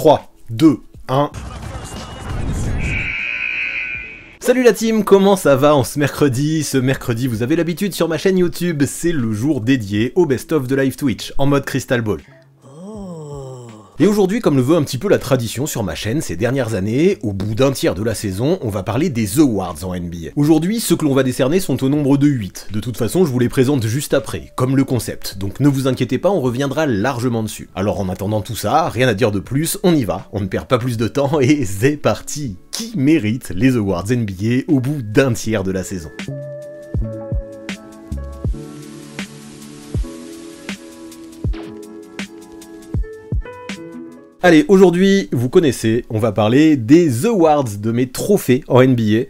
3, 2, 1. Salut la team, comment ça va en ce mercredi Ce mercredi, vous avez l'habitude sur ma chaîne YouTube, c'est le jour dédié au best-of de Live Twitch en mode Crystal Ball. Et aujourd'hui, comme le veut un petit peu la tradition sur ma chaîne ces dernières années, au bout d'un tiers de la saison, on va parler des awards en NBA. Aujourd'hui, ceux que l'on va décerner sont au nombre de 8. De toute façon, je vous les présente juste après, comme le concept, donc ne vous inquiétez pas, on reviendra largement dessus. Alors en attendant tout ça, rien à dire de plus, on y va, on ne perd pas plus de temps et c'est parti Qui mérite les awards NBA au bout d'un tiers de la saison Allez, aujourd'hui, vous connaissez, on va parler des awards, de mes trophées en NBA.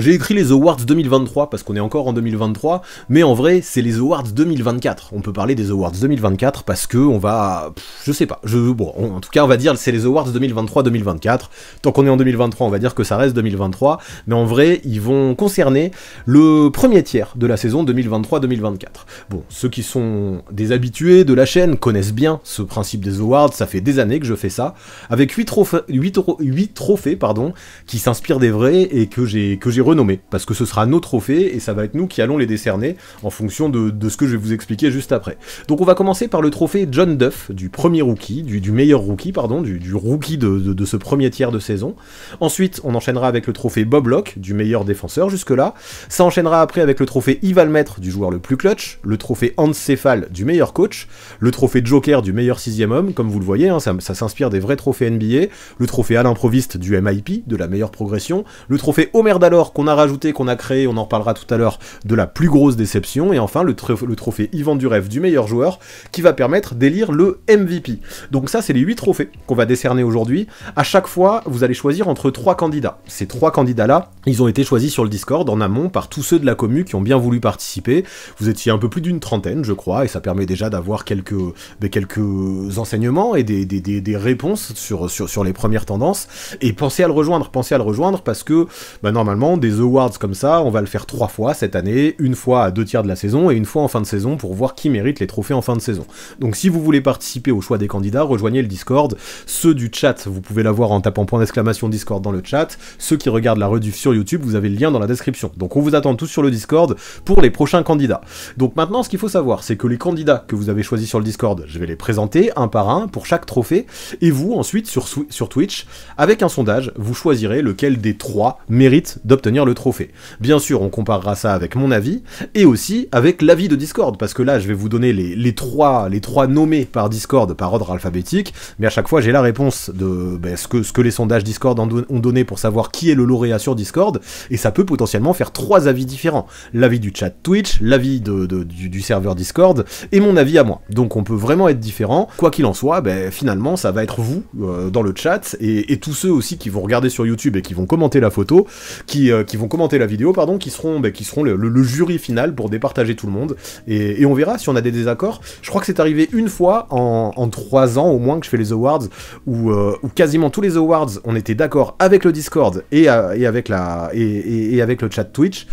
J'ai écrit les awards 2023 parce qu'on est encore en 2023, mais en vrai, c'est les awards 2024. On peut parler des awards 2024 parce que on va, je sais pas, je bon, en tout cas, on va dire c'est les awards 2023-2024. Tant qu'on est en 2023, on va dire que ça reste 2023, mais en vrai, ils vont concerner le premier tiers de la saison 2023-2024. Bon, ceux qui sont des habitués de la chaîne connaissent bien ce principe des awards, ça fait des années que je fais ça, avec 8, trophées, 8, trophées pardon, qui s'inspirent des vrais et que j'ai renommés, parce que ce sera nos trophées et ça va être nous qui allons les décerner en fonction de, ce que je vais vous expliquer juste après. Donc on va commencer par le trophée John Duff, du premier rookie, du, meilleur rookie, pardon, du, rookie de, de, ce premier tiers de saison. Ensuite, on enchaînera avec le trophée Bob Locke, du meilleur défenseur jusque-là. Ça enchaînera après avec le trophée Ival Maître, du joueur le plus clutch, le trophée Hans Céphale, du meilleur coach, le trophée Joker, du meilleur sixième homme, comme vous le voyez, hein, ça ça, ça s'inspire des vrais trophées NBA, le trophée à l'improviste du MIP, de la meilleure progression, le trophée Homer d'alors qu'on a rajouté, qu'on a créé, on en reparlera tout à l'heure, de la plus grosse déception, et enfin le, trophée, Yvan du rêve du meilleur joueur, qui va permettre d'élire le MVP. Donc ça, c'est les 8 trophées qu'on va décerner aujourd'hui. À chaque fois, vous allez choisir entre 3 candidats. Ces 3 candidats-là, ils ont été choisis sur le Discord en amont par tous ceux de la commu qui ont bien voulu participer. Vous étiez un peu plus d'une trentaine, je crois, et ça permet déjà d'avoir quelques, quelques enseignements et des des, réponses sur, sur, les premières tendances. Et pensez à le rejoindre, pensez à le rejoindre parce que bah, normalement, des awards comme ça, on va le faire trois fois cette année, une fois à deux tiers de la saison et une fois en fin de saison pour voir qui mérite les trophées en fin de saison. Donc si vous voulez participer au choix des candidats, rejoignez le Discord. Ceux du chat, vous pouvez l'avoir en tapant point d'exclamation Discord dans le chat. Ceux qui regardent la rediff sur YouTube, vous avez le lien dans la description. Donc on vous attend tous sur le Discord pour les prochains candidats. Donc maintenant, ce qu'il faut savoir, c'est que les candidats que vous avez choisis sur le Discord, je vais les présenter un par un pour chaque trophée et vous ensuite sur, Twitch, avec un sondage, vous choisirez lequel des trois mérite d'obtenir le trophée. Bien sûr, on comparera ça avec mon avis, et aussi avec l'avis de Discord, parce que là je vais vous donner les, trois, les trois nommés par Discord par ordre alphabétique, mais à chaque fois j'ai la réponse de ben, ce, que, ce que les sondages Discord ont donné pour savoir qui est le lauréat sur Discord, et ça peut potentiellement faire trois avis différents. L'avis du chat Twitch, l'avis du, serveur Discord, et mon avis à moi. Donc on peut vraiment être différent. Quoi qu'il en soit, ben, finalement, ça va être vous euh, dans le chat et, tous ceux aussi qui vont regarder sur YouTube et qui vont commenter la photo, qui, euh, vont commenter la vidéo, pardon, qui seront, ben, qui seront le, jury final pour départager tout le monde. Et, on verra si on a des désaccords. Je crois que c'est arrivé une fois en, trois ans au moins que je fais les awards, euh, où, quasiment tous les awards, on était d'accord avec le Discord et avec le chat Twitch.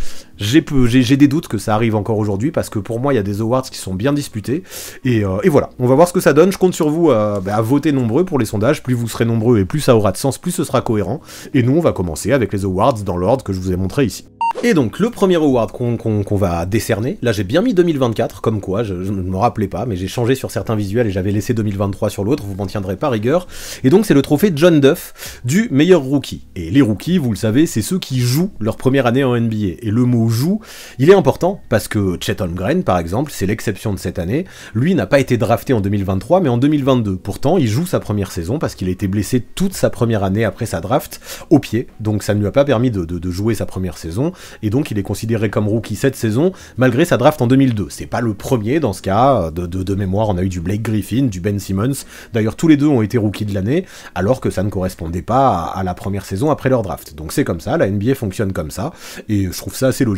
J'ai des doutes que ça arrive encore aujourd'hui parce que pour moi, il y a des awards qui sont bien disputés. Et, euh, voilà, on va voir ce que ça donne. Je compte sur vous euh, bah, à, voter nombreux pour les sondages. Plus vous serez nombreux et plus ça aura de sens, plus ce sera cohérent. Et nous, on va commencer avec les awards dans l'ordre que je vous ai montré ici. Et donc le premier award qu'on va décerner, là j'ai bien mis 2024, comme quoi, je ne me rappelais pas, mais j'ai changé sur certains visuels et j'avais laissé 2023 sur l'autre, vous m'en tiendrez pas rigueur. Et donc c'est le trophée John Duff du meilleur rookie. Et les rookies, vous le savez, c'est ceux qui jouent leur première année en NBA. Et le mot joue, il est important parce que Chet Holmgren, par exemple, c'est l'exception de cette année. Lui n'a pas été drafté en 2023, mais en 2022. Pourtant, il joue sa première saison parce qu'il a été blessé toute sa première année après sa draft au pied, donc ça ne lui a pas permis de, jouer sa première saison, et donc il est considéré comme rookie cette saison malgré sa draft en 2002. C'est pas le premier dans ce cas, de, mémoire, on a eu du Blake Griffin, du Ben Simmons. D'ailleurs, tous les deux ont été rookies de l'année, alors que ça ne correspondait pas à, à la première saison après leur draft. Donc c'est comme ça, la NBA fonctionne comme ça, et je trouve ça assez logique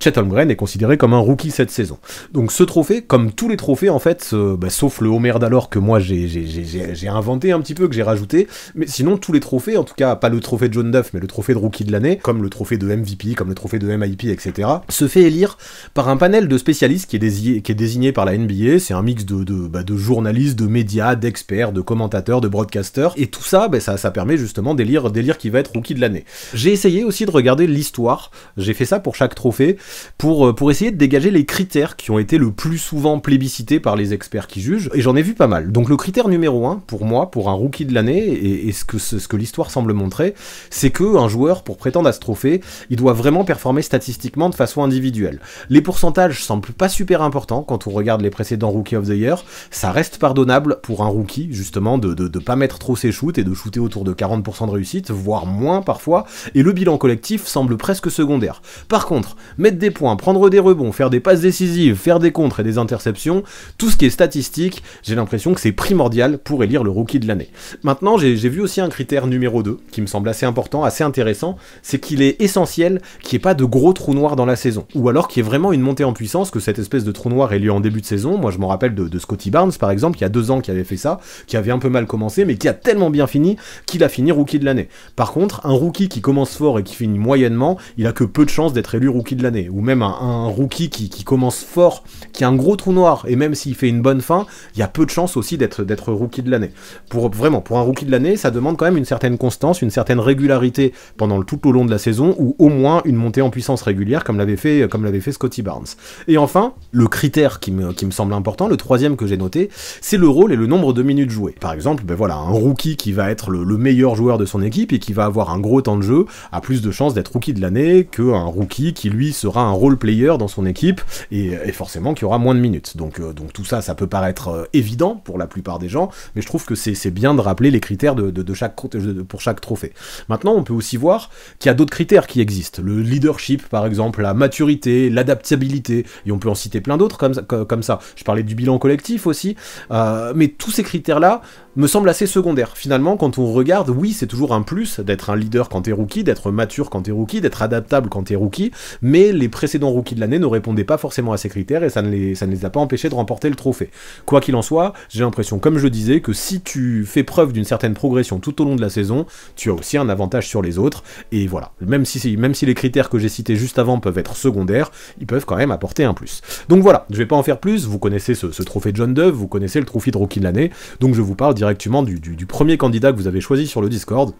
Chet Holmgren est considéré comme un rookie cette saison. Donc ce trophée, comme tous les trophées en fait, euh, bah, sauf le Homer d'alors que moi j'ai inventé un petit peu, que j'ai rajouté, mais sinon tous les trophées, en tout cas pas le trophée de John Duff, mais le trophée de rookie de l'année, comme le trophée de MVP, comme le trophée de MIP, etc., se fait élire par un panel de spécialistes qui est désigné, par la NBA, c'est un mix bah, de, journalistes, de médias, d'experts, de commentateurs, de broadcasters, et tout ça, bah, ça, ça permet justement d'élire qui va être rookie de l'année. J'ai essayé aussi de regarder l'histoire, j'ai fait ça pour chaque trophée, pour, euh, pour essayer de dégager les critères qui ont été le plus souvent plébiscités par les experts qui jugent, et j'en ai vu pas mal. Donc le critère numéro 1, pour moi, pour un rookie de l'année, et, ce que, ce, que l'histoire semble montrer, c'est que un joueur, pour prétendre à ce trophée, il doit vraiment performer statistiquement de façon individuelle. Les pourcentages semblent pas super importants quand on regarde les précédents Rookie of the Year, ça reste pardonnable pour un rookie, justement, de, ne de pas mettre trop ses shoots et de shooter autour de 40% de réussite, voire moins parfois, et le bilan collectif semble presque secondaire. Par contre, mettre des points, prendre des rebonds, faire des passes décisives, faire des contres et des interceptions, tout ce qui est statistique, j'ai l'impression que c'est primordial pour élire le rookie de l'année. Maintenant, j'ai vu aussi un critère numéro 2 qui me semble assez important, assez intéressant, c'est qu'il est essentiel qu'il n'y ait pas de gros trou noir dans la saison, ou alors qu'il y ait vraiment une montée en puissance, que cette espèce de trou noir ait lieu en début de saison. Moi, je m'en rappelle de, de Scotty Barnes, par exemple, qui a deux ans qui avait fait ça, qui avait un peu mal commencé, mais qui a tellement bien fini qu'il a fini rookie de l'année. Par contre, un rookie qui commence fort et qui finit moyennement, il a que peu de chances d'être élu rookie de l'année, ou même un, rookie qui, commence fort, qui a un gros trou noir, et même s'il fait une bonne fin, il y a peu de chances aussi d'être rookie de l'année. Pour vraiment, pour un rookie de l'année, ça demande quand même une certaine constance, une certaine régularité pendant tout au long de la saison, ou au moins une montée en puissance régulière, comme l'avait fait, comme l'avait fait Scotty Barnes. Et enfin, le critère qui me, semble important, le troisième que j'ai noté, c'est le rôle et le nombre de minutes jouées. Par exemple, ben voilà, un rookie qui va être le, meilleur joueur de son équipe et qui va avoir un gros temps de jeu a plus de chances d'être rookie de l'année qu'un rookie qui lui sera un role player dans son équipe et, forcément qui aura moins de minutes. Donc, euh, donc tout ça, ça peut paraître euh, évident pour la plupart des gens, mais je trouve que c'est bien de rappeler les critères de, chaque, pour chaque trophée. Maintenant, on peut aussi voir qu'il y a d'autres critères qui existent. Le leadership, par exemple, la maturité, l'adaptabilité, et on peut en citer plein d'autres comme, comme, ça. Je parlais du bilan collectif aussi, euh, mais tous ces critères-là, me semble assez secondaire. Finalement, quand on regarde, oui, c'est toujours un plus d'être un leader quand t'es rookie, d'être mature quand t'es rookie, d'être adaptable quand t'es rookie, mais les précédents rookies de l'année ne répondaient pas forcément à ces critères et ça ne les, ça ne les a pas empêchés de remporter le trophée. Quoi qu'il en soit, j'ai l'impression, comme je disais, que si tu fais preuve d'une certaine progression tout au long de la saison, tu as aussi un avantage sur les autres, et voilà. Même si, même si les critères que j'ai cités juste avant peuvent être secondaires, ils peuvent quand même apporter un plus. Donc voilà, je vais pas en faire plus, vous connaissez ce, trophée John Dove, vous connaissez le trophée de rookie de l'année, donc je vous parle directement directement du, du premier candidat que vous avez choisi sur le Discord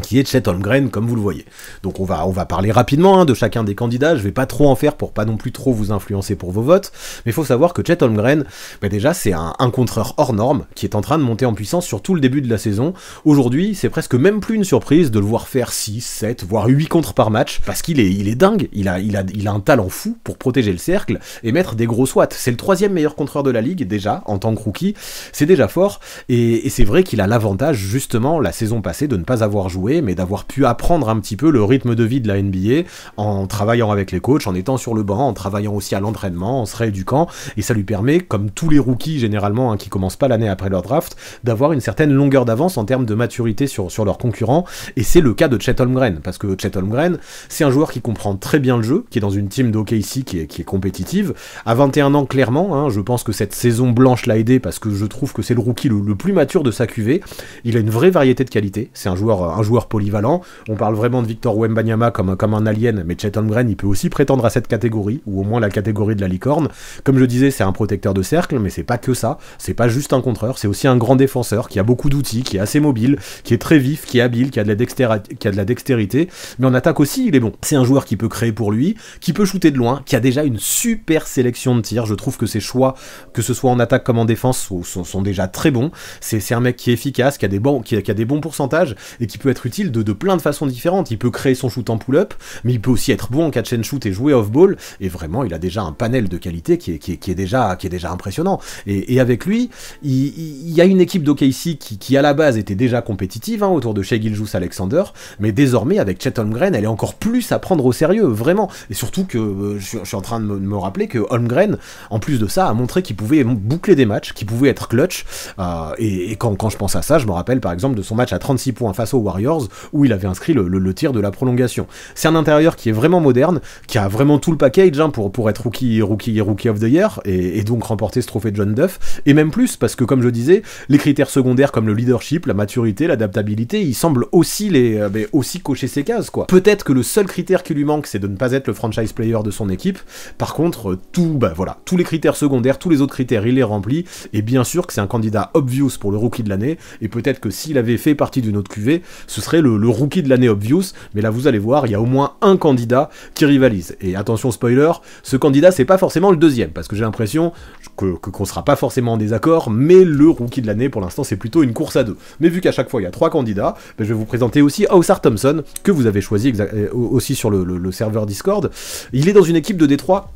qui est Chet Holmgren, comme vous le voyez. Donc on va, on va parler rapidement hein, de chacun des candidats, je vais pas trop en faire pour pas non plus trop vous influencer pour vos votes, mais il faut savoir que Chet Holmgren, bah déjà c'est un, un contreur hors norme qui est en train de monter en puissance sur tout le début de la saison. Aujourd'hui, c'est presque même plus une surprise de le voir faire 6, 7, voire 8 contres par match, parce qu'il est, il est dingue, il a, il, a, il a un talent fou pour protéger le cercle et mettre des gros swats. C'est le troisième meilleur contreur de la ligue, déjà, en tant que rookie, c'est déjà fort, et c'est vrai qu'il a l'avantage justement la saison passée de ne pas avoir joué mais d'avoir pu apprendre un petit peu le rythme de vie de la NBA en travaillant avec les coachs, en étant sur le banc, en travaillant aussi à l'entraînement, en se rééduquant, et ça lui permet, comme tous les rookies généralement hein, qui commencent pas l'année après leur draft, d'avoir une certaine longueur d'avance en termes de maturité sur, sur leurs concurrents, et c'est le cas de Chet Holmgren, parce que Chet Holmgren, c'est un joueur qui comprend très bien le jeu, qui est dans une team d'OKC qui est, qui est compétitive, à 21 ans clairement, hein, je pense que cette saison blanche l'a aidé, parce que je trouve que c'est le rookie le, plus mature de sa cuvée, il a une vraie variété de qualité. c'est un joueur, un joueur polyvalent. On parle vraiment de Victor Wembanyama comme, comme un alien, mais Chet Holmgren, il peut aussi prétendre à cette catégorie, ou au moins la catégorie de la licorne. Comme je disais, c'est un protecteur de cercle, mais c'est pas que ça. C'est pas juste un contreur, c'est aussi un grand défenseur qui a beaucoup d'outils, qui est assez mobile, qui est très vif, qui est habile, qui a de la, dextérité, qui a de la dextérité. Mais en attaque aussi, il est bon. C'est un joueur qui peut créer pour lui, qui peut shooter de loin, qui a déjà une super sélection de tirs. Je trouve que ses choix, que ce soit en attaque comme en défense, sont, sont déjà très bons. C'est un mec qui est efficace, qui a des bons, qui a des bons pourcentages et qui peut être utile de, de, plein de façons différentes. Il peut créer son shoot en pull-up, mais il peut aussi être bon en catch and shoot et jouer off-ball. Et vraiment, il a déjà un panel de qualité qui est, qui est, déjà, qui est déjà impressionnant. Et, et avec lui, il, y a une équipe d'OKC qui, qui, à la base était déjà compétitive hein, autour de Shea Giljus Alexander, mais désormais avec Chet Holmgren, elle est encore plus à prendre au sérieux, vraiment. Et surtout que euh, je, suis en train de me, rappeler que Holmgren, en plus de ça, a montré qu'il pouvait boucler des matchs, qu'il pouvait être clutch. Euh, et, quand, quand je pense à ça, je me rappelle par exemple de son match à 36 points face aux Warriors où il avait inscrit le, tir de la prolongation. C'est un intérieur qui est vraiment moderne, qui a vraiment tout le package hein, pour, pour être rookie, rookie, rookie of the year, et, donc remporter ce trophée de John Duff, et même plus, parce que comme je disais, les critères secondaires comme le leadership, la maturité, l'adaptabilité, il semble aussi, euh, ben, aussi cocher ses cases, quoi. Peut-être que le seul critère qui lui manque, c'est de ne pas être le franchise player de son équipe, par contre, euh, tout, bah voilà, tous les critères secondaires, tous les autres critères, il les remplit, et bien sûr que c'est un candidat obvious pour le rookie de l'année, et peut-être que s'il avait fait partie d'une autre QV, ce serait le, rookie de l'année Obvious, mais là vous allez voir, il y a au moins un candidat qui rivalise. Et attention spoiler, ce candidat c'est pas forcément le deuxième, parce que j'ai l'impression que, qu'on sera pas forcément en désaccord, mais le rookie de l'année pour l'instant c'est plutôt une course à deux. Mais vu qu'à chaque fois il y a trois candidats, ben, je vais vous présenter aussi Houssard Thompson, que vous avez choisi euh, aussi sur le, le serveur Discord. Il est dans une équipe de Détroit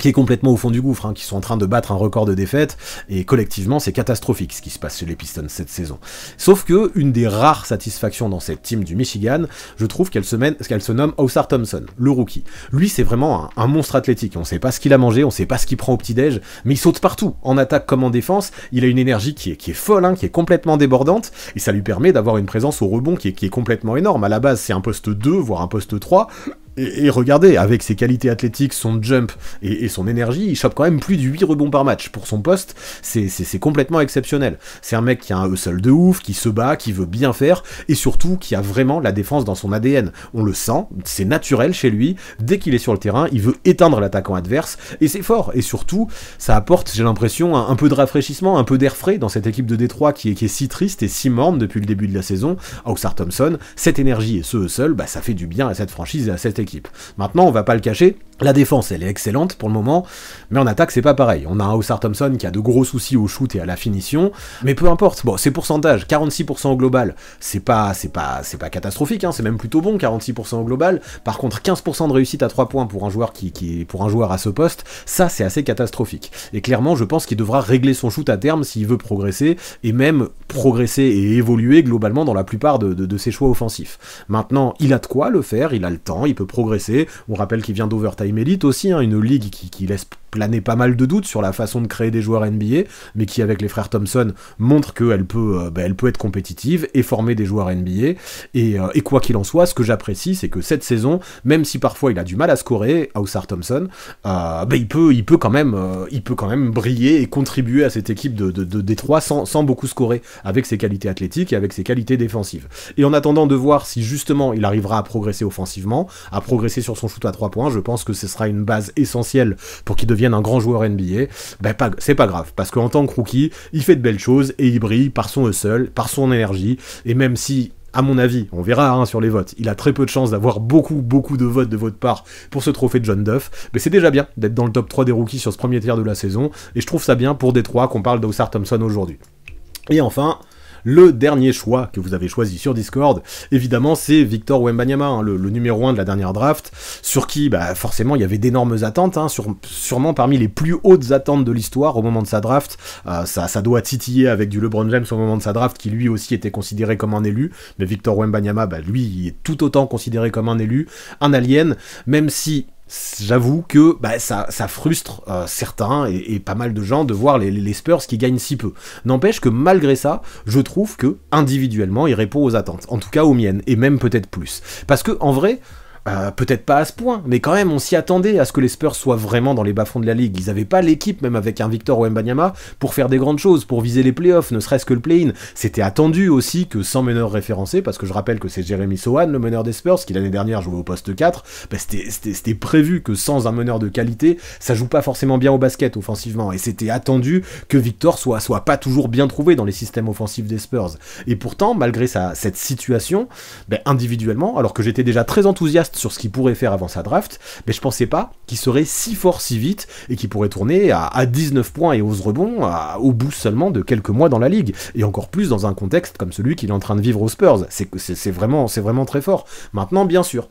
qui est complètement au fond du gouffre, hein, qui sont en train de battre un record de défaites, et collectivement c'est catastrophique ce qui se passe chez les Pistons cette saison. Sauf que une des rares satisfactions dans cette team du Michigan, je trouve qu'elle se, qu'elle se nomme Ossar Thompson, le rookie. Lui c'est vraiment un, monstre athlétique, on sait pas ce qu'il a mangé, on sait pas ce qu'il prend au petit-déj, mais il saute partout, en attaque comme en défense, il a une énergie qui est, qui est folle, hein, qui est complètement débordante, et ça lui permet d'avoir une présence au rebond qui est, qui est complètement énorme. À la base c'est un poste 2, voire un poste 3, et, regardez, avec ses qualités athlétiques, son jump et, son énergie, il chope quand même plus de 8 rebonds par match. Pour son poste, c'est complètement exceptionnel. C'est un mec qui a un hustle de ouf, qui se bat, qui veut bien faire, et surtout qui a vraiment la défense dans son ADN. On le sent, c'est naturel chez lui. Dès qu'il est sur le terrain, il veut éteindre l'attaquant adverse, et c'est fort. Et surtout, ça apporte, j'ai l'impression, un, peu de rafraîchissement, un peu d'air frais dans cette équipe de Détroit qui est, si triste et si morne depuis le début de la saison. Auxar Thompson, cette énergie et ce hustle, bah, ça fait du bien à cette franchise et à cette équipe. Maintenant, on va pas le cacher, la défense, elle est excellente pour le moment, mais en attaque, c'est pas pareil. On a un Haussard Thompson qui a de gros soucis au shoot et à la finition, mais peu importe. Bon, ses pourcentages, 46% au global, c'est pas, c'est pas, c'est pas catastrophique, hein, c'est même plutôt bon, 46% au global. Par contre, 15% de réussite à 3 points pour un joueur qui, pour un joueur à ce poste, ça, c'est assez catastrophique. Et clairement, je pense qu'il devra régler son shoot à terme s'il veut progresser, et même progresser et évoluer globalement dans la plupart de, de ses choix offensifs. Maintenant, il a de quoi le faire, il a le temps, il peut progresser. On rappelle qu'il vient d'Overtime Mélite aussi, hein, une ligue qui laisse planer pas mal de doutes sur la façon de créer des joueurs NBA, mais qui avec les frères Thompson montre qu'elle peut, euh, bah, peut être compétitive et former des joueurs NBA. Euh, et, quoi qu'il en soit, ce que j'apprécie, c'est que cette saison, même si parfois il a du mal à scorer, Haussard Thompson, euh, bah, il, peut, il, peut quand même, il peut quand même briller et contribuer à cette équipe de, de, Détroit sans, sans beaucoup scorer, avec ses qualités athlétiques et avec ses qualités défensives. Et en attendant de voir si justement il arrivera à progresser offensivement, à progresser sur son shoot à 3 points, je pense que ce sera une base essentielle pour qu'il devienne un grand joueur NBA, ben, c'est pas grave, parce qu'en tant que rookie, il fait de belles choses et il brille par son hustle, par son énergie, et même si à mon avis, on verra hein, sur les votes, il a très peu de chances d'avoir beaucoup, beaucoup de votes de votre part pour ce trophée de John Duff, mais c'est déjà bien d'être dans le top 3 des rookies sur ce premier tiers de la saison, et je trouve ça bien pour Détroit qu'on parle d'Ossar Thompson aujourd'hui. Et enfin, le dernier choix que vous avez choisi sur Discord, évidemment, c'est Victor Wembanyama, hein, le, numéro 1 de la dernière draft, sur qui, bah, forcément, il y avait d'énormes attentes, hein, sûrement parmi les plus hautes attentes de l'histoire au moment de sa draft. Euh, ça, ça doit titiller avec du LeBron James au moment de sa draft, qui lui aussi était considéré comme un élu, mais Victor Wembanyama, bah, lui, il est tout autant considéré comme un élu, un alien, même si j'avoue que bah, ça, frustre euh, certains et, pas mal de gens de voir les, les Spurs qui gagnent si peu. N'empêche que malgré ça, je trouve que individuellement, il répond aux attentes. En tout cas aux miennes, et même peut-être plus. Parce que en vrai, euh, peut-être pas à ce point, mais quand même, on s'y attendait à ce que les Spurs soient vraiment dans les bas-fonds de la ligue. Ils n'avaient pas l'équipe, même avec un Victor ou Mbanyama, pour faire des grandes choses, pour viser les playoffs, ne serait-ce que le play-in. C'était attendu aussi que sans meneur référencé, parce que je rappelle que c'est Jeremy Sohan, le meneur des Spurs, qui l'année dernière jouait au poste 4, bah, c'était prévu que sans un meneur de qualité, ça joue pas forcément bien au basket offensivement. Et c'était attendu que Victor soit, soit pas toujours bien trouvé dans les systèmes offensifs des Spurs. Et pourtant, malgré sa, cette situation, bah, individuellement, alors que j'étais déjà très enthousiaste sur ce qu'il pourrait faire avant sa draft, mais je pensais pas qu'il serait si fort si vite et qu'il pourrait tourner à, 19 points et 11 rebonds au bout seulement de quelques mois dans la ligue. Et encore plus dans un contexte comme celui qu'il est en train de vivre aux Spurs. C'est vraiment, vraiment très fort. Maintenant, bien sûr,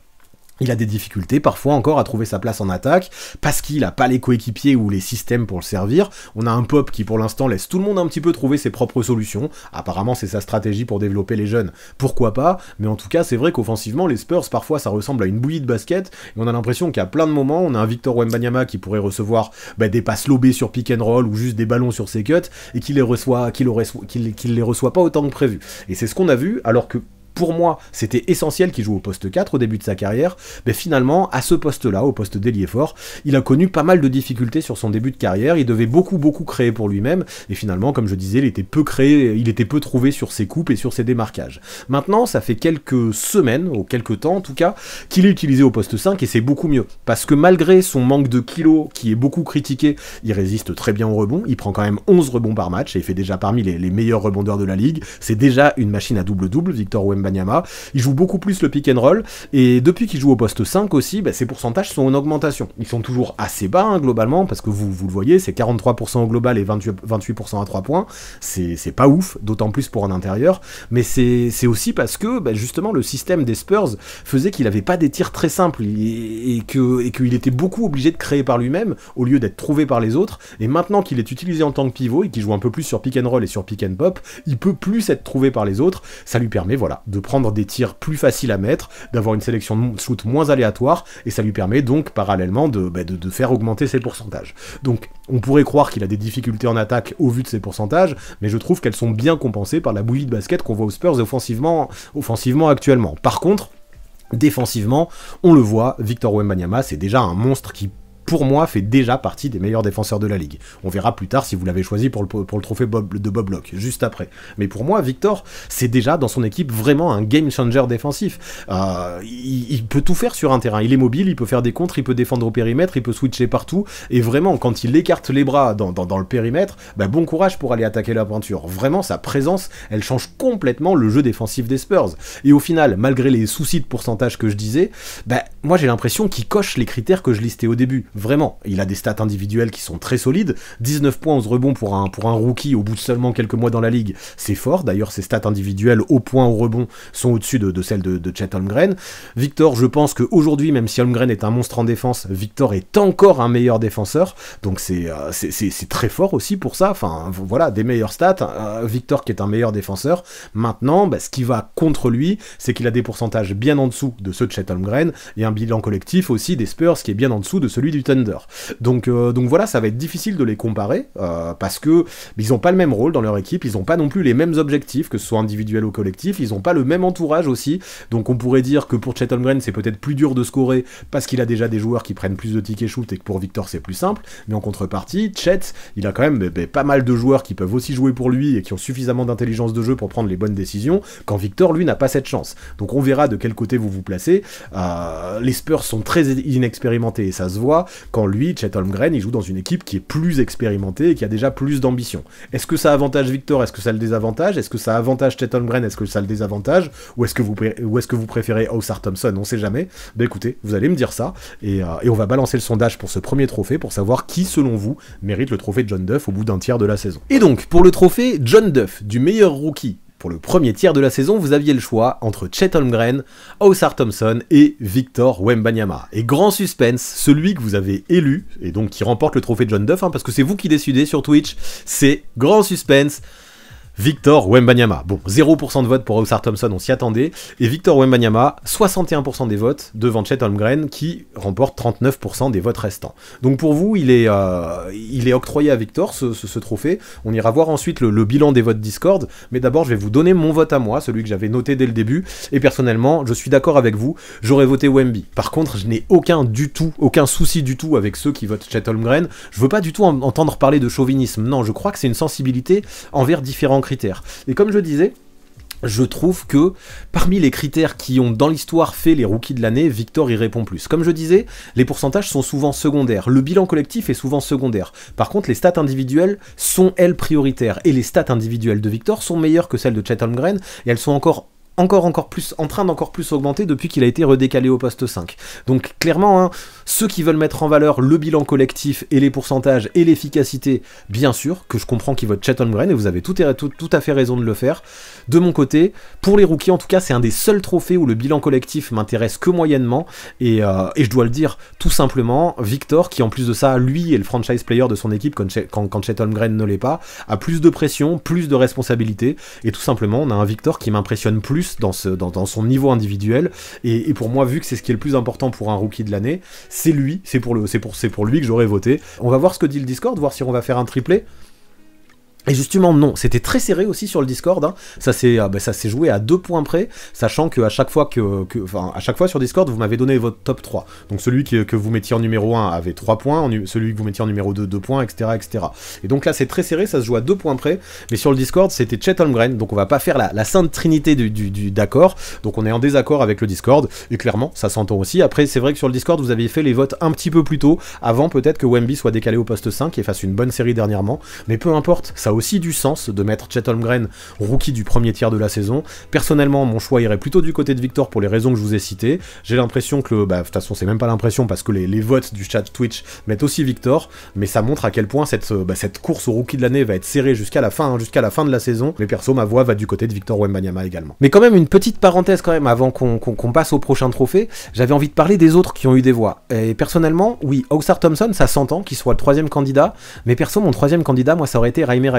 il a des difficultés parfois encore à trouver sa place en attaque parce qu'il n'a pas les coéquipiers ou les systèmes pour le servir. On a un pop qui pour l'instant laisse tout le monde un petit peu trouver ses propres solutions. Apparemment c'est sa stratégie pour développer les jeunes. Pourquoi pas Mais en tout cas c'est vrai qu'offensivement les Spurs parfois ça ressemble à une bouillie de basket et on a l'impression qu'à plein de moments on a un Victor Wembanyama qui pourrait recevoir bah, des passes lobées sur pick and roll ou juste des ballons sur ses cuts et qu'il les reçoit, les reçoit pas autant que prévu. Et c'est ce qu'on a vu alors que pour moi, c'était essentiel qu'il joue au poste 4 au début de sa carrière, mais finalement, à ce poste-là, au poste d'ailier fort, il a connu pas mal de difficultés sur son début de carrière, il devait beaucoup beaucoup créer pour lui-même, et finalement, comme je disais, il était peu créé, il était peu trouvé sur ses coupes et sur ses démarquages. Maintenant, ça fait quelques semaines, ou quelques temps en tout cas, qu'il est utilisé au poste 5, et c'est beaucoup mieux, parce que malgré son manque de kilos, qui est beaucoup critiqué, il résiste très bien au rebond, il prend quand même 11 rebonds par match, et il fait déjà parmi les, meilleurs rebondeurs de la ligue, c'est déjà une machine à double-double, Victor Banyama. Il joue beaucoup plus le pick and roll. Et depuis qu'il joue au poste 5 aussi, bah, ses pourcentages sont en augmentation. Ils sont toujours assez bas hein, globalement, parce que vous, le voyez, c'est 43% au global et 28%, à 3 points. C'est pas ouf, d'autant plus pour un intérieur. Mais c'est aussi parce que bah, justement le système des Spurs faisait qu'il n'avait pas des tirs très simples et, et qu'il était beaucoup obligé de créer par lui-même au lieu d'être trouvé par les autres. Et maintenant qu'il est utilisé en tant que pivot et qu'il joue un peu plus sur pick and roll et sur pick and pop, il peut plus être trouvé par les autres. Ça lui permet, voilà, de prendre des tirs plus faciles à mettre, d'avoir une sélection de shoot moins aléatoire, et ça lui permet donc parallèlement bah, de, de, faire augmenter ses pourcentages. Donc on pourrait croire qu'il a des difficultés en attaque au vu de ses pourcentages, mais je trouve qu'elles sont bien compensées par la bouillie de basket qu'on voit aux Spurs offensivement, offensivement actuellement. Par contre, Défensivement, on le voit, Victor Wembanyama, c'est déjà un monstre qui pour moi, fait déjà partie des meilleurs défenseurs de la ligue. On verra plus tard si vous l'avez choisi pour le, pour le trophée Bob, de Bob Locke, juste après. Mais pour moi, Victor, c'est déjà dans son équipe vraiment un game changer défensif. Euh, il, peut tout faire sur un terrain. Il est mobile, il peut faire des contres, il peut défendre au périmètre, il peut switcher partout. Et vraiment, quand il écarte les bras dans, dans, le périmètre, bah, bon courage pour aller attaquer la peinture. Vraiment, sa présence, elle change complètement le jeu défensif des Spurs. Et au final, malgré les soucis de pourcentage que je disais, bah, moi j'ai l'impression qu'il coche les critères que je listais au début. Vraiment, il a des stats individuelles qui sont très solides. 19 points, 11 rebonds pour un, pour un rookie au bout de seulement quelques mois dans la ligue, c'est fort. D'ailleurs, ses stats individuelles au point, au rebond sont au-dessus de, celles de, de Chet Holmgren. Victor, je pense qu'aujourd'hui, même si Holmgren est un monstre en défense, Victor est encore un meilleur défenseur. Donc c'est euh, très fort aussi pour ça. Enfin, voilà, des meilleurs stats. Euh, Victor qui est un meilleur défenseur. Maintenant, bah, ce qui va contre lui, c'est qu'il a des pourcentages bien en dessous de ceux de Chet Holmgren et un bilan collectif aussi des Spurs qui est bien en dessous de celui du Thunder. Donc, euh, donc voilà, ça va être difficile de les comparer euh, parce que ils n'ont pas le même rôle dans leur équipe, ils n'ont pas non plus les mêmes objectifs, que ce soit individuel ou collectif, ils n'ont pas le même entourage aussi. Donc on pourrait dire que pour Chet Holmgren, c'est peut-être plus dur de scorer parce qu'il a déjà des joueurs qui prennent plus de tickets shoot et que pour Victor, c'est plus simple. Mais en contrepartie, Chet, il a quand même ben, ben, pas mal de joueurs qui peuvent aussi jouer pour lui et qui ont suffisamment d'intelligence de jeu pour prendre les bonnes décisions, quand Victor, lui, n'a pas cette chance. Donc on verra de quel côté vous vous placez. Euh, les Spurs sont très inexpérimentés et ça se voit quand lui, Chet Holmgren, il joue dans une équipe qui est plus expérimentée et qui a déjà plus d'ambition. Est-ce que ça avantage Victor Est-ce que ça le désavantage Est-ce que ça avantage Chet Holmgren Est-ce que ça le désavantage Ou est-ce que, vous, est que vous préférez Ossar Thompson On sait jamais. Bah écoutez, vous allez me dire ça et, euh, et, on va balancer le sondage pour ce premier trophée pour savoir qui, selon vous, mérite le trophée John Duff au bout d'un tiers de la saison. Et donc, pour le trophée John Duff du meilleur rookie pour le premier tiers de la saison, vous aviez le choix entre Chet Holmgren, Ossar Thompson et Victor Wembanyama. Et grand suspense, celui que vous avez élu, et donc qui remporte le trophée de John Duff, hein, parce que c'est vous qui décidez sur Twitch, c'est grand suspense, Victor Wembanyama. Bon, 0% de vote pour Oussar Thompson, on s'y attendait. Et Victor Wembanyama, 61% des votes devant Chet Holmgren, qui remporte 39% des votes restants. Donc pour vous, il est, euh, il est octroyé à Victor ce, trophée. On ira voir ensuite le, bilan des votes Discord. Mais d'abord, je vais vous donner mon vote à moi, celui que j'avais noté dès le début. Et personnellement, je suis d'accord avec vous, j'aurais voté Wemby. Par contre, je n'ai aucun du tout, aucun souci du tout avec ceux qui votent Chet Holmgren. Je veux pas du tout entendre parler de chauvinisme. Non, je crois que c'est une sensibilité envers différents et comme je disais, je trouve que parmi les critères qui ont dans l'histoire fait les rookies de l'année, Victor y répond plus. Comme je disais, les pourcentages sont souvent secondaires, le bilan collectif est souvent secondaire. Par contre, les stats individuelles sont elles prioritaires et les stats individuelles de Victor sont meilleures que celles de Chatham Green et elles sont encore encore encore plus en train d'encore plus augmenter depuis qu'il a été redécalé au poste 5. Donc clairement hein, ceux qui veulent mettre en valeur le bilan collectif et les pourcentages et l'efficacité, bien sûr, que je comprends qu'ils votent Chatham Grain et vous avez tout, tout, à fait raison de le faire. De mon côté, pour les rookies en tout cas, c'est un des seuls trophées où le bilan collectif m'intéresse que moyennement et, euh, je dois le dire tout simplement, Victor, qui en plus de ça, lui est le franchise player de son équipe quand, quand, Holmgren ne l'est pas, a plus de pression, plus de responsabilité et tout simplement, on a un Victor qui m'impressionne plus dans, son niveau individuel et, pour moi, vu que c'est ce qui est le plus important pour un rookie de l'année, c'est lui, c'est pour, pour, pour lui que j'aurais voté. On va voir ce que dit le Discord, voir si on va faire un triplé. Et justement, non, c'était très serré aussi sur le Discord. Hein. Ça s'est euh, bah, joué à deux points près, sachant que à chaque fois que, à chaque fois sur Discord, vous m'avez donné votre top 3. Donc celui que vous mettiez en numéro 1 avait 3 points, celui que vous mettiez en numéro 2, 2 points, etc. etc. Et donc là, c'est très serré, ça se joue à deux points près. Mais sur le Discord, c'était Chet Holmgren, donc on va pas faire la, sainte trinité du, d'accord. Donc on est en désaccord avec le Discord, et clairement, ça s'entend aussi. Après, c'est vrai que sur le Discord, vous aviez fait les votes un petit peu plus tôt, avant peut-être que Wemby soit décalé au poste 5 et fasse une bonne série dernièrement. Mais peu importe, ça aussi du sens de mettre Chet Holmgren rookie du premier tiers de la saison. Personnellement, mon choix irait plutôt du côté de Victor pour les raisons que je vous ai citées. J'ai l'impression que, bah, de toute façon, c'est même pas l'impression parce que les, votes du chat Twitch mettent aussi Victor, mais ça montre à quel point cette, euh, bah, cette course au rookie de l'année va être serrée jusqu'à la fin, hein, jusqu'à la fin de la saison. Mais perso, ma voix va du côté de Victor Wembanyama également. Mais quand même, une petite parenthèse quand même avant qu'on passe au prochain trophée, j'avais envie de parler des autres qui ont eu des voix. Et personnellement, oui, Oxar Thompson, ça s'entend qu'il soit le troisième candidat, mais perso, mon troisième candidat, moi, ça aurait été Raimé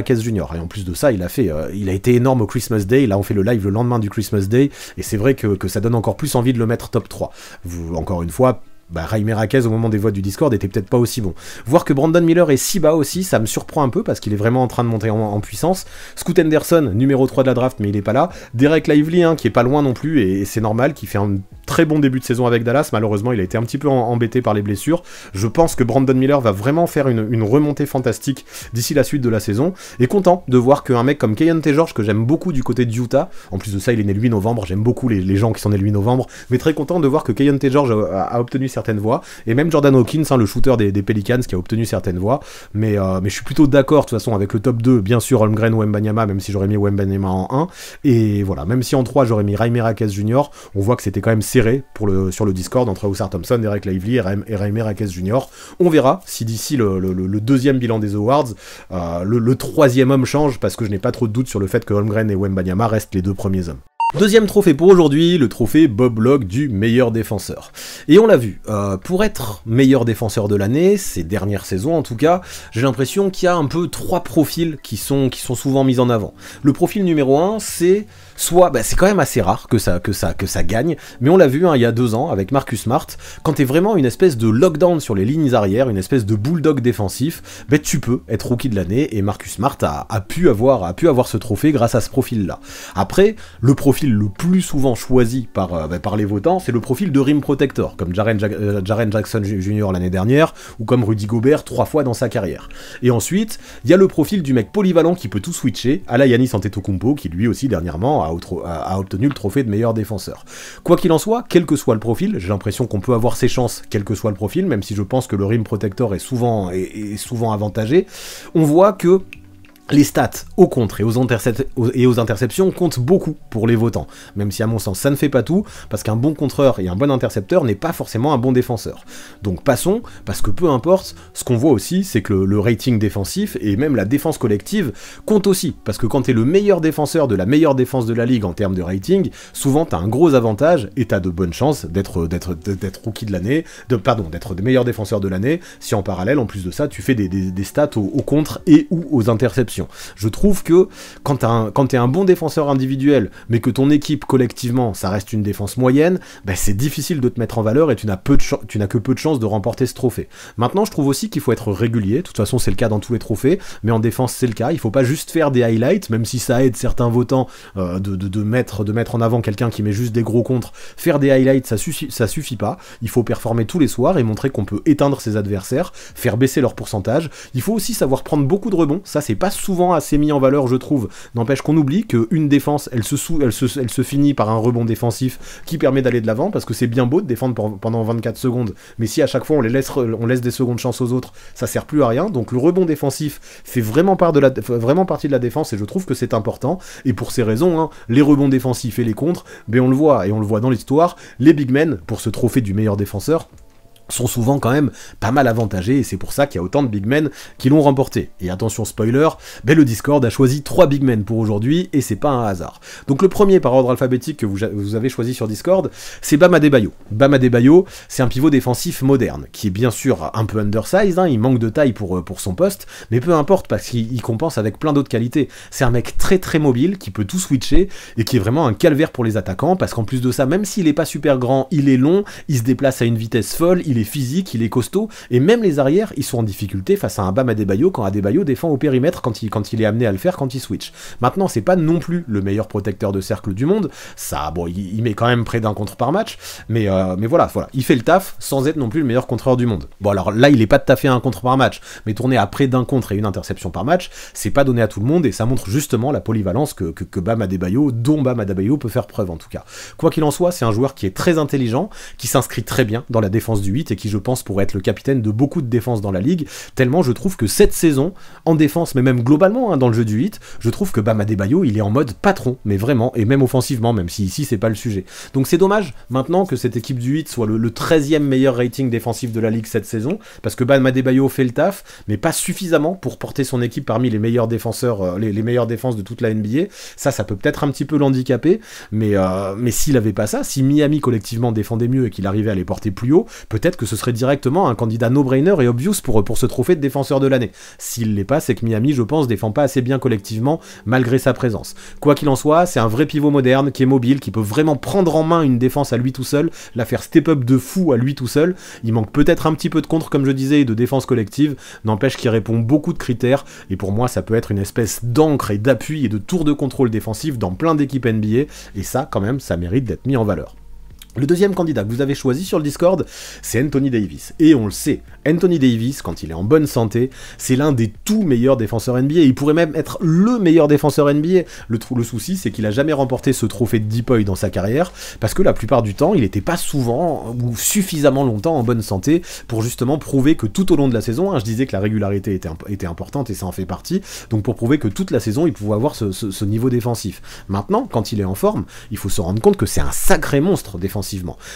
et en plus de ça, il a fait, euh, il a été énorme au Christmas Day. Là, on fait le live le lendemain du Christmas Day, et c'est vrai que, ça donne encore plus envie de le mettre top 3. Vous, encore une fois, bah, Raquez au moment des votes du Discord était peut-être pas aussi bon. Voir que Brandon Miller est si bas aussi, ça me surprend un peu parce qu'il est vraiment en train de monter en, puissance. Scoot Anderson numéro 3 de la draft, mais il est pas là. Derek Lively, hein, qui est pas loin non plus, et, c'est normal, qui fait un très bon début de saison avec Dallas. Malheureusement, il a été un petit peu embêté par les blessures. Je pense que Brandon Miller va vraiment faire une, remontée fantastique d'ici la suite de la saison. Et content de voir qu'un mec comme Keyon T. George, que j'aime beaucoup du côté de Utah, en plus de ça, il est né le 8 novembre, j'aime beaucoup les, gens qui sont nés le 8 novembre, mais très content de voir que Keyon T. George a, a obtenu certains voix. Et même Jordan Hawkins, hein, le shooter des, Pelicans, qui a obtenu certaines voix. Mais, euh, mais je suis plutôt d'accord, de toute façon, avec le top 2, bien sûr, Holmgren ou Wembanyama, même si j'aurais mis Wembanyama en 1. Et voilà, même si en 3, j'aurais mis Raimé junior Jr., on voit que c'était quand même serré pour le, sur le Discord entre Oussar Thompson, Derek Lively et Raimé Jr. On verra si d'ici le, deuxième bilan des Awards, euh, le, troisième homme change, parce que je n'ai pas trop de doute sur le fait que Holmgren et Wembanyama restent les deux premiers hommes. Deuxième trophée pour aujourd'hui, le trophée Bob Log du meilleur défenseur. Et on l'a vu, euh, pour être meilleur défenseur de l'année, ces dernières saisons en tout cas, j'ai l'impression qu'il y a un peu trois profils qui sont, qui sont souvent mis en avant. Le profil numéro un, c'est soit bah, c'est quand même assez rare que ça, que ça, que ça gagne, mais on l'a vu hein, il y a deux ans avec Marcus Smart, quand t'es vraiment une espèce de lockdown sur les lignes arrières, une espèce de bulldog défensif, bah, tu peux être rookie de l'année et Marcus Smart a, pu avoir, a pu avoir ce trophée grâce à ce profil-là. Après, le profil le plus souvent choisi par, euh, bah, par les votants, c'est le profil de Rim Protector, comme Jaren, euh, Jackson Jr. l'année dernière, ou comme Rudy Gobert trois fois dans sa carrière. Et ensuite, il y a le profil du mec polyvalent qui peut tout switcher, à la Yanis Antetokounmpo, qui lui aussi dernièrement a, obtenu le trophée de meilleur défenseur. Quoi qu'il en soit, quel que soit le profil, j'ai l'impression qu'on peut avoir ses chances, quel que soit le profil, même si je pense que le Rim Protector est souvent, est souvent avantagé, on voit que les stats au contre et aux, interceptions comptent beaucoup pour les votants, même si à mon sens ça ne fait pas tout, parce qu'un bon contreur et un bon intercepteur n'est pas forcément un bon défenseur. Donc passons, parce que peu importe, ce qu'on voit aussi c'est que le, rating défensif et même la défense collective comptent aussi, parce que quand t'es le meilleur défenseur de la meilleure défense de la ligue en termes de rating, souvent t'as un gros avantage et t'as de bonnes chances d'être rookie de l'année, de, pardon, d'être meilleur défenseur de l'année, si en parallèle en plus de ça tu fais des, stats au, au contre et ou aux interceptions. Je trouve que quand tu es un bon défenseur individuel, mais que ton équipe collectivement, ça reste une défense moyenne, ben, c'est difficile de te mettre en valeur et tu n'as que peu de chances de remporter ce trophée. Maintenant, je trouve aussi qu'il faut être régulier. De toute façon, c'est le cas dans tous les trophées, mais en défense, c'est le cas. Il faut pas juste faire des highlights, même si ça aide certains votants euh, de, mettre, de mettre en avant quelqu'un qui met juste des gros contres. Faire des highlights, ça suffit, ça suffit pas. Il faut performer tous les soirs et montrer qu'on peut éteindre ses adversaires, faire baisser leur pourcentage. Il faut aussi savoir prendre beaucoup de rebonds. Ça, c'est pas souvent assez mis en valeur, je trouve. N'empêche qu'on oublie qu'une défense, elle se, finit par un rebond défensif qui permet d'aller de l'avant, parce que c'est bien beau de défendre pendant 24 secondes, mais si à chaque fois on, les laisse, on laisse des secondes chances aux autres, ça sert plus à rien. Donc le rebond défensif fait vraiment, partie de la défense, et je trouve que c'est important. Et pour ces raisons, hein, les rebonds défensifs et les contres, ben on le voit, et on le voit dans l'histoire, les big men, pour ce trophée du meilleur défenseur, sont souvent quand même pas mal avantagés et c'est pour ça qu'il y a autant de big men qui l'ont remporté. Et attention spoiler, mais le Discord a choisi trois big men pour aujourd'hui et c'est pas un hasard. Donc le premier par ordre alphabétique que vous, avez choisi sur Discord, c'est Bam Adebayo. Bam Adebayo, c'est un pivot défensif moderne qui est bien sûr un peu undersized, hein, il manque de taille pour, euh, pour son poste, mais peu importe parce qu'il compense avec plein d'autres qualités. C'est un mec très très mobile qui peut tout switcher et qui est vraiment un calvaire pour les attaquants parce qu'en plus de ça, même s'il est pas super grand, il est long, il se déplace à une vitesse folle, il est physique, il est costaud, et même les arrières, ils sont en difficulté face à un Bam Adebayo quand Adebayo défend au périmètre quand il, quand il est amené à le faire quand il switch. Maintenant, c'est pas non plus le meilleur protecteur de cercle du monde, ça, bon, il, met quand même près d'un contre par match, mais, euh, mais voilà, voilà, il fait le taf sans être non plus le meilleur contreur du monde. Bon, alors là, il est pas de taffer un contre par match, mais tourner à près d'un contre et une interception par match, c'est pas donné à tout le monde, et ça montre justement la polyvalence que, que, que Bam Adebayo, dont Bam Adebayo peut faire preuve en tout cas. Quoi qu'il en soit, c'est un joueur qui est très intelligent, qui s'inscrit très bien dans la défense du 8, et qui je pense pourrait être le capitaine de beaucoup de défenses dans la ligue, tellement je trouve que cette saison, en défense, mais même globalement hein, dans le jeu du 8, je trouve que Bam Adebayo il est en mode patron, mais vraiment, et même offensivement, même si ici c'est pas le sujet. Donc c'est dommage maintenant que cette équipe du 8 soit le, 13e meilleur rating défensif de la ligue cette saison, parce que Bam Adebayo fait le taf, mais pas suffisamment pour porter son équipe parmi les meilleurs défenseurs, euh, les, meilleures défenses de toute la NBA. Ça, ça peut peut-être un petit peu l'handicaper, mais, euh, mais s'il avait pas ça, si Miami collectivement défendait mieux et qu'il arrivait à les porter plus haut, peut-être que ce serait directement un candidat no-brainer et obvious pour, pour ce trophée de défenseur de l'année. S'il l'est pas, c'est que Miami, je pense, défend pas assez bien collectivement malgré sa présence. Quoi qu'il en soit, c'est un vrai pivot moderne qui est mobile, qui peut vraiment prendre en main une défense à lui tout seul, la faire step-up de fou à lui tout seul. Il manque peut-être un petit peu de contre, comme je disais, et de défense collective. N'empêche qu'il répond beaucoup de critères, et pour moi, ça peut être une espèce d'encre et d'appui et de tour de contrôle défensif dans plein d'équipes NBA, et ça, quand même, ça mérite d'être mis en valeur. Le deuxième candidat que vous avez choisi sur le Discord, c'est Anthony Davis. Et on le sait, Anthony Davis, quand il est en bonne santé, c'est l'un des tout meilleurs défenseurs NBA. Il pourrait même être le meilleur défenseur NBA. Le, souci, c'est qu'il a jamais remporté ce trophée de boy dans sa carrière, parce que la plupart du temps, il n'était pas souvent ou suffisamment longtemps en bonne santé pour justement prouver que tout au long de la saison, hein, je disais que la régularité était, importante et ça en fait partie, donc pour prouver que toute la saison, il pouvait avoir ce, ce niveau défensif. Maintenant, quand il est en forme, il faut se rendre compte que c'est un sacré monstre défensif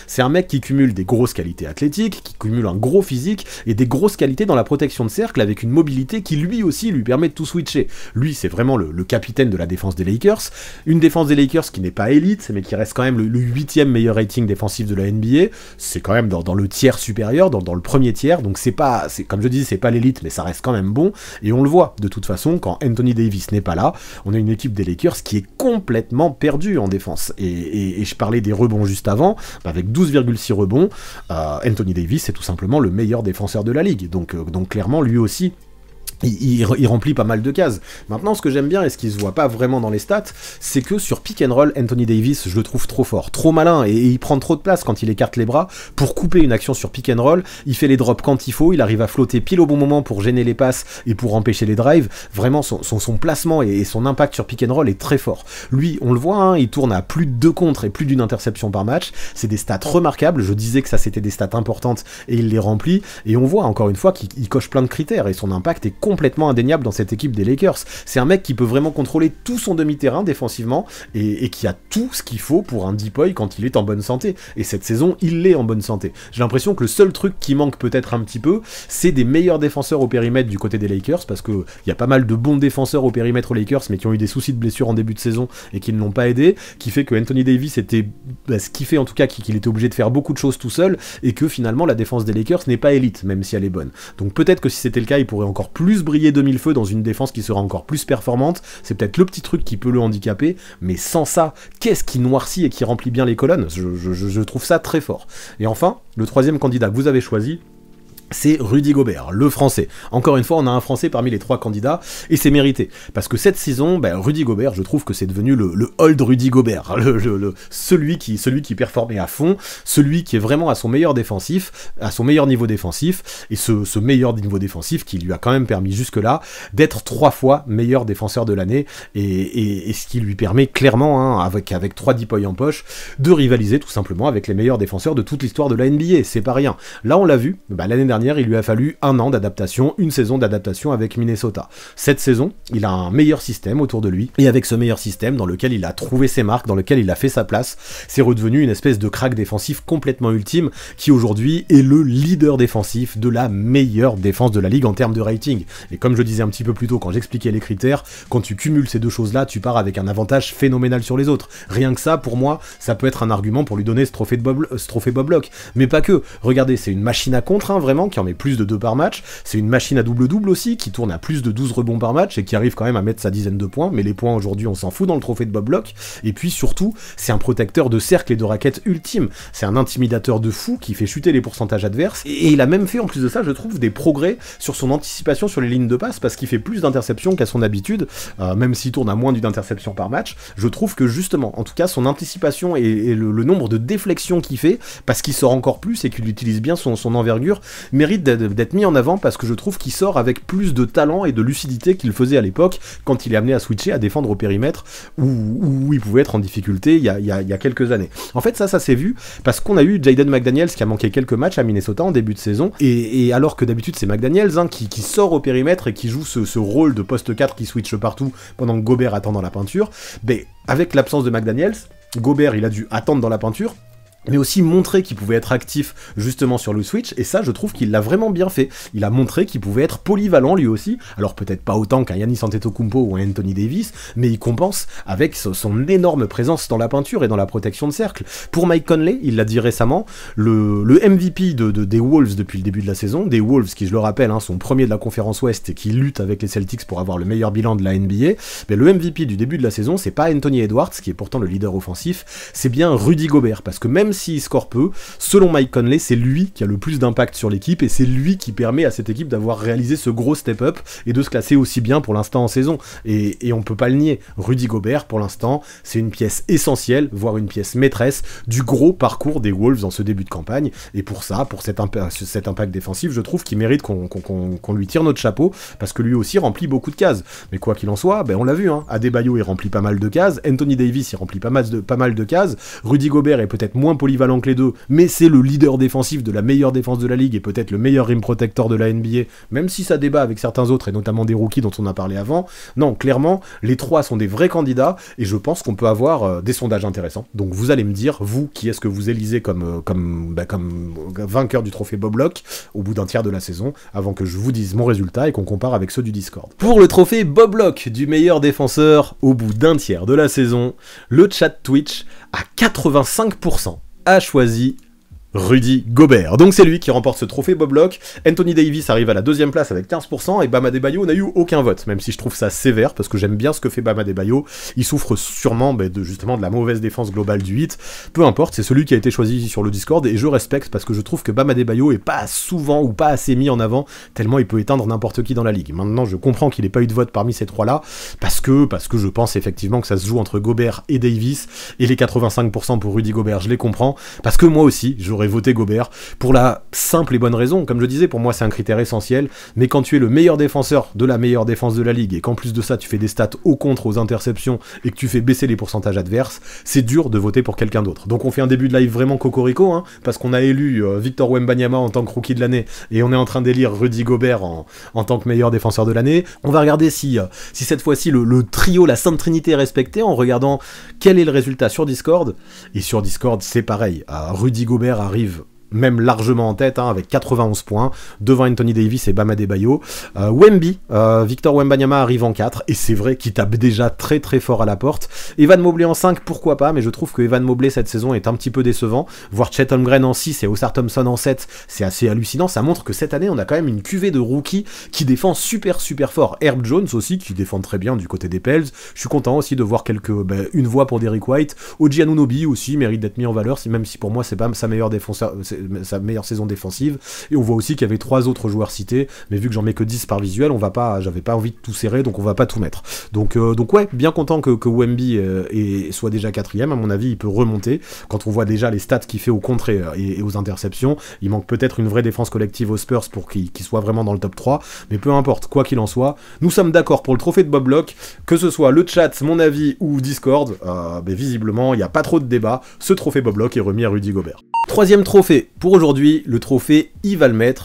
c'est un mec qui cumule des grosses qualités athlétiques, qui cumule un gros physique et des grosses qualités dans la protection de cercle avec une mobilité qui lui aussi lui permet de tout switcher. Lui, c'est vraiment le, capitaine de la défense des Lakers. Une défense des Lakers qui n'est pas élite, mais qui reste quand même le huitième meilleur rating défensif de la NBA. C'est quand même dans, le tiers supérieur, dans, le premier tiers. Donc c'est pas, comme je dis, c'est pas l'élite, mais ça reste quand même bon. Et on le voit de toute façon quand Anthony Davis n'est pas là. On a une équipe des Lakers qui est complètement perdue en défense. et je parlais des rebonds juste avant. Bah, avec 12,6 rebonds, euh, Anthony Davis, est tout simplement le meilleur défenseur de la ligue. Donc, euh, donc clairement, lui aussi, il, remplit pas mal de cases. Maintenant, ce que j'aime bien et ce qui se voit pas vraiment dans les stats, c'est que sur pick and roll, Anthony Davis, je le trouve trop fort, trop malin et, il prend trop de place quand il écarte les bras pour couper une action sur pick and roll. Il fait les drops quand il faut, il arrive à flotter pile au bon moment pour gêner les passes et pour empêcher les drives. Vraiment, son, son, placement et, son impact sur pick and roll est très fort. Lui, on le voit, hein, il tourne à plus de deux contres et plus d'une interception par match. C'est des stats remarquables. Je disais que ça c'était des stats importantes et il les remplit. Et on voit encore une fois qu'il coche plein de critères et son impact est complètement indéniable dans cette équipe des Lakers. C'est un mec qui peut vraiment contrôler tout son demi-terrain défensivement et, qui a tout ce qu'il faut pour un boy quand il est en bonne santé. Et cette saison, il l'est en bonne santé. J'ai l'impression que le seul truc qui manque peut-être un petit peu, c'est des meilleurs défenseurs au périmètre du côté des Lakers parce qu'il y a pas mal de bons défenseurs au périmètre aux Lakers mais qui ont eu des soucis de blessure en début de saison et qui ne l'ont pas aidé, qui fait que Anthony Davis était bah, ce qui fait en tout cas qu'il était obligé de faire beaucoup de choses tout seul et que finalement la défense des Lakers n'est pas élite même si elle est bonne. Donc peut-être que si c'était le cas, il pourrait encore plus briller 2000 feux dans une défense qui sera encore plus performante. C'est peut-être le petit truc qui peut le handicaper, mais sans ça, qu'est-ce qui noircit et qui remplit bien les colonnes je, je trouve ça très fort. Et enfin, le troisième candidat que vous avez choisi, c'est Rudy Gobert, le français. Encore une fois, on a un français parmi les trois candidats, et c'est mérité. Parce que cette saison, ben, Rudy Gobert, je trouve que c'est devenu le, le, old Rudy Gobert, le, celui, qui, celui qui performait à fond, celui qui est vraiment à son meilleur défensif, à son meilleur niveau défensif, et ce, meilleur niveau défensif qui lui a quand même permis jusque-là d'être trois fois meilleur défenseur de l'année, et, ce qui lui permet clairement, hein, avec, avec trois dipoys en poche, de rivaliser tout simplement avec les meilleurs défenseurs de toute l'histoire de la NBA. C'est pas rien. Là, on l'a vu, ben, l'année dernière, il lui a fallu un an d'adaptation, une saison d'adaptation avec Minnesota. Cette saison, il a un meilleur système autour de lui, et avec ce meilleur système dans lequel il a trouvé ses marques, dans lequel il a fait sa place, c'est redevenu une espèce de crack défensif complètement ultime, qui aujourd'hui est le leader défensif de la meilleure défense de la ligue en termes de rating. Et comme je disais un petit peu plus tôt quand j'expliquais les critères, quand tu cumules ces deux choses-là, tu pars avec un avantage phénoménal sur les autres. Rien que ça, pour moi, ça peut être un argument pour lui donner ce trophée, de Bob, ce trophée Mais pas que. Regardez, c'est une machine à contre, hein, vraiment qui en met plus de 2 par match. C'est une machine à double-double aussi, qui tourne à plus de 12 rebonds par match et qui arrive quand même à mettre sa dizaine de points. Mais les points aujourd'hui, on s'en fout dans le trophée de Bob block Et puis surtout, c'est un protecteur de cercle et de raquettes ultime. C'est un intimidateur de fou qui fait chuter les pourcentages adverses. Et il a même fait, en plus de ça, je trouve, des progrès sur son anticipation sur les lignes de passe parce qu'il fait plus d'interceptions qu'à son habitude, euh, même s'il tourne à moins d'une interception par match. Je trouve que justement, en tout cas, son anticipation et, le, nombre de déflexions qu'il fait, parce qu'il sort encore plus et qu'il utilise bien son, son envergure, mérite d'être mis en avant parce que je trouve qu'il sort avec plus de talent et de lucidité qu'il faisait à l'époque quand il est amené à switcher, à défendre au périmètre où, où il pouvait être en difficulté il y, a, a, quelques années. En fait, ça, ça s'est vu parce qu'on a eu Jaden McDaniels qui a manqué quelques matchs à Minnesota en début de saison et, alors que d'habitude c'est McDaniels hein, qui, sort au périmètre et qui joue ce, rôle de poste 4 qui switch partout pendant que Gobert attend dans la peinture, mais ben, avec l'absence de McDaniels, Gobert, il a dû attendre dans la peinture, mais aussi montrer qu'il pouvait être actif justement sur le Switch, et ça je trouve qu'il l'a vraiment bien fait. Il a montré qu'il pouvait être polyvalent lui aussi, alors peut-être pas autant qu'un Yannis Antetokounmpo ou un Anthony Davis, mais il compense avec son énorme présence dans la peinture et dans la protection de cercle. Pour Mike Conley, il l'a dit récemment, le, MVP de, des Wolves depuis le début de la saison, des Wolves qui je le rappelle hein, sont premiers de la conférence Ouest et qui luttent avec les Celtics pour avoir le meilleur bilan de la NBA, mais le MVP du début de la saison c'est pas Anthony Edwards qui est pourtant le leader offensif, c'est bien Rudy Gobert, parce que même s'il score peu, selon Mike Conley, c'est lui qui a le plus d'impact sur l'équipe et c'est lui qui permet à cette équipe d'avoir réalisé ce gros step-up et de se classer aussi bien pour l'instant en saison. Et, et on peut pas le nier, Rudy Gobert, pour l'instant, c'est une pièce essentielle, voire une pièce maîtresse du gros parcours des Wolves en ce début de campagne. Et pour ça, pour cet, impact défensif, je trouve qu'il mérite qu'on lui tire notre chapeau parce que lui aussi remplit beaucoup de cases. Mais quoi qu'il en soit, ben, on l'a vu, hein, Adebayo il remplit pas mal de cases, Anthony Davis il remplit pas mal de, pas mal de cases, Rudy Gobert est peut-être moins polyvalent que les deux, mais c'est le leader défensif de la meilleure défense de la ligue et peut-être le meilleur rim protector de la NBA, même si ça débat avec certains autres et notamment des rookies dont on a parlé avant. Non, clairement, les trois sont des vrais candidats et je pense qu'on peut avoir euh, des sondages intéressants. Donc vous allez me dire, vous, qui est-ce que vous élisez comme, euh, comme, bah, comme vainqueur du trophée Bob Locke au bout d'un tiers de la saison, avant que je vous dise mon résultat et qu'on compare avec ceux du Discord. Pour le trophée Bob Locke du meilleur défenseur au bout d'un tiers de la saison, le chat Twitch à 85% a choisi Rudy Gobert. Donc c'est lui qui remporte ce trophée Bob Locke. Anthony Davis arrive à la deuxième place avec 15% et Bam Adebayo n'a eu aucun vote, même si je trouve ça sévère parce que j'aime bien ce que fait Bam Adebayo. Il souffre sûrement de, justement de la mauvaise défense globale du hit. Peu importe, c'est celui qui a été choisi sur le Discord et je respecte parce que je trouve que Bam Adebayo est pas souvent ou pas assez mis en avant tellement il peut éteindre n'importe qui dans la ligue. Maintenant, je comprends qu'il n'ait pas eu de vote parmi ces trois-là parce que parce que je pense effectivement que ça se joue entre Gobert et Davis et les 85% pour Rudy Gobert, je les comprends parce que moi aussi j'aurais voter Gobert, pour la simple et bonne raison, comme je disais, pour moi c'est un critère essentiel, mais quand tu es le meilleur défenseur de la meilleure défense de la ligue, et qu'en plus de ça tu fais des stats au contre aux interceptions, et que tu fais baisser les pourcentages adverses, c'est dur de voter pour quelqu'un d'autre. Donc on fait un début de live vraiment cocorico, hein, parce qu'on a élu euh, Victor Wembanyama en tant que rookie de l'année, et on est en train d'élire Rudy Gobert en, tant que meilleur défenseur de l'année. On va regarder si, euh, si cette fois-ci le, trio, la Sainte Trinité est respectée, en regardant quel est le résultat sur Discord, et sur Discord c'est pareil, Rudy Gobert arrive même largement en tête, hein, avec 91 points, devant Anthony Davis et Bama Debayo. Euh, Wemby, euh, Victor Wembanyama arrive en 4, et c'est vrai qu'il tape déjà très très fort à la porte. Evan Mobley en 5, pourquoi pas, mais je trouve que Evan Mobley cette saison est un petit peu décevant. Voir Chet Holmgren en 6 et Ossar Thompson en 7, c'est assez hallucinant, ça montre que cette année on a quand même une cuvée de rookies qui défend super super fort. Herb Jones aussi, qui défend très bien du côté des Pels. Je suis content aussi de voir quelques, ben, une voix pour Derek White. Oji Anunobi aussi mérite d'être mis en valeur, même si pour moi c'est pas sa meilleure défenseur... Euh, sa meilleure saison défensive. Et on voit aussi qu'il y avait trois autres joueurs cités, mais vu que j'en mets que 10 par visuel, on va pas, j'avais pas envie de tout serrer, donc on va pas tout mettre. Donc, euh, donc ouais, bien content que, que Wemby euh, soit déjà quatrième. À mon avis, il peut remonter. Quand on voit déjà les stats qu'il fait au contrées euh, et, aux interceptions, il manque peut-être une vraie défense collective aux Spurs pour qu'il soit vraiment dans le top 3. Mais peu importe, quoi qu'il en soit, nous sommes d'accord pour le trophée de Bob Locke, que ce soit le chat, mon avis ou Discord. mais ben, visiblement, il n'y a pas trop de débat. Ce trophée Bob Locke est remis à Rudy Gobert. Troisième trophée pour aujourd'hui, le trophée il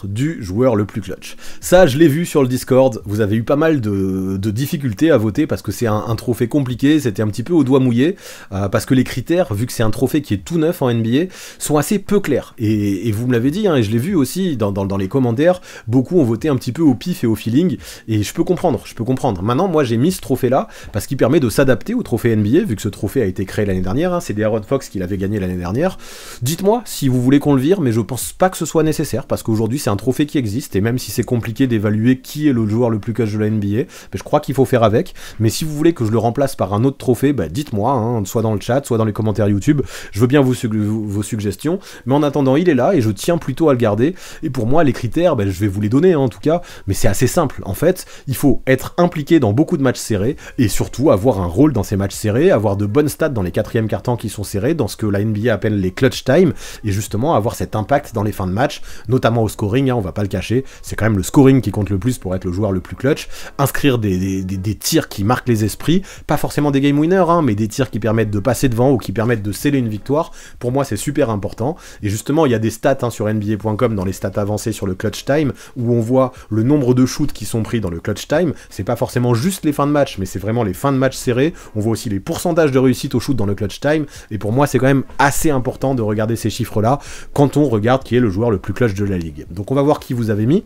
du joueur le plus clutch. Ça, je l'ai vu sur le Discord, vous avez eu pas mal de, difficultés à voter parce que c'est un, trophée compliqué, c'était un petit peu au doigt mouillé, euh, parce que les critères, vu que c'est un trophée qui est tout neuf en NBA, sont assez peu clairs. Et, vous me l'avez dit, hein, et je l'ai vu aussi dans, dans, les commentaires, beaucoup ont voté un petit peu au pif et au feeling, et je peux comprendre, je peux comprendre. Maintenant, moi j'ai mis ce trophée-là parce qu'il permet de s'adapter au trophée NBA, vu que ce trophée a été créé l'année dernière, hein, c'est Aaron Fox qui l'avait gagné l'année dernière. Dites-moi si vous voulez qu'on le vire, mais je pense pas que ce soit nécessaire parce qu'aujourd'hui c'est un trophée qui existe et même si c'est compliqué d'évaluer qui est le joueur le plus cash de la NBA, je crois qu'il faut faire avec. Mais si vous voulez que je le remplace par un autre trophée, bah, dites-moi, hein, soit dans le chat, soit dans les commentaires YouTube. Je veux bien vos suggestions, mais en attendant il est là et je tiens plutôt à le garder. Et pour moi les critères, bah, je vais vous les donner hein, en tout cas, mais c'est assez simple. En fait, il faut être impliqué dans beaucoup de matchs serrés et surtout avoir un rôle dans ces matchs serrés, avoir de bonnes stats dans les quatrièmes cartons qui sont serrés, dans ce que la NBA appelle les clutch time et justement avoir cet impact dans les fins de match, notamment au scoring, hein, on va pas le cacher, c'est quand même le scoring qui compte le plus pour être le joueur le plus clutch, inscrire des, tirs qui marquent les esprits, pas forcément des game winners, hein, mais des tirs qui permettent de passer devant ou qui permettent de sceller une victoire, pour moi c'est super important, et justement il y a des stats hein, sur NBA.com dans les stats avancées sur le clutch time, où on voit le nombre de shoots qui sont pris dans le clutch time, c'est pas forcément juste les fins de match, mais c'est vraiment les fins de match serrées, on voit aussi les pourcentages de réussite au shoot dans le clutch time, et pour moi c'est quand même assez important de regarder ces chiffres là quand on regarde qui est le joueur le plus clutch de la ligue. Donc on va voir qui vous avez mis.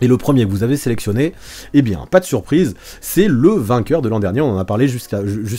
Et le premier que vous avez sélectionné, eh bien, pas de surprise, c'est le vainqueur de l'an dernier, on en a parlé juste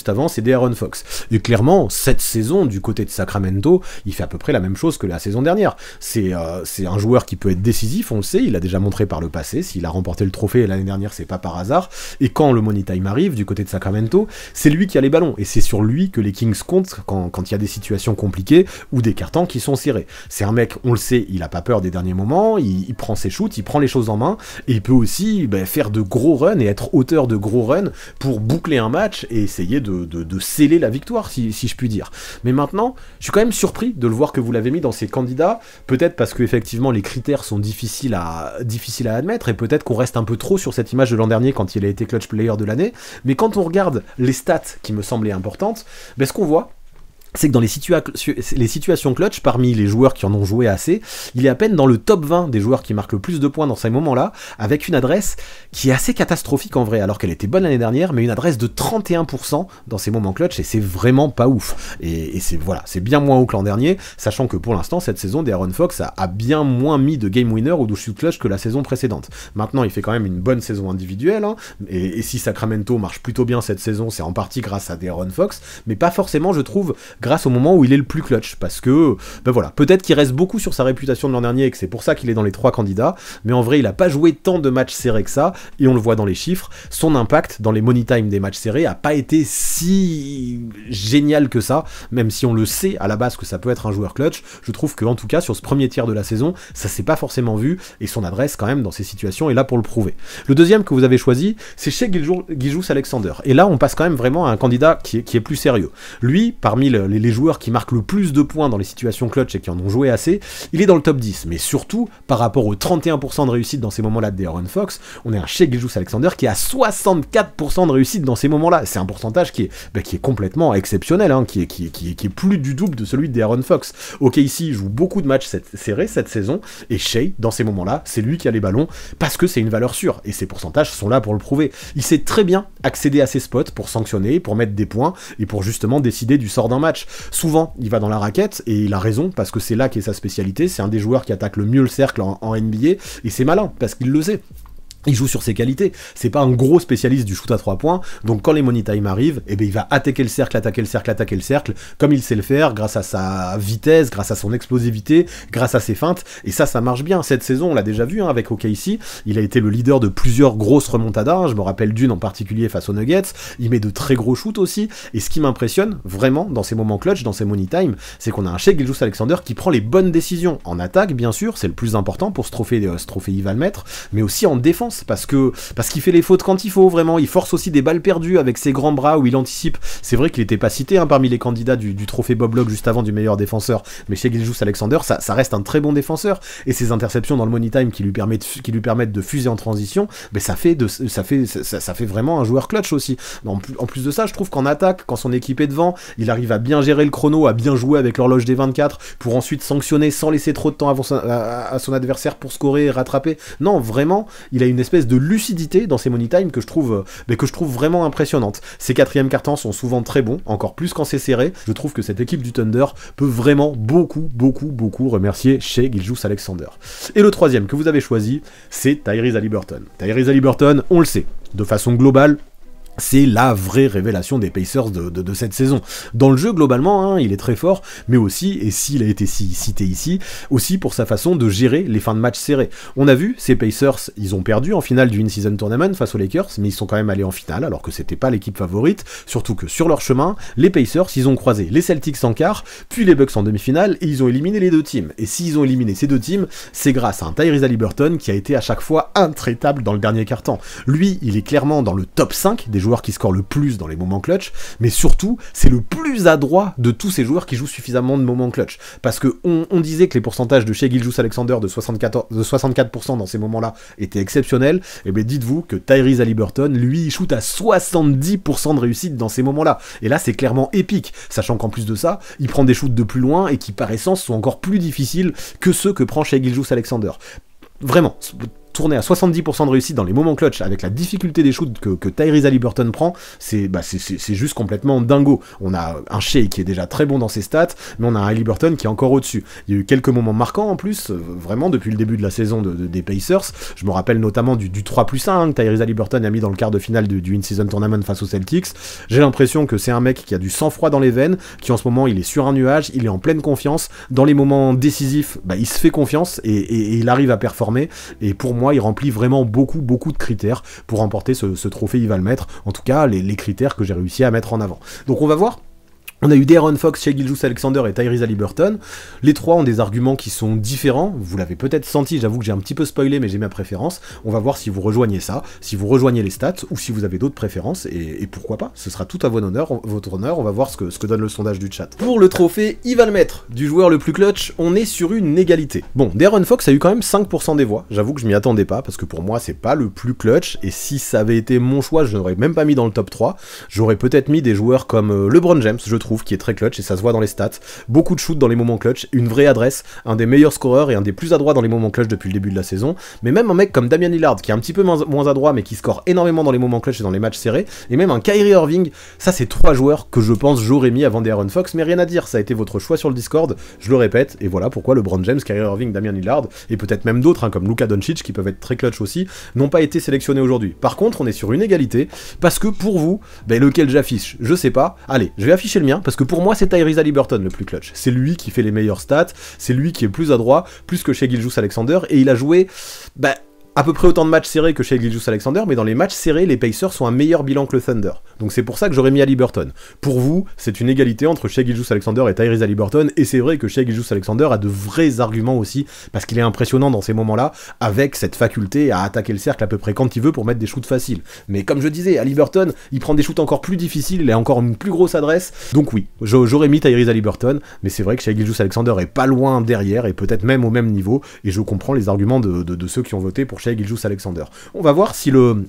avant, c'est Aaron Fox. Et clairement, cette saison, du côté de Sacramento, il fait à peu près la même chose que la saison dernière. C'est euh, un joueur qui peut être décisif, on le sait, il a déjà montré par le passé, s'il a remporté le trophée l'année dernière, c'est pas par hasard. Et quand le money time arrive, du côté de Sacramento, c'est lui qui a les ballons, et c'est sur lui que les Kings comptent quand, il y a des situations compliquées ou des cartons qui sont serrés. C'est un mec, on le sait, il a pas peur des derniers moments, il prend ses shoots, il prend les choses en main, et il peut aussi bah, faire de gros runs et être auteur de gros runs pour boucler un match et essayer de, sceller la victoire, si, je puis dire. Mais maintenant, je suis quand même surpris de le voir que vous l'avez mis dans ces candidats, peut-être parce qu'effectivement les critères sont difficiles à, admettre, et peut-être qu'on reste un peu trop sur cette image de l'an dernier quand il a été clutch player de l'année, mais quand on regarde les stats qui me semblaient importantes, bah, ce qu'on voit, c'est que dans les, situations clutch, parmi les joueurs qui en ont joué assez, il est à peine dans le top 20 des joueurs qui marquent le plus de points dans ces moments-là, avec une adresse qui est assez catastrophique en vrai, alors qu'elle était bonne l'année dernière, mais une adresse de 31% dans ces moments clutch, et c'est vraiment pas ouf. Et, c'est voilà, c'est bien moins haut que l'an dernier, sachant que pour l'instant, cette saison, Deron Fox a, bien moins mis de game winner ou de shoot clutch que la saison précédente. Maintenant, il fait quand même une bonne saison individuelle, hein, et, si Sacramento marche plutôt bien cette saison, c'est en partie grâce à Desron Fox, mais pas forcément, je trouve, grâce au moment où il est le plus clutch. Parce que, ben voilà, peut-être qu'il reste beaucoup sur sa réputation de l'an dernier et que c'est pour ça qu'il est dans les trois candidats, mais en vrai, il n'a pas joué tant de matchs serrés que ça, et on le voit dans les chiffres, son impact dans les money time des matchs serrés a pas été si génial que ça, même si on le sait à la base que ça peut être un joueur clutch, je trouve que en tout cas sur ce premier tiers de la saison, ça s'est pas forcément vu, et son adresse quand même dans ces situations est là pour le prouver. Le deuxième que vous avez choisi, c'est chez Guijous Alexander, et là on passe quand même vraiment à un candidat qui est, qui est plus sérieux. Lui, parmi le, les, joueurs qui marquent le plus de points dans les situations clutch et qui en ont joué assez, il est dans le top 10. Mais surtout, par rapport aux 31% de réussite dans ces moments-là de Aaron Fox, on est un chez Gijus Alexander qui a 64% de réussite dans ces moments-là. C'est un pourcentage qui est, bah, qui est complètement exceptionnel, hein, qui, est, qui, plus du double de celui de d'Aaron Fox. Ok, ici, il joue beaucoup de matchs cette, serrés cette saison, et Shea, dans ces moments-là, c'est lui qui a les ballons, parce que c'est une valeur sûre, et ses pourcentages sont là pour le prouver. Il sait très bien accéder à ses spots pour sanctionner, pour mettre des points, et pour justement décider du sort d'un match. Souvent, il va dans la raquette et il a raison parce que c'est là qu'est sa spécialité. C'est un des joueurs qui attaque le mieux le cercle en NBA et c'est malin parce qu'il le sait. Il joue sur ses qualités. C'est pas un gros spécialiste du shoot à trois points. Donc quand les money time arrivent, eh bien, il va attaquer le cercle, attaquer le cercle, attaquer le cercle, comme il sait le faire, grâce à sa vitesse, grâce à son explosivité, grâce à ses feintes. Et ça, ça marche bien. Cette saison, on l'a déjà vu hein, avec OKC. Il a été le leader de plusieurs grosses remontadas. Je me rappelle d'une en particulier face aux Nuggets. Il met de très gros shoots aussi. Et ce qui m'impressionne vraiment dans ces moments clutch, dans ces money time, c'est qu'on a un Shea Giljus Alexander qui prend les bonnes décisions. En attaque, bien sûr, c'est le plus important pour se trophée, ce trophée euh, il va le mettre, mais aussi en défense parce que parce qu'il fait les fautes quand il faut vraiment. Il force aussi des balles perdues avec ses grands bras où il anticipe. C'est vrai qu'il n'était pas cité hein, parmi les candidats du, du trophée Bob juste avant du meilleur défenseur, mais chez Giljous Alexander, ça, ça, reste un très bon défenseur. Et ses interceptions dans le money time qui lui permettent qui lui permettent de fuser en transition, mais ben, ça fait de ça fait ça, fait vraiment un joueur clutch aussi. En, en plus de ça, je trouve qu'en attaque, quand son équipe est devant, il arrive à bien gérer le chrono, à bien jouer avec l'horloge des 24 pour ensuite sanctionner sans laisser trop de temps à son adversaire pour scorer et rattraper. Non, vraiment, il a une espèce de lucidité dans ces money time que je trouve, euh, mais que je trouve vraiment impressionnante. Ces quatrièmes cartons sont souvent très bons, encore plus quand c'est serré. Je trouve que cette équipe du Thunder peut vraiment beaucoup, beaucoup, beaucoup remercier chez Giljous Alexander. Et le troisième que vous avez choisi, c'est Tyrese Halliburton. Tyrese Halliburton, on le sait, de façon globale, c'est la vraie révélation des Pacers de, cette saison. Dans le jeu, globalement, hein, il est très fort, mais aussi, et s'il a été cité ici, aussi pour sa façon de gérer les fins de match serrées. On a vu, ces Pacers, ils ont perdu en finale du in-season tournament face aux Lakers, mais ils sont quand même allés en finale, alors que c'était pas l'équipe favorite, surtout que sur leur chemin, les Pacers, ils ont croisé les Celtics en quart, puis les Bucks en demi-finale, et ils ont éliminé les deux teams. Et s'ils ont éliminé ces deux teams, c'est grâce à un Tyrese Haliburton qui a été à chaque fois intraitable dans le dernier quart-temps. Lui, il est clairement dans le top 5 des joueurs qui score le plus dans les moments clutch, mais surtout, c'est le plus adroit de tous ces joueurs qui jouent suffisamment de moments clutch. Parce que on, disait que les pourcentages de chez Giljus Alexander de 74, de 64% dans ces moments-là étaient exceptionnels, et eh bien dites-vous que Tyrese Haliburton, lui, il shoot à 70% de réussite dans ces moments-là. Et là, c'est clairement épique, sachant qu'en plus de ça, il prend des shoots de plus loin et qui, par essence, sont encore plus difficiles que ceux que prend chez Giljus Alexander. Vraiment, tourner à 70% de réussite dans les moments clutch avec la difficulté des shoots que, que Tyrese Halliburton prend, c'est bah, juste complètement dingo. On a un Shea qui est déjà très bon dans ses stats, mais on a un Halliburton qui est encore au-dessus. Il y a eu quelques moments marquants en plus, euh, vraiment depuis le début de la saison de, des Pacers. Je me rappelle notamment du, du 3 plus 1 que Tyrese Halliburton a mis dans le quart de finale du, in-season tournament face aux Celtics. J'ai l'impression que c'est un mec qui a du sang-froid dans les veines, qui en ce moment il est sur un nuage, il est en pleine confiance. Dans les moments décisifs, bah, il se fait confiance et, il arrive à performer. Et pour il remplit vraiment beaucoup, beaucoup de critères pour remporter ce, trophée, il va le mettre. En tout cas, les critères que j'ai réussi à mettre en avant. Donc on va voir on a eu Deron Fox, Shaggy Alexander et Tyrese Liberton. Les trois ont des arguments qui sont différents. Vous l'avez peut-être senti, j'avoue que j'ai un petit peu spoilé, mais j'ai ma préférence. On va voir si vous rejoignez ça, si vous rejoignez les stats, ou si vous avez d'autres préférences, et, pourquoi pas. Ce sera tout à votre honneur, votre honneur. On va voir ce que, donne le sondage du chat. Pour le trophée, il va le mettre. Du joueur le plus clutch, on est sur une égalité. Bon, Deron Fox a eu quand même 5% des voix. J'avoue que je m'y attendais pas, parce que pour moi, c'est pas le plus clutch. Et si ça avait été mon choix, je n'aurais même pas mis dans le top 3. J'aurais peut-être mis des joueurs comme euh, LeBron James, je trouve qui est très clutch et ça se voit dans les stats. Beaucoup de shoots dans les moments clutch, une vraie adresse, un des meilleurs scoreurs et un des plus adroits dans les moments clutch depuis le début de la saison. Mais même un mec comme Damian Hillard qui est un petit peu moins, adroit mais qui score énormément dans les moments clutch et dans les matchs serrés, et même un Kyrie Irving, ça c'est trois joueurs que je pense j'aurais mis avant Aaron Fox, mais rien à dire, ça a été votre choix sur le Discord, je le répète, et voilà pourquoi le LeBron James, Kyrie Irving, Damian Hillard et peut-être même d'autres hein, comme Luka Doncic, qui peuvent être très clutch aussi, n'ont pas été sélectionnés aujourd'hui. Par contre, on est sur une égalité, parce que pour vous, ben, lequel j'affiche Je sais pas. Allez, je vais afficher le mien, parce que pour moi c'est Tyrese Liberton le plus clutch. C'est lui qui fait les meilleurs stats, c'est lui qui est plus adroit, plus que chez Giljus Alexander, et il a joué bah, à peu près autant de matchs serrés que chez Alexander, mais dans les matchs serrés, les Pacers sont un meilleur bilan que le Thunder. Donc c'est pour ça que j'aurais mis Burton. Pour vous, c'est une égalité entre chez Alexander et Tyrese Burton et c'est vrai que chez Alexander a de vrais arguments aussi, parce qu'il est impressionnant dans ces moments-là, avec cette faculté à attaquer le cercle à peu près quand il veut pour mettre des shoots faciles. Mais comme je disais, Burton, il prend des shoots encore plus difficiles, il a encore une plus grosse adresse, donc oui, j'aurais mis Tyrese Burton mais c'est vrai que chez Alexander est pas loin derrière, et peut-être même au même niveau, et je comprends les arguments de ceux qui ont voté pour il joue Alexander. On va voir si le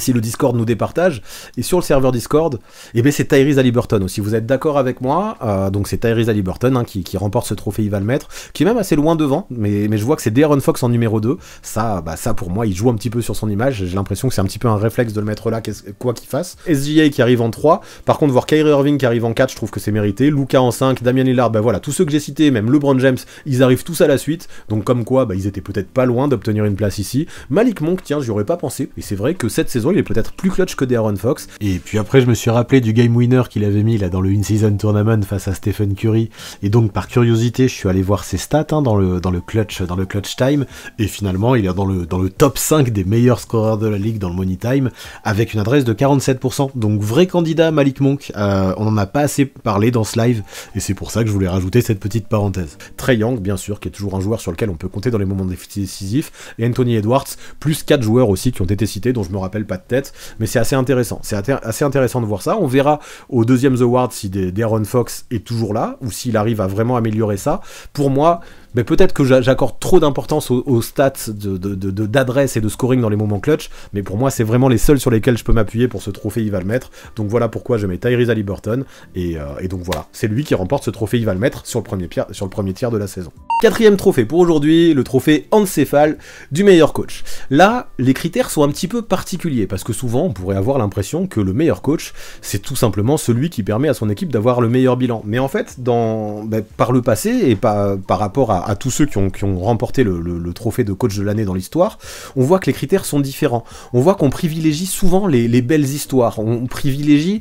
si le Discord nous départage. Et sur le serveur Discord, eh bien c'est Tyrese Aliburton. si Vous êtes d'accord avec moi euh, Donc c'est Tyrese Aliburton hein, qui, remporte ce trophée, il va le mettre, qui est même assez loin devant, mais, je vois que c'est Darren Fox en numéro 2. Ça, bah, ça pour moi, il joue un petit peu sur son image. J'ai l'impression que c'est un petit peu un réflexe de le mettre là, quoi qu'il fasse. SGA qui arrive en 3. Par contre, voir Kyrie Irving qui arrive en 4, je trouve que c'est mérité. Luca en 5, Damien Lillard, bah voilà, tous ceux que j'ai cités, même LeBron James, ils arrivent tous à la suite. Donc comme quoi, bah, ils étaient peut-être pas loin d'obtenir une place ici. Malik Monk, tiens, j'y aurais pas pensé. Et c'est vrai que cette saison, il est peut-être plus clutch que De'Aaron Fox. Et puis après, je me suis rappelé du game winner qu'il avait mis là dans le in-season tournament face à Stephen Curry. Et donc, par curiosité, je suis allé voir ses stats hein, dans, le, dans, le clutch, dans le time. Et finalement, il est dans le, dans le top 5 des meilleurs scoreurs de la ligue dans le money time avec une adresse de 47%. Donc, vrai candidat Malik Monk. Euh, on n'en a pas assez parlé dans ce live. Et c'est pour ça que je voulais rajouter cette petite parenthèse. Trey Young, bien sûr, qui est toujours un joueur sur lequel on peut compter dans les moments décisifs. Et Anthony Edwards, plus 4 joueurs aussi qui ont été cités, dont je me rappelle pas de tête, mais c'est assez intéressant. C'est assez intéressant de voir ça. On verra au deuxième The Ward si deron Fox est toujours là ou s'il arrive à vraiment améliorer ça. Pour moi, mais peut-être que j'accorde trop d'importance aux, stats d'adresse de, et de scoring dans les moments clutch, mais pour moi, c'est vraiment les seuls sur lesquels je peux m'appuyer pour ce trophée, il va mettre. Donc voilà pourquoi je mets Tyrese Halliburton, euh, et, donc voilà, c'est lui qui remporte ce trophée, il va mettre sur le premier, sur le premier tiers de la saison. Quatrième trophée pour aujourd'hui, le trophée encéphale du meilleur coach. Là, les critères sont un petit peu particuliers, parce que souvent, on pourrait avoir l'impression que le meilleur coach, c'est tout simplement celui qui permet à son équipe d'avoir le meilleur bilan. Mais en fait, dans, ben, par le passé, et pas par rapport à à, tous ceux qui ont, remporté le, trophée de coach de l'année dans l'histoire, on voit que les critères sont différents. On voit qu'on privilégie souvent les belles histoires. On privilégie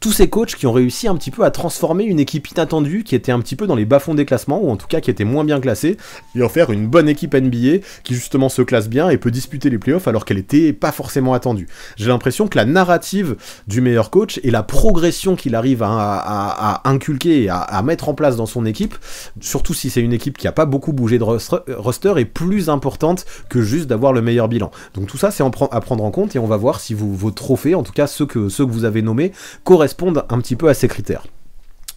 tous ces coachs qui ont réussi un petit peu à transformer une équipe inattendue qui était un petit peu dans les bas-fonds des classements, ou en tout cas qui était moins bien classée, et en faire une bonne équipe NBA qui justement se classe bien et peut disputer les playoffs alors qu'elle était pas forcément attendue. J'ai l'impression que la narrative du meilleur coach et la progression qu'il arrive à, inculquer et à, mettre en place dans son équipe, surtout si c'est une équipe qui a pas beaucoup bougé de roster, est plus importante que juste d'avoir le meilleur bilan. Donc tout ça c'est à prendre en compte et on va voir si vous, vos trophées, en tout cas ceux que vous avez nommés, correspondent correspondent un petit peu à ces critères.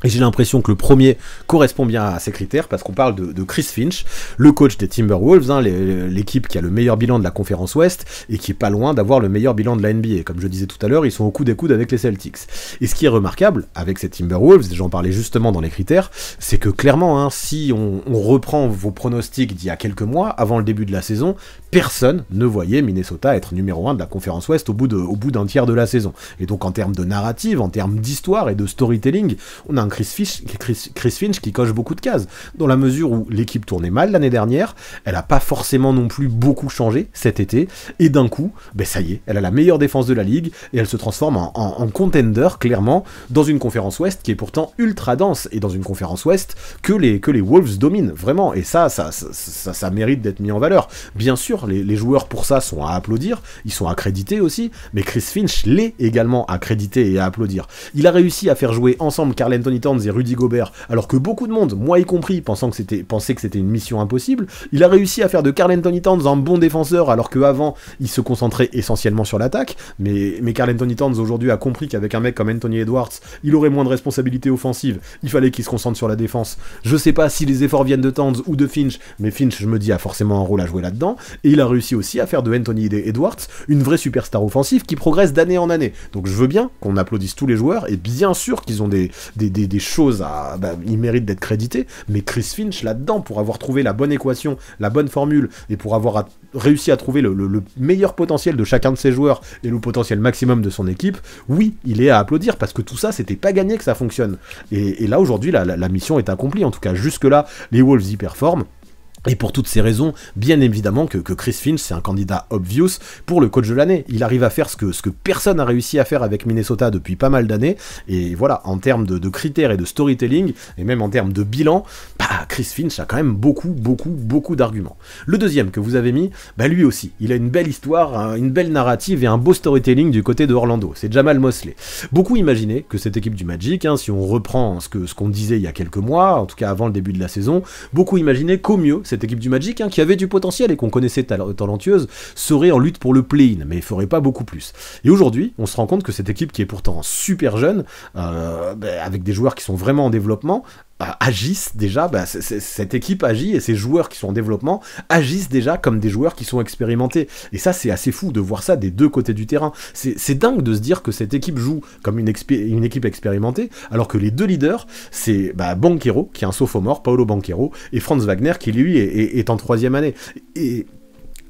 Et j'ai l'impression que le premier correspond bien à ces critères parce qu'on parle de, Chris Finch, le coach des Timberwolves, hein, l'équipe qui a le meilleur bilan de la conférence Ouest et qui est pas loin d'avoir le meilleur bilan de la NBA. Comme je disais tout à l'heure, ils sont au coude des coude avec les Celtics. Et ce qui est remarquable avec ces Timberwolves, j'en parlais justement dans les critères, c'est que clairement, hein, si on, reprend vos pronostics d'il y a quelques mois, avant le début de la saison, personne ne voyait Minnesota être numéro 1 de la conférence Ouest au bout d'un tiers de la saison. Et donc en termes de narrative, en termes d'histoire et de storytelling, on a un Chris, Chris, Finch qui coche beaucoup de cases, dans la mesure où l'équipe tournait mal l'année dernière, elle n'a pas forcément non plus beaucoup changé cet été, et d'un coup, ben ça y est, elle a la meilleure défense de la ligue, et elle se transforme en, contender, clairement, dans une conférence ouest qui est pourtant ultra dense, et dans une conférence ouest que les, que les Wolves dominent, vraiment, et ça, ça, ça, mérite d'être mis en valeur. Bien sûr, les, joueurs pour ça sont à applaudir, ils sont accrédités aussi, mais Chris Finch l'est également accrédité et à applaudir. Il a réussi à faire jouer ensemble Carl Anthony et Rudy Gobert, alors que beaucoup de monde, moi y compris, pensant que c'était, pensait que c'était une mission impossible, il a réussi à faire de Carl Anthony Towns un bon défenseur, alors qu'avant, il se concentrait essentiellement sur l'attaque. Mais, mais Carl Anthony Towns aujourd'hui a compris qu'avec un mec comme Anthony Edwards, il aurait moins de responsabilités offensives, il fallait qu'il se concentre sur la défense. Je sais pas si les efforts viennent de Towns ou de Finch, mais Finch, je me dis, a forcément un rôle à jouer là-dedans. Et il a réussi aussi à faire de Anthony Edwards une vraie superstar offensive qui progresse d'année en année. Donc je veux bien qu'on applaudisse tous les joueurs, et bien sûr qu'ils ont des, des, des choses à. Bah, il mérite d'être crédité, mais Chris Finch là-dedans, pour avoir trouvé la bonne équation, la bonne formule, et pour avoir réussi à trouver le, meilleur potentiel de chacun de ses joueurs et le potentiel maximum de son équipe, oui, il est à applaudir, parce que tout ça, c'était pas gagné que ça fonctionne. Et, là, aujourd'hui, la mission est accomplie. En tout cas, jusque-là, les Wolves y performent. Et pour toutes ces raisons, bien évidemment que, que Chris Finch, c'est un candidat obvious pour le coach de l'année. Il arrive à faire ce que, ce que personne n'a réussi à faire avec Minnesota depuis pas mal d'années. Et voilà, en termes de, critères et de storytelling, et même en termes de bilan, bah, Chris Finch a quand même beaucoup, beaucoup, beaucoup d'arguments. Le deuxième que vous avez mis, bah lui aussi, il a une belle histoire, une belle narrative et un beau storytelling du côté de Orlando. C'est Jamal Mosley. Beaucoup imaginaient que cette équipe du Magic, hein, si on reprend ce qu'on ce qu'on disait il y a quelques mois, en tout cas avant le début de la saison, beaucoup imaginaient qu'au mieux, cette équipe du Magic, hein, qui avait du potentiel et qu'on connaissait talentueuse, serait en lutte pour le play-in, mais il ferait pas beaucoup plus. Et aujourd'hui, on se rend compte que cette équipe qui est pourtant super jeune, euh, ben, avec des joueurs qui sont vraiment en développement, bah, agissent déjà, bah, cette équipe agit et ces joueurs qui sont en développement agissent déjà comme des joueurs qui sont expérimentés. Et ça, c'est assez fou de voir ça des deux côtés du terrain. C'est dingue de se dire que cette équipe joue comme une, équipe expérimentée, alors que les deux leaders, c'est bah, Banquero, qui est un sophomore, Paolo Banquero, et Franz Wagner, qui lui est, est en troisième année. Et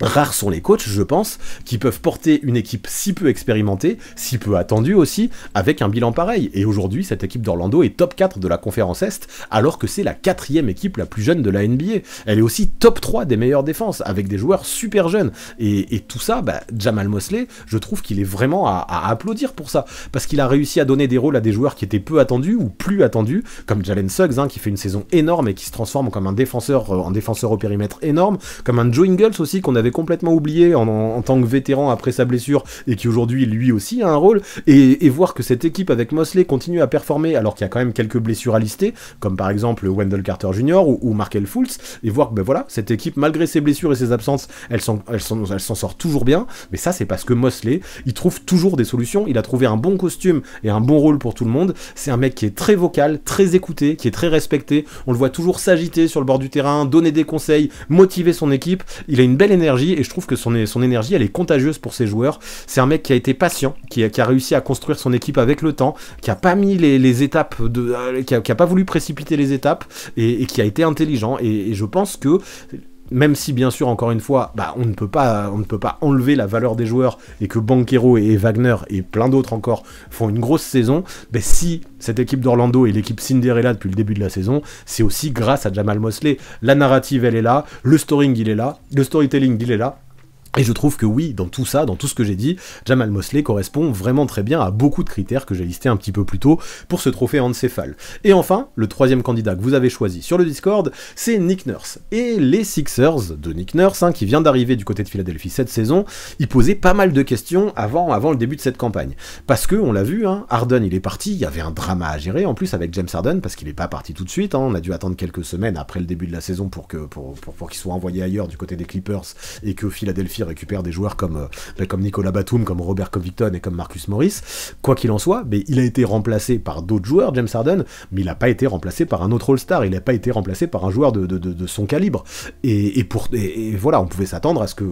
Rares sont les coachs, je pense, qui peuvent porter une équipe si peu expérimentée, si peu attendue aussi, avec un bilan pareil. Et aujourd'hui, cette équipe d'Orlando est top 4 de la conférence Est, alors que c'est la quatrième équipe la plus jeune de la NBA. Elle est aussi top 3 des meilleures défenses, avec des joueurs super jeunes. Et, tout ça, bah, Jamal Mosley, je trouve qu'il est vraiment à, applaudir pour ça, parce qu'il a réussi à donner des rôles à des joueurs qui étaient peu attendus ou plus attendus, comme Jalen Suggs, hein, qui fait une saison énorme et qui se transforme comme un défenseur, en euh, défenseur au périmètre énorme, comme un Joe Ingles aussi qu'on a avait complètement oublié en, tant que vétéran après sa blessure et qui aujourd'hui lui aussi a un rôle, et, voir que cette équipe avec Mosley continue à performer alors qu'il y a quand même quelques blessures à lister, comme par exemple Wendell Carter Jr. ou, Markel Fultz, et voir que ben voilà, cette équipe, malgré ses blessures et ses absences, elle s'en sort toujours bien, mais ça c'est parce que Mosley, il trouve toujours des solutions, il a trouvé un bon costume et un bon rôle pour tout le monde, c'est un mec qui est très vocal, très écouté, qui est très respecté, on le voit toujours s'agiter sur le bord du terrain, donner des conseils, motiver son équipe, il a une belle énergie et je trouve que son, son énergie, elle est contagieuse pour ses joueurs. C'est un mec qui a été patient, qui a, réussi à construire son équipe avec le temps, qui a pas mis les, étapes, de, euh, qui, a, pas voulu précipiter les étapes et, qui a été intelligent. et je pense que même si bien sûr encore une fois bah, on, ne peut pas, on ne peut pas enlever la valeur des joueurs et que Banquero et Wagner et plein d'autres encore font une grosse saison, bah, si cette équipe d'Orlando et l'équipe Cinderella depuis le début de la saison, c'est aussi grâce à Jamal Mosley. La narrative elle est là, le storytelling il est là, le storytelling il est là, et je trouve que oui, dans tout ça, dans tout ce que j'ai dit, Jamal Mosley correspond vraiment très bien à beaucoup de critères que j'ai listés un petit peu plus tôt pour ce trophée céphale. Et enfin, le troisième candidat que vous avez choisi sur le Discord, c'est Nick Nurse. Et les Sixers de Nick Nurse, hein, qui vient d'arriver du côté de Philadelphie cette saison, ils posaient pas mal de questions avant, avant le début de cette campagne. Parce que, on l'a vu, hein, Harden il est parti, il y avait un drama à gérer en plus avec James Harden, parce qu'il n'est pas parti tout de suite, hein. on a dû attendre quelques semaines après le début de la saison pour qu'il soit envoyé ailleurs du côté des Clippers et que Philadelphie récupère des joueurs comme, euh, ben, comme Nicolas Batum, comme Robert Covington et comme Marcus Morris. Quoi qu'il en soit, mais ben, il a été remplacé par d'autres joueurs, James Harden, mais il n'a pas été remplacé par un autre All-Star, il n'a pas été remplacé par un joueur de, de, son calibre. Et, pour, et voilà, on pouvait s'attendre à ce que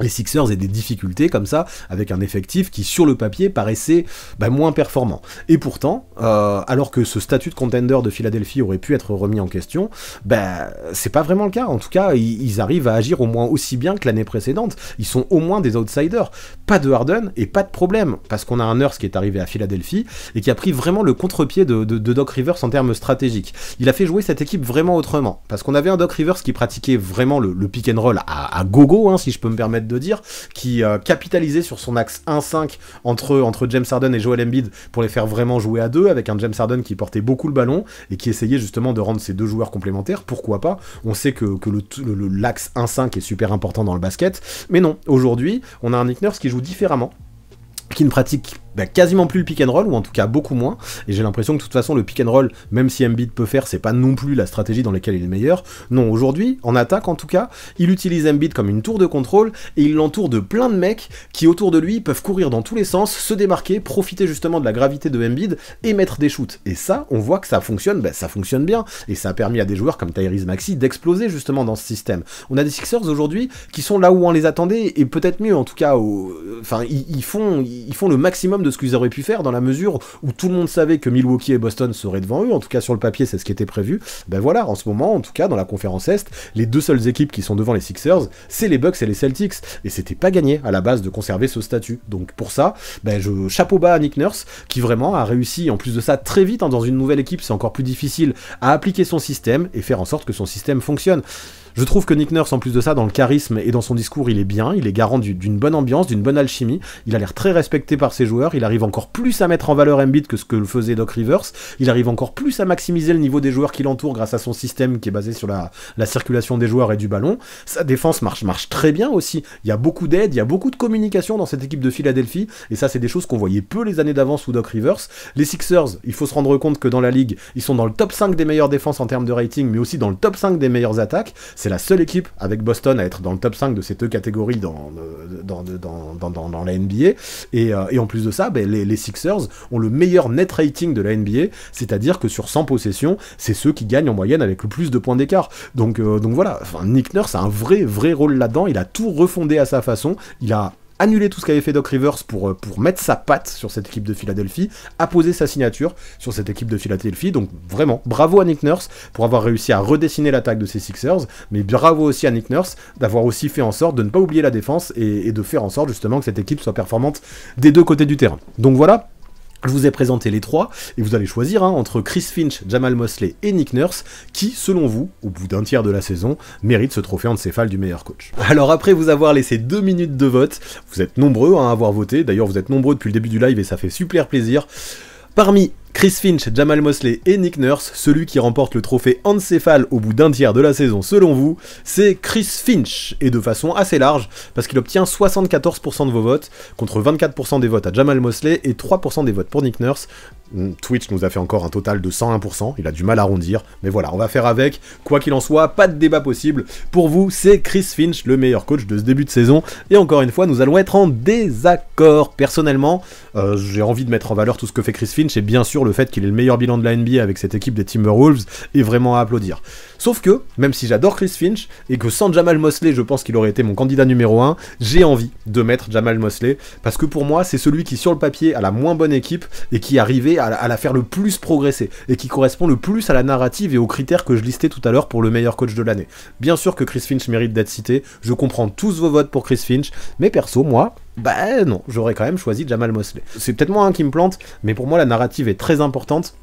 les Sixers et des difficultés comme ça, avec un effectif qui sur le papier paraissait bah, moins performant. Et pourtant, euh, alors que ce statut de contender de Philadelphie aurait pu être remis en question, bah, c'est pas vraiment le cas. En tout cas, ils, arrivent à agir au moins aussi bien que l'année précédente. Ils sont au moins des outsiders. Pas de Harden et pas de problème, parce qu'on a un Nurse qui est arrivé à Philadelphie et qui a pris vraiment le contre-pied de, Doc Rivers en termes stratégiques. Il a fait jouer cette équipe vraiment autrement, parce qu'on avait un Doc Rivers qui pratiquait vraiment le, pick and roll à, gogo, hein, si je peux me permettre de dire, qui euh, capitalisait sur son axe 1-5 entre, entre James Harden et Joel Embiid pour les faire vraiment jouer à deux, avec un James Harden qui portait beaucoup le ballon et qui essayait justement de rendre ces deux joueurs complémentaires. Pourquoi pas On sait que, l'axe le, 1-5 est super important dans le basket, mais non, aujourd'hui, on a un Nick Nurse qui joue différemment qui ne pratique ben, quasiment plus le pick and roll, ou en tout cas beaucoup moins. Et j'ai l'impression que de toute façon, le pick and roll, même si Embiid peut faire, c'est pas non plus la stratégie dans laquelle il est meilleur. Non, aujourd'hui, en attaque en tout cas, il utilise Embiid comme une tour de contrôle et il l'entoure de plein de mecs qui autour de lui peuvent courir dans tous les sens, se démarquer, profiter justement de la gravité de Embiid et mettre des shoots. Et ça, on voit que ça fonctionne, ben, ça fonctionne bien. Et ça a permis à des joueurs comme Tyrese Maxi d'exploser justement dans ce système. On a des Sixers aujourd'hui qui sont là où on les attendait et peut-être mieux en tout cas. Enfin, ils, font, ils font le maximum de ce qu'ils auraient pu faire dans la mesure où tout le monde savait que Milwaukee et Boston seraient devant eux, en tout cas sur le papier c'est ce qui était prévu. Ben voilà, en ce moment, en tout cas dans la conférence Est, les deux seules équipes qui sont devant les Sixers, c'est les Bucks et les Celtics. Et c'était pas gagné à la base de conserver ce statut. Donc pour ça, ben je chapeau bas à Nick Nurse qui vraiment a réussi en plus de ça très vite hein, dans une nouvelle équipe, c'est encore plus difficile à appliquer son système et faire en sorte que son système fonctionne. Je trouve que Nick Nurse, en plus de ça, dans le charisme et dans son discours, il est bien, il est garant d'une bonne ambiance, d'une bonne alchimie, il a l'air très respecté par ses joueurs, il arrive encore plus à mettre en valeur Embiid que ce que le faisait Doc Rivers, il arrive encore plus à maximiser le niveau des joueurs qui l'entourent grâce à son système qui est basé sur la, circulation des joueurs et du ballon. Sa défense marche, marche très bien aussi, il y a beaucoup d'aide, il y a beaucoup de communication dans cette équipe de Philadelphie, et ça c'est des choses qu'on voyait peu les années d'avant sous Doc Rivers. Les Sixers, il faut se rendre compte que dans la ligue, ils sont dans le top 5 des meilleures défenses en termes de rating, mais aussi dans le top 5 des meilleures attaques. C'est la seule équipe avec Boston à être dans le top 5 de ces deux catégories dans, dans, dans, la NBA. Euh, et, en plus de ça, ben, les, Sixers ont le meilleur net rating de la NBA, c'est-à-dire que sur 100 possessions, c'est ceux qui gagnent en moyenne avec le plus de points d'écart. Donc, euh, donc voilà, enfin, Nick Nurse a un vrai, vrai rôle là-dedans. Il a tout refondé à sa façon. Il a Annuler tout ce qu'avait fait Doc Rivers pour, euh, pour mettre sa patte sur cette équipe de Philadelphie, a posé sa signature sur cette équipe de Philadelphie. Donc vraiment, bravo à Nick Nurse pour avoir réussi à redessiner l'attaque de ces Sixers, mais bravo aussi à Nick Nurse d'avoir aussi fait en sorte de ne pas oublier la défense et, et de faire en sorte justement que cette équipe soit performante des deux côtés du terrain. Donc voilà, je vous ai présenté les trois, et vous allez choisir hein, entre Chris Finch, Jamal Mosley et Nick Nurse, qui, selon vous, au bout d'un tiers de la saison, mérite ce trophée céphale du meilleur coach. Alors après vous avoir laissé deux minutes de vote, vous êtes nombreux hein, à avoir voté, d'ailleurs vous êtes nombreux depuis le début du live et ça fait super plaisir. Parmi Chris Finch, Jamal Mosley et Nick Nurse, celui qui remporte le trophée Encéphale au bout d'un tiers de la saison selon vous, c'est Chris Finch, et de façon assez large, parce qu'il obtient 74% de vos votes, contre 24% des votes à Jamal Mosley et 3% des votes pour Nick Nurse. Hmm, Twitch nous a fait encore un total de 101%, il a du mal à arrondir, mais voilà, on va faire avec, quoi qu'il en soit, pas de débat possible. Pour vous, c'est Chris Finch, le meilleur coach de ce début de saison, et encore une fois, nous allons être en désaccord. Personnellement, euh, j'ai envie de mettre en valeur tout ce que fait Chris Finch, et bien sûr, le fait qu'il ait le meilleur bilan de la NBA avec cette équipe des Timberwolves est vraiment à applaudir. Sauf que, même si j'adore Chris Finch et que sans Jamal Mosley, je pense qu'il aurait été mon candidat numéro 1, j'ai envie de mettre Jamal Mosley parce que pour moi, c'est celui qui, sur le papier, a la moins bonne équipe et qui arrivait à la faire le plus progresser et qui correspond le plus à la narrative et aux critères que je listais tout à l'heure pour le meilleur coach de l'année. Bien sûr que Chris Finch mérite d'être cité, je comprends tous vos votes pour Chris Finch, mais perso, moi, bah euh, non, j'aurais quand même choisi Jamal Mosley. C'est peut-être moi un hein, qui me plante, mais pour moi la narrative est très importante.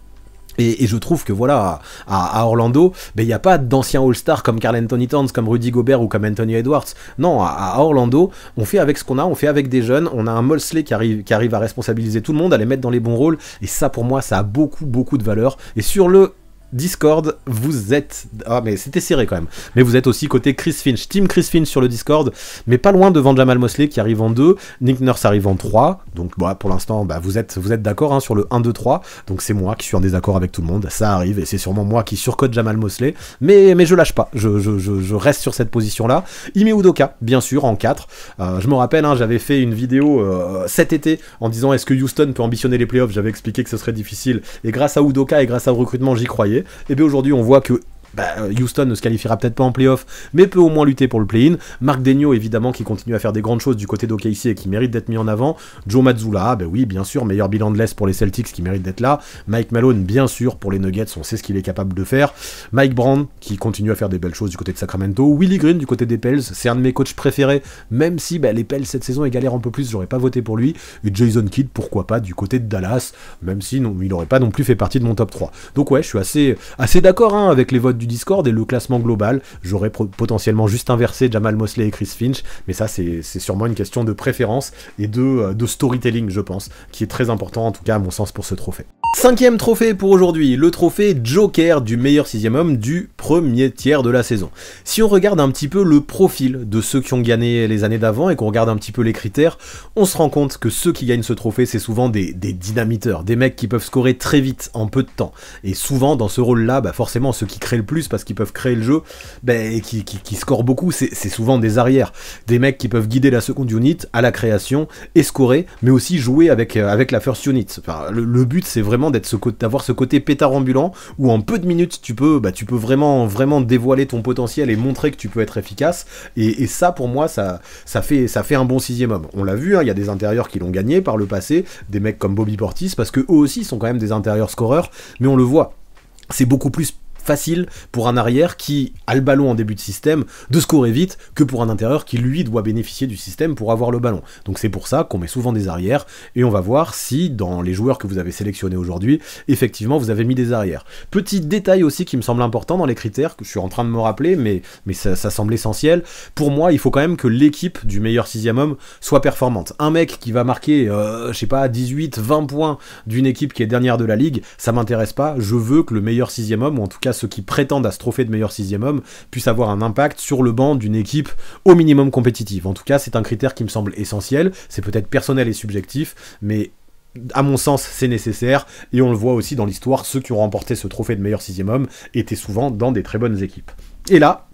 Et, je trouve que voilà, à, Orlando, il ben, n'y a pas d'anciens All-Stars comme Carl Anthony Towns, comme Rudy Gobert ou comme Anthony Edwards. Non, à, à Orlando, on fait avec ce qu'on a, on fait avec des jeunes, on a un Mosley qui arrive, qui arrive à responsabiliser tout le monde, à les mettre dans les bons rôles. Et ça, pour moi, ça a beaucoup, beaucoup de valeur. Et sur le Discord, vous êtes... Ah mais c'était serré quand même. Mais vous êtes aussi côté Chris Finch. Team Chris Finch sur le Discord, mais pas loin devant Jamal Mosley qui arrive en 2, Nick Nurse arrive en 3. Donc bah, pour l'instant, bah, vous êtes, vous êtes d'accord hein, sur le 1, 2, 3. Donc c'est moi qui suis en désaccord avec tout le monde. Ça arrive et c'est sûrement moi qui surcote Jamal Mosley. Mais, mais je lâche pas. Je, reste sur cette position-là. Ime Udoka, bien sûr, en 4. Euh, je me rappelle, hein, j'avais fait une vidéo euh, cet été en disant est-ce que Houston peut ambitionner les playoffs J'avais expliqué que ce serait difficile. Et grâce à Udoka et grâce au recrutement, j'y croyais. Et eh bien aujourd'hui, on voit que bah, euh, Houston ne se qualifiera peut-être pas en playoff, mais peut au moins lutter pour le play-in. Marc Degno, évidemment, qui continue à faire des grandes choses du côté d'OKC et qui mérite d'être mis en avant. Joe Mazzulla, ben oui, bien sûr, meilleur bilan de l'Est pour les Celtics qui mérite d'être là. Mike Malone, bien sûr, pour les Nuggets, on sait ce qu'il est capable de faire. Mike Brand, qui continue à faire des belles choses du côté de Sacramento. Willie Green, du côté des Pels, c'est un de mes coachs préférés, même si bah, les Pels cette saison et galèrent un peu plus, j'aurais pas voté pour lui. Et Jason Kidd, pourquoi pas, du côté de Dallas, même si il n'aurait pas non plus fait partie de mon top 3. Donc ouais, je suis assez, d'accord hein, avec les votes du Discord et le classement global. J'aurais potentiellement juste inversé Jamal Mosley et Chris Finch, mais ça c'est sûrement une question de préférence et de, euh, de storytelling, je pense, qui est très important en tout cas à mon sens pour ce trophée. Cinquième trophée pour aujourd'hui, le trophée Joker du meilleur sixième homme du premier tiers de la saison. Si on regarde un petit peu le profil de ceux qui ont gagné les années d'avant et qu'on regarde un petit peu les critères, on se rend compte que ceux qui gagnent ce trophée, c'est souvent des, dynamiteurs, des mecs qui peuvent scorer très vite, en peu de temps. Et souvent, dans ce rôle-là, bah forcément, ceux qui créent le plus parce qu'ils peuvent créer le jeu, ben, et qui, qui, beaucoup, c'est souvent des arrières. Des mecs qui peuvent guider la seconde unit à la création et scorer, mais aussi jouer avec, euh, avec la first unit. le, but, c'est vraiment d'avoir ce, ce, côté pétard ambulant où en peu de minutes, tu peux, bah, tu peux vraiment, vraiment dévoiler ton potentiel et montrer que tu peux être efficace. Et, ça, pour moi, ça, ça, fait, ça fait un bon sixième homme. On l'a vu, hein, il y a des intérieurs qui l'ont gagné par le passé, des mecs comme Bobby Portis, parce que eux aussi sont quand même des intérieurs scoreurs, mais on le voit. C'est beaucoup plus facile pour un arrière qui a le ballon en début de système de scorer vite que pour un intérieur qui lui doit bénéficier du système pour avoir le ballon. Donc c'est pour ça qu'on met souvent des arrières et on va voir si dans les joueurs que vous avez sélectionnés aujourd'hui, effectivement vous avez mis des arrières. Petit détail aussi qui me semble important dans les critères que je suis en train de me rappeler mais, mais ça, semble essentiel. Pour moi, il faut quand même que l'équipe du meilleur sixième homme soit performante. Un mec qui va marquer, euh, je sais pas, 18, 20 points d'une équipe qui est dernière de la ligue, ça m'intéresse pas. Je veux que le meilleur sixième homme, ou en tout cas ceux qui prétendent à ce trophée de meilleur sixième homme puissent avoir un impact sur le banc d'une équipe au minimum compétitive. En tout cas, c'est un critère qui me semble essentiel. C'est peut-être personnel et subjectif, mais à mon sens, c'est nécessaire, et on le voit aussi dans l'histoire, ceux qui ont remporté ce trophée de meilleur sixième homme étaient souvent dans des très bonnes équipes. Et là,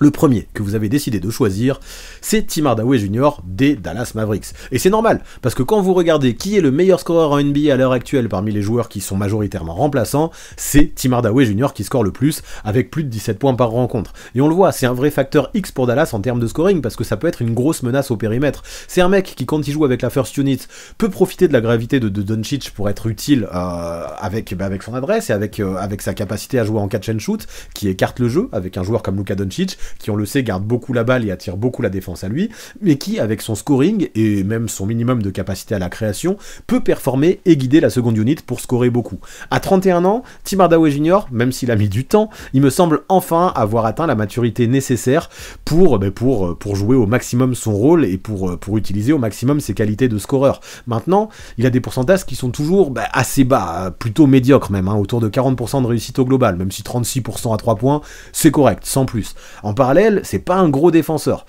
le premier que vous avez décidé de choisir, c'est Tim Hardaway Jr. des Dallas Mavericks. Et c'est normal, parce que quand vous regardez qui est le meilleur scoreur en NBA à l'heure actuelle parmi les joueurs qui sont majoritairement remplaçants, c'est Tim Hardaway Jr. qui score le plus, avec plus de 17 points par rencontre. Et on le voit, c'est un vrai facteur X pour Dallas en termes de scoring, parce que ça peut être une grosse menace au périmètre. C'est un mec qui, quand il joue avec la first unit, peut profiter de la gravité de, Doncic pour être utile euh, avec, bah, avec son adresse et avec, euh, avec sa capacité à jouer en catch and shoot, qui écarte le jeu avec un joueur comme Luka Doncic qui on le sait garde beaucoup la balle et attire beaucoup la défense à lui, mais qui avec son scoring et même son minimum de capacité à la création peut performer et guider la seconde unit pour scorer beaucoup. À 31 ans, Tim Hardaway Jr., même s'il a mis du temps, il me semble enfin avoir atteint la maturité nécessaire pour, ben, pour, euh, pour jouer au maximum son rôle et pour, euh, pour utiliser au maximum ses qualités de scoreur. Maintenant, il a des pourcentages qui sont toujours ben, assez bas, euh, plutôt médiocres même, hein, autour de 40% de réussite au global, même si 36% à 3 points, c'est correct, sans plus en parallèle, c'est pas un gros défenseur.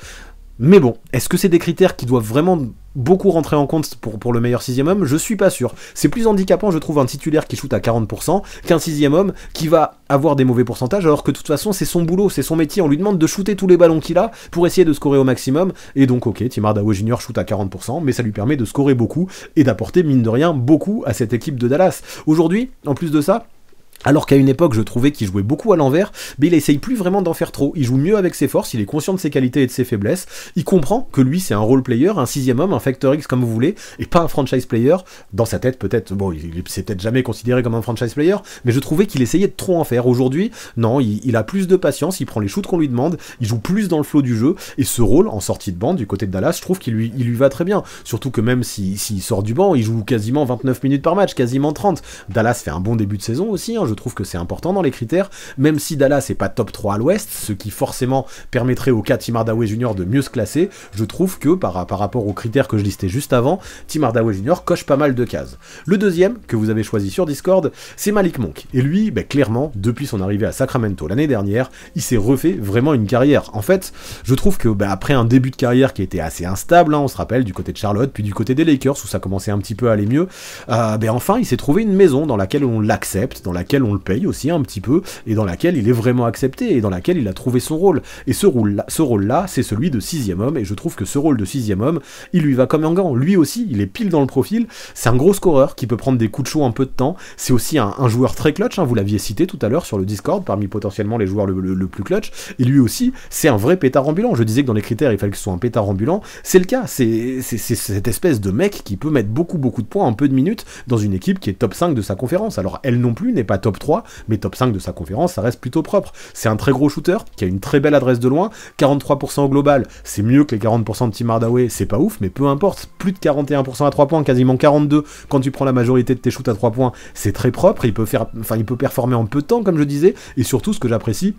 Mais bon, est-ce que c'est des critères qui doivent vraiment beaucoup rentrer en compte pour, pour le meilleur sixième homme Je suis pas sûr. C'est plus handicapant, je trouve, un titulaire qui shoot à 40% qu'un sixième homme qui va avoir des mauvais pourcentages, alors que de toute façon, c'est son boulot, c'est son métier. On lui demande de shooter tous les ballons qu'il a pour essayer de scorer au maximum. Et donc, ok, Tim Hardaway Jr. shoot à 40%, mais ça lui permet de scorer beaucoup et d'apporter, mine de rien, beaucoup à cette équipe de Dallas. Aujourd'hui, en plus de ça, alors qu'à une époque, je trouvais qu'il jouait beaucoup à l'envers, mais il essaye plus vraiment d'en faire trop. Il joue mieux avec ses forces, il est conscient de ses qualités et de ses faiblesses. Il comprend que lui, c'est un role player, un sixième homme, un factor X comme vous voulez, et pas un franchise player. Dans sa tête, peut-être, bon, il s'est peut-être jamais considéré comme un franchise player, mais je trouvais qu'il essayait de trop en faire. Aujourd'hui, non, il, a plus de patience, il prend les shoots qu'on lui demande, il joue plus dans le flot du jeu, et ce rôle, en sortie de banc du côté de Dallas, je trouve qu'il lui, lui va très bien. Surtout que même s'il si, sort du banc, il joue quasiment 29 minutes par match, quasiment 30. Dallas fait un bon début de saison aussi, hein, trouve que c'est important dans les critères, même si Dallas n'est pas top 3 à l'ouest, ce qui forcément permettrait au cas Tim Hardaway Jr. de mieux se classer, je trouve que par, par rapport aux critères que je listais juste avant, Tim Hardaway Jr. coche pas mal de cases. Le deuxième, que vous avez choisi sur Discord, c'est Malik Monk. Et lui, bah, clairement, depuis son arrivée à Sacramento l'année dernière, il s'est refait vraiment une carrière. En fait, je trouve que bah, après un début de carrière qui était assez instable, hein, on se rappelle du côté de Charlotte, puis du côté des Lakers où ça commençait un petit peu à aller mieux, euh, bah, enfin il s'est trouvé une maison dans laquelle on l'accepte, dans laquelle on le paye aussi un petit peu, et dans laquelle il est vraiment accepté, et dans laquelle il a trouvé son rôle. Et ce rôle-là, ce rôle-là c'est celui de sixième homme, et je trouve que ce rôle de sixième homme, il lui va comme un gant. Lui aussi, il est pile dans le profil, c'est un gros scoreur qui peut prendre des coups de chaud un peu de temps, c'est aussi un, joueur très clutch, hein. vous l'aviez cité tout à l'heure sur le Discord, parmi potentiellement les joueurs le, plus clutch, et lui aussi, c'est un vrai pétard ambulant. Je disais que dans les critères, il fallait que ce soit un pétard ambulant, c'est le cas, c'est cette espèce de mec qui peut mettre beaucoup beaucoup de points en peu de minutes dans une équipe qui est top 5 de sa conférence. Alors elle non plus n'est pas top 3, mais top 5 de sa conférence, ça reste plutôt propre. C'est un très gros shooter qui a une très belle adresse de loin, 43% au global, c'est mieux que les 40% de Tim Hardaway, c'est pas ouf, mais peu importe, plus de 41% à 3 points, quasiment 42 quand tu prends la majorité de tes shoots à 3 points, c'est très propre, il peut faire enfin il peut performer en peu de temps comme je disais et surtout ce que j'apprécie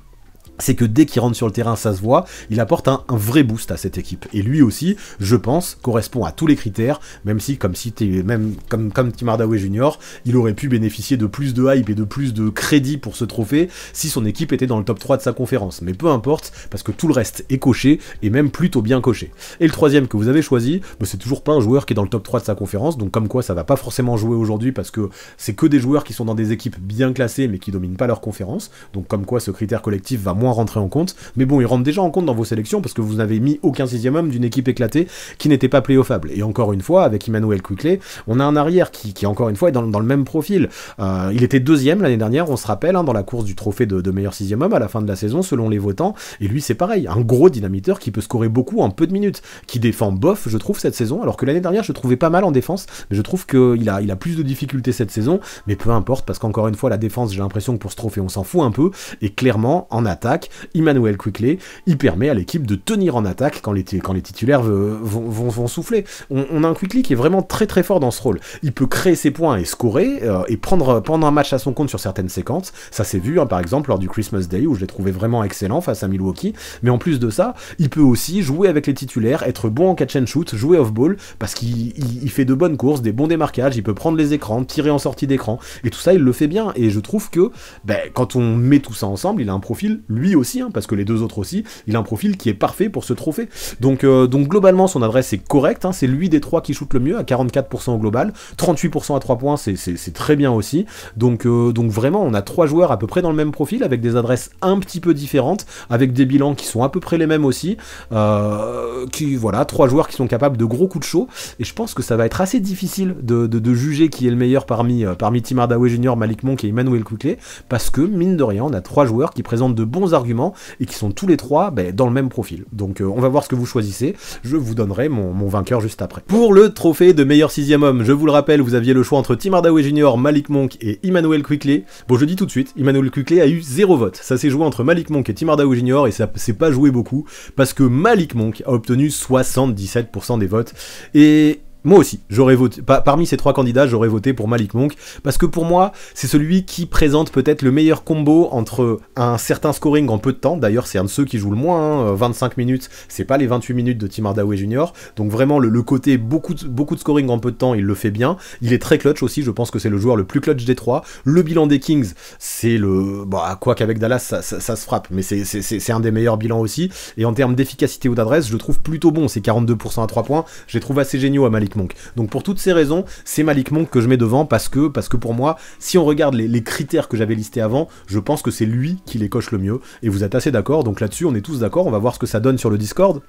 c'est que dès qu'il rentre sur le terrain, ça se voit, il apporte un, vrai boost à cette équipe. Et lui aussi, je pense, correspond à tous les critères, même si, comme si es, même comme, comme Tim Hardaway Jr., il aurait pu bénéficier de plus de hype et de plus de crédit pour ce trophée si son équipe était dans le top 3 de sa conférence. Mais peu importe, parce que tout le reste est coché, et même plutôt bien coché. Et le troisième que vous avez choisi, bah, c'est toujours pas un joueur qui est dans le top 3 de sa conférence, donc comme quoi ça va pas forcément jouer aujourd'hui, parce que c'est que des joueurs qui sont dans des équipes bien classées, mais qui dominent pas leur conférence, donc comme quoi ce critère collectif va moins rentrer en compte. Mais bon, il rentre déjà en compte dans vos sélections parce que vous n'avez mis aucun sixième homme d'une équipe éclatée qui n'était pas playoffable. Et encore une fois, avec Emmanuel Quickley, on a un arrière qui, encore une fois, est dans, le même profil. Euh, il était deuxième l'année dernière, on se rappelle, hein, dans la course du trophée de, de, meilleur sixième homme à la fin de la saison, selon les votants. Et lui, c'est pareil, un gros dynamiteur qui peut scorer beaucoup en peu de minutes, qui défend bof, je trouve, cette saison, alors que l'année dernière, je trouvais pas mal en défense, mais je trouve qu'il a, il a plus de difficultés cette saison, mais peu importe, parce qu'encore une fois, la défense, j'ai l'impression que pour ce trophée, on s'en fout un peu, et clairement, en attaque, Emmanuel Quickley, il permet à l'équipe de tenir en attaque quand les, titulaires vont, souffler. On, a un Quickley qui est vraiment très très fort dans ce rôle. Il peut créer ses points et scorer, euh, et prendre, pendant un match à son compte sur certaines séquences. Ça s'est vu, hein, par exemple, lors du Christmas Day, où je l'ai trouvé vraiment excellent face à Milwaukee. Mais en plus de ça, il peut aussi jouer avec les titulaires, être bon en catch and shoot, jouer off-ball, parce qu'il fait de bonnes courses, des bons démarquages, il peut prendre les écrans, tirer en sortie d'écran, et tout ça, il le fait bien. Et je trouve que, ben, quand on met tout ça ensemble, il a un profil, lui, aussi, hein, parce que les deux autres aussi, il a un profil qui est parfait pour ce trophée. Donc, euh, donc globalement, son adresse est correcte. Hein. c'est lui des trois qui shoot le mieux, à 44% au global. 38% à 3 points, c'est très bien aussi. Donc, euh, donc vraiment, on a trois joueurs à peu près dans le même profil, avec des adresses un petit peu différentes, avec des bilans qui sont à peu près les mêmes aussi. Euh, qui, voilà, trois joueurs qui sont capables de gros coups de chaud. Et je pense que ça va être assez difficile de, juger qui est le meilleur parmi, parmi Tim Hardaway Jr., Malik Monk et Emmanuel Quickley, parce que, mine de rien, on a trois joueurs qui présentent de bons arguments et qui sont tous les trois ben, dans le même profil. Donc euh, on va voir ce que vous choisissez. Je vous donnerai mon, vainqueur juste après. Pour le trophée de meilleur sixième homme, je vous le rappelle, vous aviez le choix entre Tim Junior, Jr., Malik Monk et Emmanuel Quickley. Bon, je dis tout de suite, Emmanuel Quickley a eu zéro vote. Ça s'est joué entre Malik Monk et Tim Junior Jr. et ça s'est pas joué beaucoup parce que Malik Monk a obtenu 77% des votes et moi aussi, j'aurais voté. parmi ces trois candidats, j'aurais voté pour Malik Monk parce que pour moi, c'est celui qui présente peut-être le meilleur combo entre un certain scoring en peu de temps. D'ailleurs, c'est un de ceux qui joue le moins. 25 hein. euh, minutes, c'est pas les 28 minutes de Tim Hardaway Jr. Donc vraiment, le, côté beaucoup de, beaucoup de scoring en peu de temps, il le fait bien. Il est très clutch aussi. Je pense que c'est le joueur le plus clutch des trois. Le bilan des Kings, c'est le bah quoi qu'avec Dallas, ça, se frappe, mais c'est un des meilleurs bilans aussi. Et en termes d'efficacité ou d'adresse, je trouve plutôt bon. C'est 42% à 3 points. J'ai trouvé assez génial à Malik donc pour toutes ces raisons, c'est Malik Monk que je mets devant parce que, parce que pour moi, si on regarde les, les critères que j'avais listés avant, je pense que c'est lui qui les coche le mieux. Et vous êtes assez d'accord, donc là-dessus on est tous d'accord, on va voir ce que ça donne sur le Discord.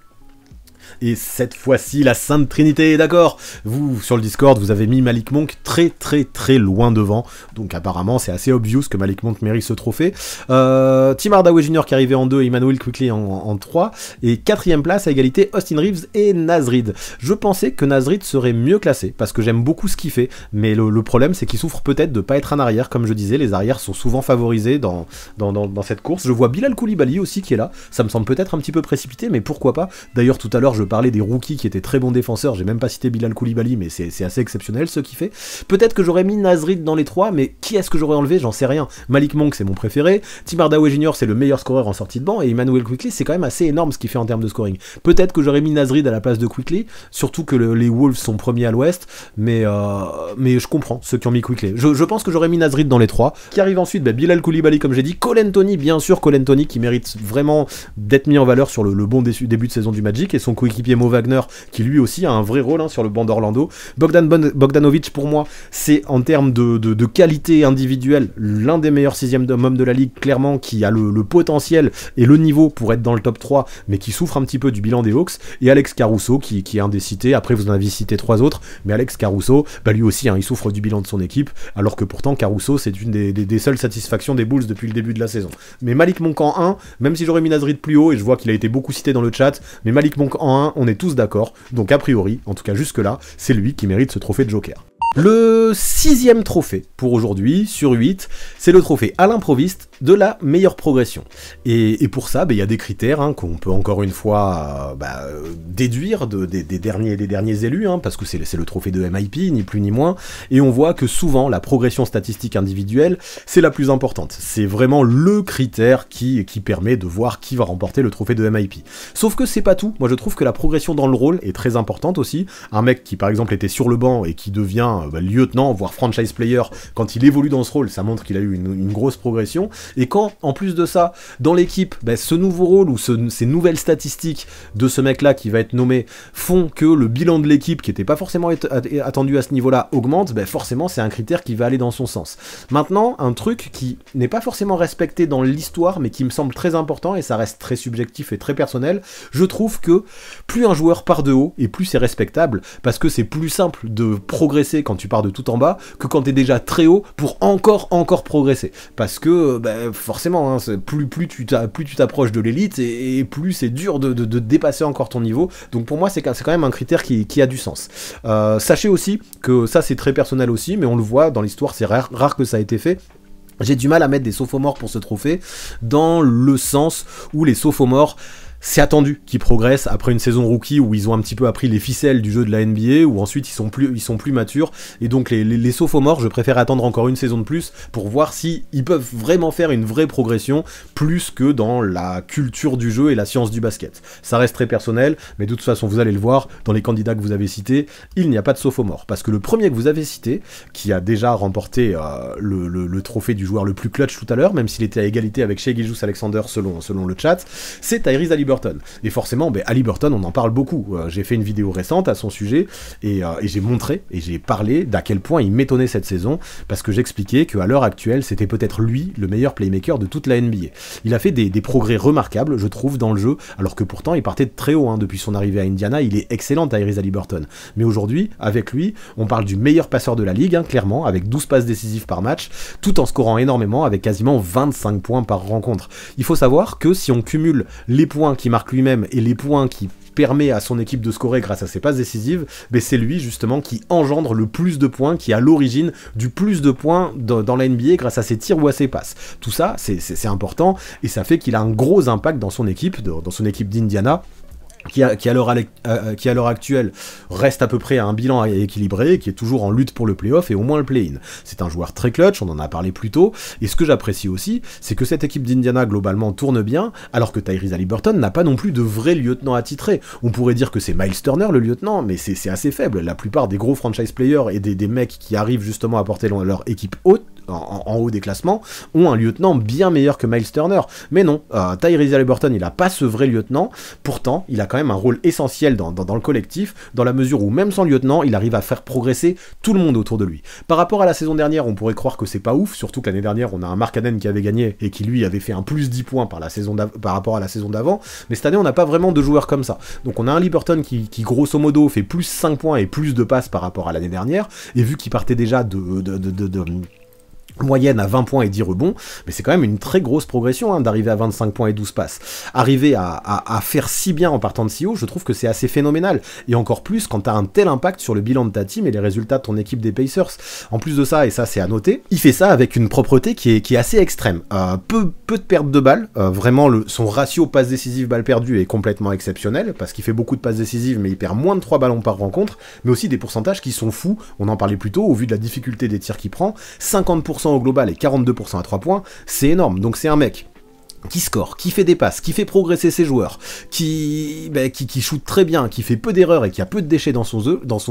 Et cette fois-ci, la Sainte Trinité, d'accord Vous, sur le Discord, vous avez mis Malik Monk très très très loin devant. Donc apparemment, c'est assez obvious que Malik Monk mérite ce trophée. Euh, Tim Hardaway Jr. qui arrivait en 2, Emmanuel Quickly en, 3. Et quatrième place à égalité, Austin Reeves et Nazrid. Je pensais que Nazrid serait mieux classé, parce que j'aime beaucoup ce qu'il fait. Mais le, problème, c'est qu'il souffre peut-être de ne pas être en arrière. Comme je disais, les arrières sont souvent favorisés dans, dans, dans cette course. Je vois Bilal Koulibaly aussi qui est là. Ça me semble peut-être un petit peu précipité, mais pourquoi pas D'ailleurs, tout à l'heure, je parlais des rookies qui étaient très bons défenseurs, j'ai même pas cité Bilal Koulibaly, mais c'est assez exceptionnel ce qu'il fait. Peut-être que j'aurais mis Nazrid dans les trois, mais qui est-ce que j'aurais enlevé J'en sais rien. Malik Monk, c'est mon préféré. Tim Hardaway Jr., c'est le meilleur scoreur en sortie de banc. Et Emmanuel Quickly, c'est quand même assez énorme ce qu'il fait en termes de scoring. Peut-être que j'aurais mis Nazrid à la place de Quickly, surtout que les Wolves sont premiers à l'ouest, mais, euh, mais je comprends ceux qui ont mis Quickly. Je, pense que j'aurais mis Nazrid dans les trois. Qui arrive ensuite ben, Bilal Koulibaly, comme j'ai dit. Colin Tony, bien sûr, Colin Tony qui mérite vraiment d'être mis en valeur sur le, le bon début de saison du Magic et son équipier Mo Wagner, qui lui aussi a un vrai rôle hein, sur le banc d'Orlando. Bogdan Bogdanovic, pour moi, c'est en termes de, qualité individuelle, l'un des meilleurs sixièmes hommes de la ligue, clairement, qui a le, potentiel et le niveau pour être dans le top 3, mais qui souffre un petit peu du bilan des Hawks. Et Alex Caruso, qui, est un des cités. Après, vous en avez cité trois autres, mais Alex Caruso, bah lui aussi, hein, il souffre du bilan de son équipe, alors que pourtant, Caruso, c'est une des, seules satisfactions des Bulls depuis le début de la saison. Mais Malik Monk en 1, même si j'aurais mis Nazrid plus haut, et je vois qu'il a été beaucoup cité dans le chat, mais Malik Monk en 1, on est tous d'accord, donc a priori, en tout cas jusque-là, c'est lui qui mérite ce trophée de Joker. Le sixième trophée pour aujourd'hui sur 8, c'est le trophée à l'improviste de la meilleure progression. Et, pour ça, ben, il y a des critères hein, qu'on peut encore une fois euh, bah, déduire des, derniers, des derniers élus, hein, parce que c'est le trophée de MIP, ni plus ni moins, et on voit que souvent la progression statistique individuelle, c'est la plus importante. C'est vraiment le critère qui, qui permet de voir qui va remporter le trophée de MIP. Sauf que c'est pas tout, moi je trouve que la progression dans le rôle est très importante aussi. Un mec qui par exemple était sur le banc et qui devient Hein, bah, lieutenant, voire franchise player, quand il évolue dans ce rôle, ça montre qu'il a eu une, grosse progression. Et quand, en plus de ça, dans l'équipe, bah, ce nouveau rôle ou ces nouvelles statistiques de ce mec-là qui va être nommé font que le bilan de l'équipe, qui n'était pas forcément attendu à ce niveau-là, augmente, bah, forcément, c'est un critère qui va aller dans son sens. Maintenant, un truc qui n'est pas forcément respecté dans l'histoire, mais qui me semble très important, et ça reste très subjectif et très personnel, je trouve que plus un joueur part de haut, et plus c'est respectable, parce que c'est plus simple de progresser quand tu pars de tout en bas que quand tu es déjà très haut pour encore, encore progresser. Parce que bah, forcément, hein, plus, plus tu t'approches de l'élite et, plus c'est dur de, dépasser encore ton niveau. Donc pour moi, c'est quand même un critère qui, a du sens. Euh, sachez aussi que ça, c'est très personnel aussi, mais on le voit dans l'histoire, c'est rare, rare que ça ait été fait. J'ai du mal à mettre des sophomores pour ce trophée, dans le sens où les sophomores c'est attendu qu'ils progressent après une saison rookie où ils ont un petit peu appris les ficelles du jeu de la NBA, où ensuite ils sont plus, ils sont plus matures. Et donc les, les, sophomores, je préfère attendre encore une saison de plus pour voir si peuvent vraiment faire une vraie progression, plus que dans la culture du jeu et la science du basket. Ça reste très personnel, mais de toute façon vous allez le voir, dans les candidats que vous avez cités, il n'y a pas de sophomore. Parce que le premier que vous avez cité, qui a déjà remporté euh, le, trophée du joueur le plus clutch tout à l'heure, même s'il était à égalité avec Shea Gijus Alexander selon, selon le chat, c'est Tyrese Haliburton et forcément, ben, Burton, on en parle beaucoup. Euh, j'ai fait une vidéo récente à son sujet euh, et, j'ai montré et j'ai parlé d'à quel point il m'étonnait cette saison parce que j'expliquais qu'à l'heure actuelle, c'était peut-être lui le meilleur playmaker de toute la NBA. Il a fait des, progrès remarquables, je trouve, dans le jeu, alors que pourtant il partait de très haut hein, depuis son arrivée à Indiana. Il est excellent, Tyrese Burton. Mais aujourd'hui, avec lui, on parle du meilleur passeur de la ligue, hein, clairement, avec 12 passes décisives par match, tout en scorant énormément avec quasiment 25 points par rencontre. Il faut savoir que si on cumule les points qui marque lui-même et les points qui permet à son équipe de scorer grâce à ses passes décisives, mais c'est lui justement qui engendre le plus de points, qui est à l'origine du plus de points dans la NBA grâce à ses tirs ou à ses passes. Tout ça, c'est important et ça fait qu'il a un gros impact dans son équipe, dans son équipe d'Indiana qui, à, euh, euh, qui à l'heure actuelle reste à peu près à un bilan équilibré, qui est toujours en lutte pour le playoff et au moins le play-in. C'est un joueur très clutch, on en a parlé plus tôt, et ce que j'apprécie aussi, c'est que cette équipe d'Indiana globalement tourne bien, alors que Tyrese Haliburton n'a pas non plus de vrai lieutenant attitré. On pourrait dire que c'est Miles Turner le lieutenant, mais c'est assez faible. La plupart des gros franchise players et des, des mecs qui arrivent justement à porter leur équipe haute en, haut des classements, ont un lieutenant bien meilleur que Miles Turner. Mais non, euh, Tyrese il n'a pas ce vrai lieutenant. Pourtant, il a quand même un rôle essentiel dans, le collectif, dans la mesure où même sans lieutenant, il arrive à faire progresser tout le monde autour de lui. Par rapport à la saison dernière, on pourrait croire que c'est pas ouf, surtout que l'année dernière, on a un Mark qui avait gagné et qui lui avait fait un plus 10 points par, la saison par rapport à la saison d'avant. Mais cette année, on n'a pas vraiment de joueurs comme ça. Donc on a un Liberton qui, grosso modo fait plus 5 points et plus de passes par rapport à l'année dernière. Et vu qu'il partait déjà de moyenne à 20 points et 10 rebonds, mais c'est quand même une très grosse progression hein, d'arriver à 25 points et 12 passes. Arriver à, faire si bien en partant de si haut, je trouve que c'est assez phénoménal, et encore plus quand tu as un tel impact sur le bilan de ta team et les résultats de ton équipe des Pacers. En plus de ça, et ça c'est à noter, il fait ça avec une propreté qui est, qui est assez extrême. Euh, peu, peu de pertes de balles, euh, vraiment son ratio passe décisive balle perdue est complètement exceptionnel, parce qu'il fait beaucoup de passes décisives, mais il perd moins de 3 ballons par rencontre, mais aussi des pourcentages qui sont fous, on en parlait plus tôt, au vu de la difficulté des tirs qu'il prend, 50% au global et 42% à 3 points, c'est énorme. Donc c'est un mec qui score, qui fait des passes, qui fait progresser ses joueurs, bah, qui, qui, shoot très bien, qui fait peu d'erreurs et qui a peu de déchets dans son,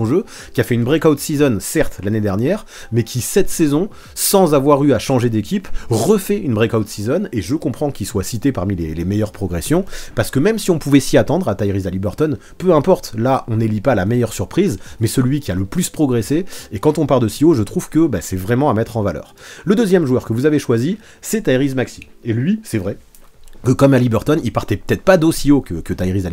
jeu, qui a fait une breakout season, certes, l'année dernière, mais qui, cette saison, sans avoir eu à changer d'équipe, refait une breakout season, et je comprends qu'il soit cité parmi les, meilleures progressions, parce que même si on pouvait s'y attendre à Tyrese Haliburton, peu importe, là, on n'élit pas la meilleure surprise, mais celui qui a le plus progressé, et quand on part de si haut, je trouve que bah, c'est vraiment à mettre en valeur. Le deuxième joueur que vous avez choisi, c'est Tyrese Maxi. Et lui, c'est vrai, que comme à Liberton, il partait peut-être pas d'aussi haut que, Tyrese à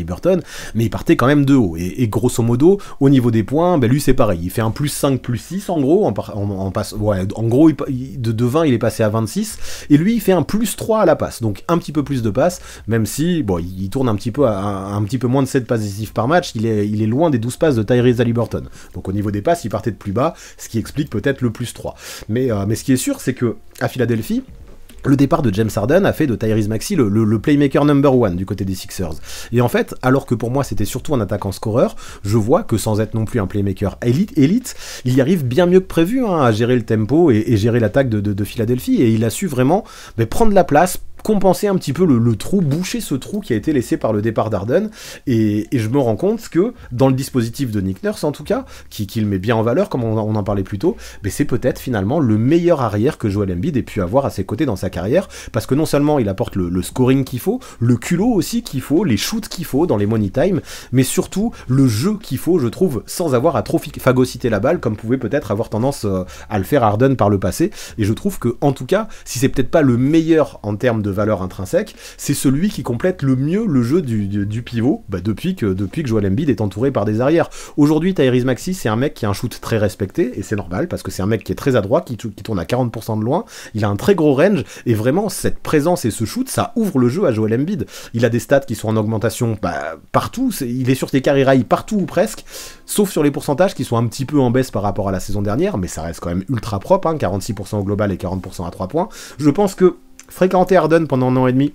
mais il partait quand même de haut. Et, grosso modo, au niveau des points, ben lui c'est pareil. Il fait un plus 5, plus 6 en gros. En, passe, en gros, il, de, 20, il est passé à 26. Et lui, il fait un plus 3 à la passe. Donc un petit peu plus de passes, même si bon, il, tourne un petit, peu à, un, petit peu moins de 7 passes par match. Il est, il est loin des 12 passes de Tyrese à Liberton. Donc au niveau des passes, il partait de plus bas, ce qui explique peut-être le plus 3. Mais, euh, mais ce qui est sûr, c'est que à Philadelphie, le départ de James Harden a fait de Tyrese Maxi le, playmaker number one du côté des Sixers. Et en fait, alors que pour moi c'était surtout un attaquant scoreur, je vois que sans être non plus un playmaker élite, élite il y arrive bien mieux que prévu hein, à gérer le tempo et, gérer l'attaque de, Philadelphie. Et il a su vraiment mais, ben, prendre la place, compenser un petit peu le, trou, boucher ce trou qui a été laissé par le départ d'Arden. Et, et, je me rends compte que dans le dispositif de Nick Nurse, en tout cas, qui, le met bien en valeur, comme on, en parlait plus tôt, mais c'est peut-être finalement le meilleur arrière que Joel Embiid ait pu avoir à ses côtés dans sa carrière, parce que non seulement il apporte le, scoring qu'il faut, le culot aussi qu'il faut, les shoots qu'il faut dans les money time, mais surtout le jeu qu'il faut, je trouve, sans avoir à trop phagocyter la balle, comme pouvait peut-être avoir tendance euh, à le faire Arden par le passé. Et je trouve que, en tout cas, si c'est peut-être pas le meilleur en termes de valeur intrinsèque, c'est celui qui complète le mieux le jeu du, pivot bah, depuis, que, depuis que Joel Embiid est entouré par des arrières. Aujourd'hui, Tyrese Maxi, c'est un mec qui a un shoot très respecté, et c'est normal, parce que c'est un mec qui est très adroit, qui, qui tourne à 40% de loin, il a un très gros range, et vraiment, cette présence et ce shoot, ça ouvre le jeu à Joel Embiid. Il a des stats qui sont en augmentation bah, partout, il est sur ses carrés rails partout ou presque, sauf sur les pourcentages qui sont un petit peu en baisse par rapport à la saison dernière, mais ça reste quand même ultra propre, 46% hein, au global et 40% à 3 points. Je pense que fréquenter Arden pendant un an et demi.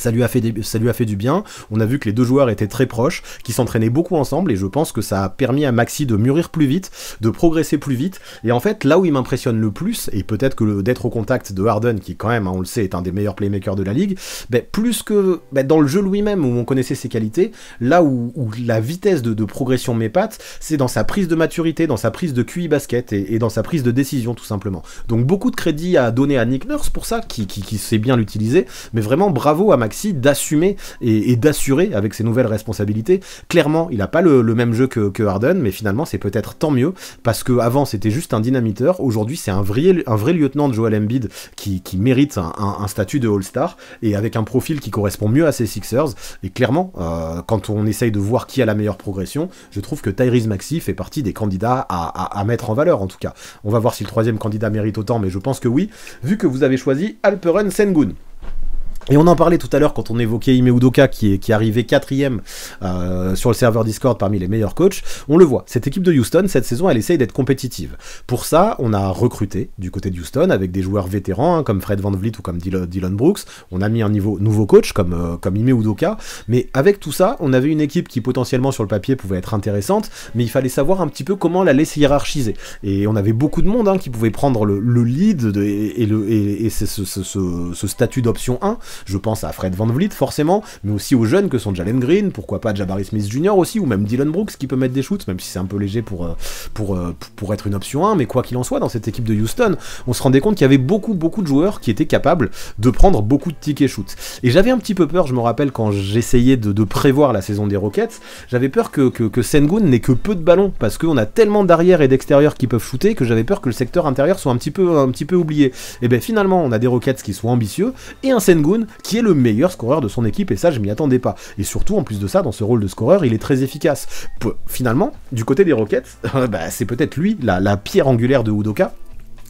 Ça lui, a fait ça lui a fait du bien. On a vu que les deux joueurs étaient très proches, qui s'entraînaient beaucoup ensemble, et je pense que ça a permis à Maxi de mûrir plus vite, de progresser plus vite. Et en fait, là où il m'impressionne le plus, et peut-être que d'être au contact de Harden, qui quand même, hein, on le sait, est un des meilleurs playmakers de la ligue, ben, plus que ben, dans le jeu lui-même où on connaissait ses qualités, là où, la vitesse de, de progression m'épate, c'est dans sa prise de maturité, dans sa prise de QI basket et, dans sa prise de décision tout simplement. Donc beaucoup de crédit à donner à Nick Nurse pour ça, qui sait bien l'utiliser, mais vraiment bravo à Maxi Maxi d'assumer et, d'assurer avec ses nouvelles responsabilités. Clairement, il n'a pas le, même jeu que, Harden, mais finalement, c'est peut-être tant mieux parce que avant c'était juste un dynamiteur, aujourd'hui c'est un vrai, un vrai lieutenant de Joel Embiid qui, mérite un, statut de All-Star et avec un profil qui correspond mieux à ses Sixers. Et clairement, euh, quand on essaye de voir qui a la meilleure progression, je trouve que Tyrese Maxi fait partie des candidats à, à mettre en valeur en tout cas. On va voir si le troisième candidat mérite autant, mais je pense que oui, vu que vous avez choisi Alperen Sengun. Et on en parlait tout à l'heure quand on évoquait Ime Udoka qui est qui arrivait quatrième euh, sur le serveur Discord parmi les meilleurs coachs. On le voit, cette équipe de Houston cette saison, elle essaye d'être compétitive. Pour ça, on a recruté du côté de Houston avec des joueurs vétérans hein, comme Fred Van Vliet ou comme Dylan, Brooks. On a mis un niveau, nouveau coach comme euh, comme Ime Udoka. Mais avec tout ça, on avait une équipe qui potentiellement sur le papier pouvait être intéressante, mais il fallait savoir un petit peu comment la laisser hiérarchiser. Et on avait beaucoup de monde hein, qui pouvait prendre le, lead et, le, et, et ce, ce, ce statut d'option 1 je pense à Fred Van Vliet, forcément, mais aussi aux jeunes que sont Jalen Green, pourquoi pas Jabari Smith Jr. aussi, ou même Dylan Brooks qui peut mettre des shoots, même si c'est un peu léger pour, euh, euh, pour, pour être une option 1, mais quoi qu'il en soit, dans cette équipe de Houston, on se rendait compte qu'il y avait beaucoup, beaucoup de joueurs qui étaient capables de prendre beaucoup de tickets shoots. Et j'avais un petit peu peur, je me rappelle, quand j'essayais de, prévoir la saison des Rockets, j'avais peur que, que, que Sengun n'ait que peu de ballons, parce qu'on a tellement d'arrière et d'extérieur qui peuvent shooter que j'avais peur que le secteur intérieur soit un petit peu, un petit peu oublié. Et bien finalement, on a des Rockets qui sont ambitieux et un Sengun qui est le meilleur scoreur de son équipe, et ça, je m'y attendais pas. Et surtout, en plus de ça, dans ce rôle de scoreur, il est très efficace. finalement, du côté des Rockets, bah, c'est peut-être lui, la, la pierre angulaire de Udoka,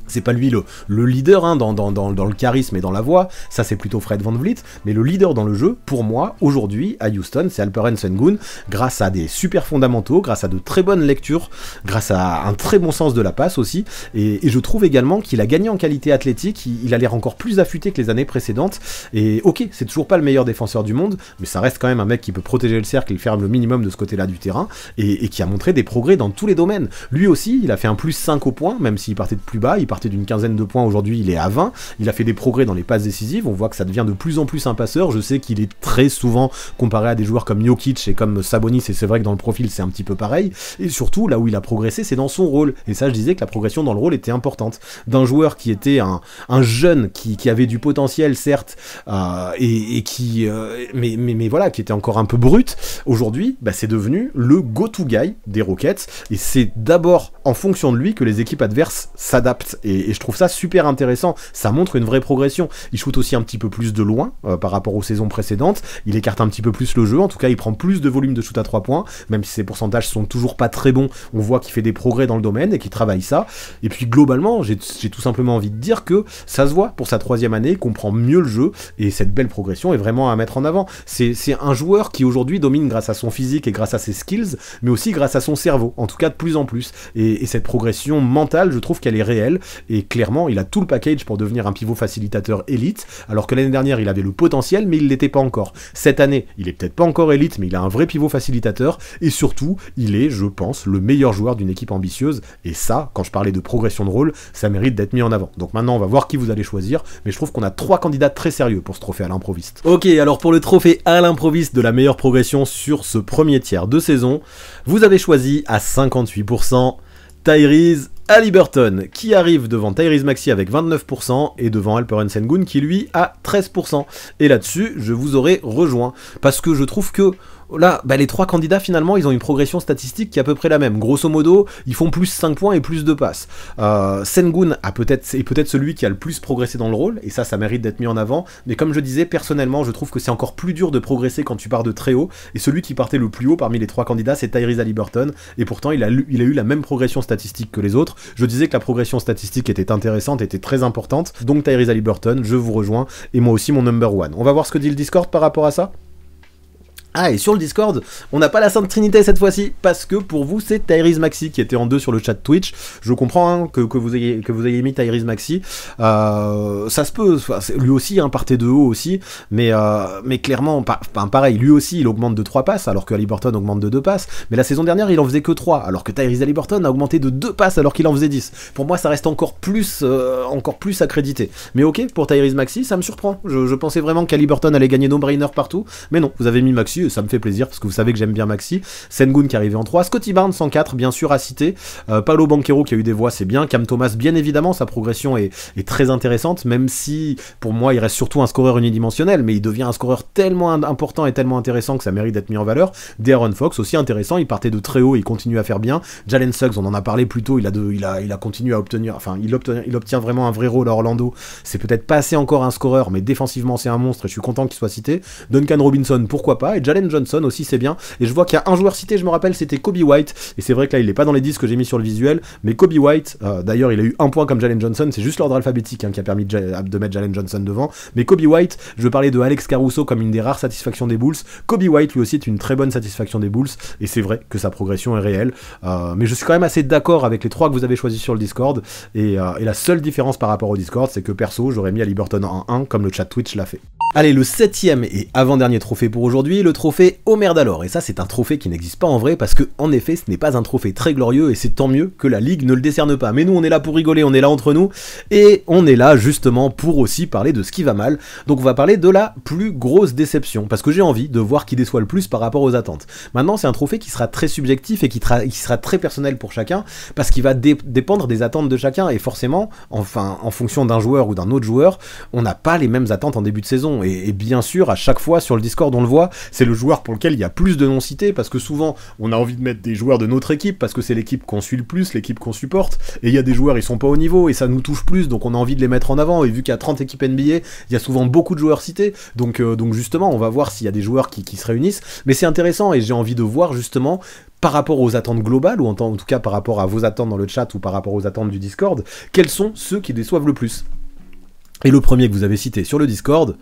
c'est pas lui le, leader hein, dans, dans, le charisme et dans la voix, ça c'est plutôt Fred Van Vliet, mais le leader dans le jeu, pour moi, aujourd'hui, à Houston, c'est Alperen Sengun, grâce à des super fondamentaux, grâce à de très bonnes lectures, grâce à un très bon sens de la passe aussi, et, je trouve également qu'il a gagné en qualité athlétique, il, a l'air encore plus affûté que les années précédentes, et ok, c'est toujours pas le meilleur défenseur du monde, mais ça reste quand même un mec qui peut protéger le cercle il ferme le minimum de ce côté-là du terrain, et, qui a montré des progrès dans tous les domaines. Lui aussi, il a fait un plus 5 au point, même s'il partait de plus bas, il partait partait d'une quinzaine de points, aujourd'hui il est à 20. Il a fait des progrès dans les passes décisives, on voit que ça devient de plus en plus un passeur. Je sais qu'il est très souvent comparé à des joueurs comme Jokic et comme Sabonis, et c'est vrai que dans le profil c'est un petit peu pareil. Et surtout, là où il a progressé, c'est dans son rôle. Et ça, je disais que la progression dans le rôle était importante. D'un joueur qui était un, un jeune, qui, qui, avait du potentiel, certes, euh, et, qui. Euh, mais, mais, mais, voilà, qui était encore un peu brut, aujourd'hui, bah, c'est devenu le go-to guy des Rockets. Et c'est d'abord en fonction de lui que les équipes adverses s'adaptent et, je trouve ça super intéressant. Ça montre une vraie progression. Il shoot aussi un petit peu plus de loin euh, par rapport aux saisons précédentes. Il écarte un petit peu plus le jeu. En tout cas, il prend plus de volume de shoot à 3 points. Même si ses pourcentages sont toujours pas très bons, on voit qu'il fait des progrès dans le domaine et qu'il travaille ça. Et puis globalement, j'ai tout simplement envie de dire que ça se voit pour sa troisième année, qu'on prend mieux le jeu et cette belle progression est vraiment à mettre en avant. C'est un joueur qui aujourd'hui domine grâce à son physique et grâce à ses skills, mais aussi grâce à son cerveau, en tout cas de plus en plus. Et, et cette progression mentale, je trouve qu'elle est réelle et clairement, il a tout le package pour devenir un pivot facilitateur élite, alors que l'année dernière, il avait le potentiel, mais il l'était pas encore. Cette année, il est peut-être pas encore élite, mais il a un vrai pivot facilitateur, et surtout, il est, je pense, le meilleur joueur d'une équipe ambitieuse, et ça, quand je parlais de progression de rôle, ça mérite d'être mis en avant. Donc maintenant, on va voir qui vous allez choisir, mais je trouve qu'on a trois candidats très sérieux pour ce trophée à l'improviste. Ok, alors pour le trophée à l'improviste de la meilleure progression sur ce premier tiers de saison, vous avez choisi à 58% Tyrese Ali Burton qui arrive devant Tyrese Maxi avec 29% et devant Alperen Sengun qui lui a 13%. Et là-dessus, je vous aurais rejoint parce que je trouve que Là, bah, les trois candidats, finalement, ils ont une progression statistique qui est à peu près la même. Grosso modo, ils font plus 5 points et plus de passes. Euh, Sengun a peut est peut-être celui qui a le plus progressé dans le rôle, et ça, ça mérite d'être mis en avant. Mais comme je disais, personnellement, je trouve que c'est encore plus dur de progresser quand tu pars de très haut, et celui qui partait le plus haut parmi les trois candidats, c'est Tyrese Halliburton, et pourtant, il a, il a eu la même progression statistique que les autres. Je disais que la progression statistique était intéressante, était très importante, donc Tyrese Halliburton, je vous rejoins, et moi aussi mon number one. On va voir ce que dit le Discord par rapport à ça ah, et sur le Discord, on n'a pas la Sainte Trinité cette fois-ci, parce que pour vous, c'est Tyrese Maxi qui était en deux sur le chat Twitch. Je comprends hein, que, vous ayez, que vous ayez mis Tyrese Maxi. Euh, ça se peut, lui aussi, hein, partait de haut aussi, mais, euh, mais clairement, pareil, lui aussi, il augmente de 3 passes, alors que Halliburton augmente de 2 passes. Mais la saison dernière, il en faisait que 3, alors que Tyrese Halliburton a augmenté de 2 passes, alors qu'il en faisait 10. Pour moi, ça reste encore plus, euh, encore plus accrédité. Mais ok, pour Tyrese Maxi, ça me surprend. Je, pensais vraiment qu'Halliburton allait gagner no-brainer partout, mais non, vous avez mis Maxi ça me fait plaisir parce que vous savez que j'aime bien Maxi. Sengun qui est arrivé en 3, Scotty Barnes en 4, bien sûr à citer. Euh, Paolo Banquero qui a eu des voix, c'est bien. Cam Thomas, bien évidemment, sa progression est, très intéressante, même si pour moi il reste surtout un scoreur unidimensionnel, mais il devient un scoreur tellement important et tellement intéressant que ça mérite d'être mis en valeur. Daron Fox aussi intéressant, il partait de très haut, il continue à faire bien. Jalen Suggs, on en a parlé plus tôt, il a, il a, il a continué à obtenir, enfin il obtient, il obtient vraiment un vrai rôle à Orlando. C'est peut-être pas assez encore un scoreur, mais défensivement c'est un monstre et je suis content qu'il soit cité. Duncan Robinson, pourquoi pas, et Jalen Jalen Johnson aussi, c'est bien. Et je vois qu'il y a un joueur cité, je me rappelle, c'était Kobe White. Et c'est vrai que là, il est pas dans les 10 que j'ai mis sur le visuel. Mais Kobe White, euh, d'ailleurs, il a eu un point comme Jalen Johnson. C'est juste l'ordre alphabétique hein, qui a permis de, de mettre Jalen Johnson devant. Mais Kobe White, je veux parler de Alex Caruso comme une des rares satisfactions des Bulls. Kobe White, lui aussi, est une très bonne satisfaction des Bulls. Et c'est vrai que sa progression est réelle. Euh, mais je suis quand même assez d'accord avec les trois que vous avez choisis sur le Discord. Et, euh, la seule différence par rapport au Discord, c'est que perso, j'aurais mis à Liberton en 1 comme le chat Twitch l'a fait. Allez, le septième et avant-dernier trophée pour aujourd'hui, le trophée merde d'alors, et ça c'est un trophée qui n'existe pas en vrai parce que en effet ce n'est pas un trophée très glorieux et c'est tant mieux que la Ligue ne le décerne pas. Mais nous on est là pour rigoler, on est là entre nous, et on est là justement pour aussi parler de ce qui va mal. Donc on va parler de la plus grosse déception, parce que j'ai envie de voir qui déçoit le plus par rapport aux attentes. Maintenant c'est un trophée qui sera très subjectif et qui, sera très personnel pour chacun, parce qu'il va dépendre des attentes de chacun, et forcément, enfin en fonction d'un joueur ou d'un autre joueur, on n'a pas les mêmes attentes en début de saison. Et, bien sûr, à chaque fois sur le Discord on le voit, c'est le joueur pour lequel il y a plus de noms cités parce que souvent, on a envie de mettre des joueurs de notre équipe, parce que c'est l'équipe qu'on suit le plus, l'équipe qu'on supporte, et il y a des joueurs, ils sont pas au niveau, et ça nous touche plus, donc on a envie de les mettre en avant, et vu qu'il y a 30 équipes NBA, il y a souvent beaucoup de joueurs cités, donc, euh, donc justement, on va voir s'il y a des joueurs qui, se réunissent, mais c'est intéressant, et j'ai envie de voir justement par rapport aux attentes globales, ou en tout cas par rapport à vos attentes dans le chat ou par rapport aux attentes du Discord, quels sont ceux qui déçoivent le plus et le premier que vous avez cité sur le Discord,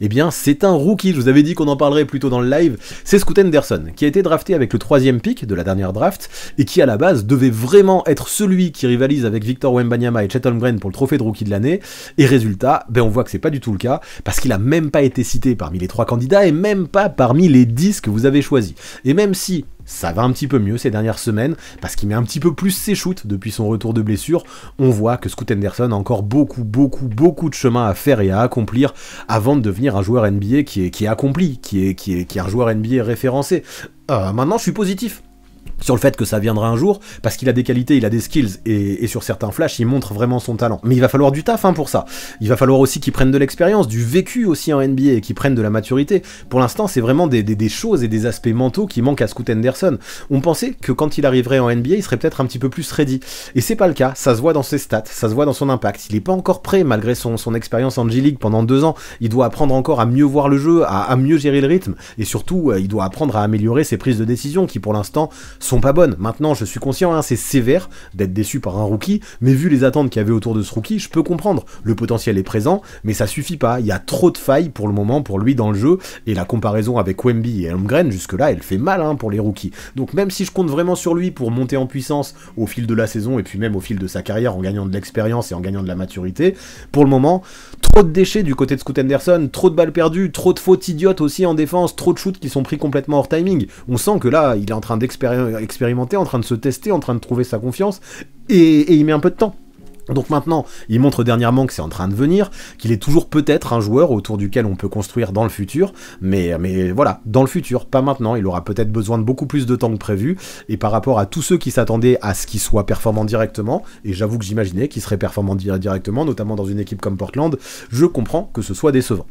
eh bien c'est un rookie, je vous avais dit qu'on en parlerait plutôt dans le live, c'est Scoot Henderson, qui a été drafté avec le troisième pick de la dernière draft, et qui à la base devait vraiment être celui qui rivalise avec Victor Wembanyama et Chet Holmgren pour le trophée de rookie de l'année, et résultat, ben on voit que c'est pas du tout le cas, parce qu'il a même pas été cité parmi les trois candidats, et même pas parmi les dix que vous avez choisis. Et même si ça va un petit peu mieux ces dernières semaines, parce qu'il met un petit peu plus ses shoots depuis son retour de blessure. On voit que Scoot Henderson a encore beaucoup, beaucoup, beaucoup de chemin à faire et à accomplir avant de devenir un joueur NBA qui est, qui est accompli, qui est, qui, est, qui est un joueur NBA référencé. Euh, maintenant, je suis positif sur le fait que ça viendra un jour, parce qu'il a des qualités, il a des skills, et, sur certains flashs, il montre vraiment son talent. Mais il va falloir du taf hein, pour ça. Il va falloir aussi qu'il prenne de l'expérience, du vécu aussi en NBA, et qu'il prenne de la maturité. Pour l'instant, c'est vraiment des, choses et des aspects mentaux qui manquent à Scoot Anderson. On pensait que quand il arriverait en NBA, il serait peut-être un petit peu plus ready. Et c'est pas le cas, ça se voit dans ses stats, ça se voit dans son impact. Il est pas encore prêt, malgré son, son expérience en G-League pendant deux ans. Il doit apprendre encore à mieux voir le jeu, à, à mieux gérer le rythme, et surtout, euh, il doit apprendre à améliorer ses prises de décision qui, pour l'instant, sont pas bonnes. Maintenant, je suis conscient, hein, c'est sévère d'être déçu par un rookie, mais vu les attentes qu'il y avait autour de ce rookie, je peux comprendre. Le potentiel est présent, mais ça suffit pas. Il y a trop de failles pour le moment pour lui dans le jeu, et la comparaison avec Wemby et Elmgren jusque-là, elle fait mal hein, pour les rookies. Donc même si je compte vraiment sur lui pour monter en puissance au fil de la saison, et puis même au fil de sa carrière, en gagnant de l'expérience et en gagnant de la maturité, pour le moment, trop de déchets du côté de Scoot Anderson trop de balles perdues, trop de fautes idiotes aussi en défense, trop de shoots qui sont pris complètement hors timing. On sent que là, il est en train d'expérimenter expérimenté, en train de se tester, en train de trouver sa confiance, et, il met un peu de temps. Donc maintenant, il montre dernièrement que c'est en train de venir, qu'il est toujours peut-être un joueur autour duquel on peut construire dans le futur, mais, mais voilà, dans le futur, pas maintenant. Il aura peut-être besoin de beaucoup plus de temps que prévu, et par rapport à tous ceux qui s'attendaient à ce qu'il soit performant directement, et j'avoue que j'imaginais qu'il serait performant directement, notamment dans une équipe comme Portland, je comprends que ce soit décevant.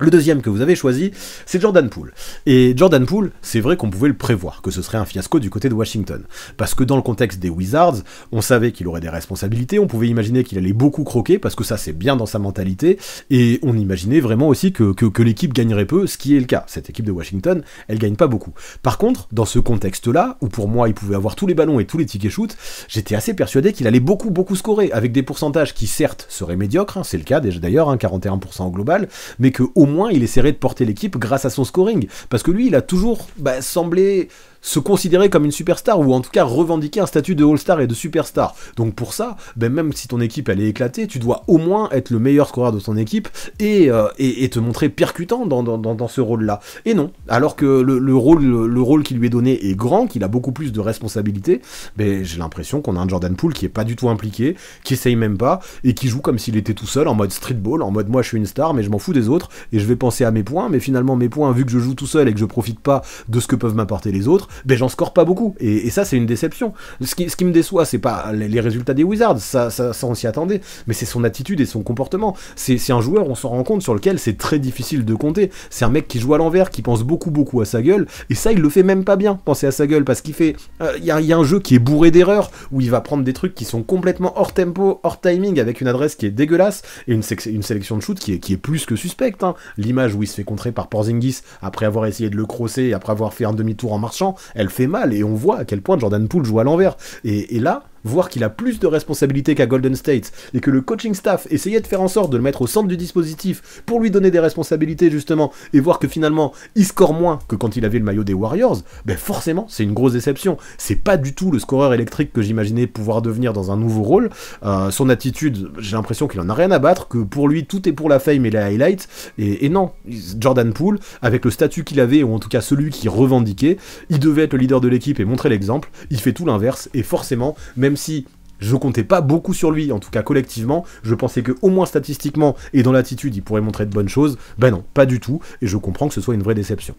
Le deuxième que vous avez choisi, c'est Jordan Poole. Et Jordan Poole, c'est vrai qu'on pouvait le prévoir, que ce serait un fiasco du côté de Washington. Parce que dans le contexte des Wizards, on savait qu'il aurait des responsabilités, on pouvait imaginer qu'il allait beaucoup croquer, parce que ça c'est bien dans sa mentalité, et on imaginait vraiment aussi que, l'équipe gagnerait peu, ce qui est le cas. Cette équipe de Washington, elle gagne pas beaucoup. Par contre, dans ce contexte-là, où pour moi il pouvait avoir tous les ballons et tous les tickets shoot, j'étais assez persuadé qu'il allait beaucoup beaucoup scorer, avec des pourcentages qui certes seraient médiocres, hein, c'est le cas déjà d'ailleurs, hein, un 41% au global, mais que moins il essaierait de porter l'équipe grâce à son scoring. Parce que lui, il a toujours bah, semblé se considérer comme une superstar ou en tout cas revendiquer un statut de All-Star et de superstar. Donc pour ça, ben même si ton équipe elle est éclatée, tu dois au moins être le meilleur scoreur de ton équipe et, euh, et, te montrer percutant dans, ce rôle-là. Et non, alors que le, rôle, le, rôle qui lui est donné est grand, qu'il a beaucoup plus de responsabilités, ben j'ai l'impression qu'on a un Jordan Poole qui est pas du tout impliqué, qui essaye même pas et qui joue comme s'il était tout seul en mode streetball, en mode moi je suis une star mais je m'en fous des autres et je vais penser à mes points, mais finalement mes points vu que je joue tout seul et que je profite pas de ce que peuvent m'apporter les autres, ben, j'en score pas beaucoup. Et, ça, c'est une déception. Ce qui, ce qui me déçoit, c'est pas les, résultats des Wizards, ça, ça, on s'y attendait, mais c'est son attitude et son comportement. C'est un joueur, on s'en rend compte, sur lequel c'est très difficile de compter. C'est un mec qui joue à l'envers, qui pense beaucoup, beaucoup à sa gueule, et ça, il le fait même pas bien, penser à sa gueule, parce qu'il fait. Il euh, y, a un jeu qui est bourré d'erreurs, où il va prendre des trucs qui sont complètement hors tempo, hors timing, avec une adresse qui est dégueulasse, et une, sélection de shoot qui est, plus que suspecte. Hein. L'image où il se fait contrer par Porzingis après avoir essayé de le crosser et après avoir fait un demi-tour en marchant, elle fait mal et on voit à quel point Jordan Poole joue à l'envers. Et, et là, voir qu'il a plus de responsabilités qu'à Golden State et que le coaching staff essayait de faire en sorte de le mettre au centre du dispositif pour lui donner des responsabilités justement et voir que finalement il score moins que quand il avait le maillot des Warriors, ben forcément c'est une grosse déception. C'est pas du tout le scoreur électrique que j'imaginais pouvoir devenir dans un nouveau rôle. Euh, son attitude, j'ai l'impression qu'il en a rien à battre, que pour lui tout est pour la fame et les highlights. Et, et non, Jordan Poole, avec le statut qu'il avait, ou en tout cas celui qu'il revendiquait, il devait être le leader de l'équipe et montrer l'exemple. Il fait tout l'inverse et forcément, même si je comptais pas beaucoup sur lui, en tout cas collectivement, je pensais que au moins statistiquement et dans l'attitude, il pourrait montrer de bonnes choses. Ben non, pas du tout, et je comprends que ce soit une vraie déception.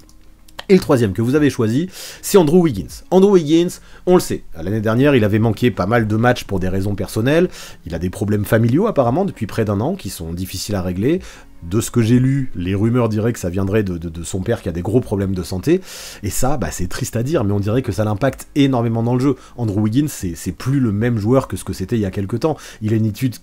Et le troisième que vous avez choisi, c'est Andrew Wiggins. Andrew Wiggins, on le sait, l'année dernière, il avait manqué pas mal de matchs pour des raisons personnelles. Il a des problèmes familiaux apparemment depuis près d'un an qui sont difficiles à régler de ce que j'ai lu, les rumeurs diraient que ça viendrait de, son père qui a des gros problèmes de santé. Et ça, bah, c'est triste à dire, mais on dirait que ça l'impacte énormément dans le jeu. Andrew Wiggins, c'est plus le même joueur que ce que c'était il y a quelques temps. Il a une attitude,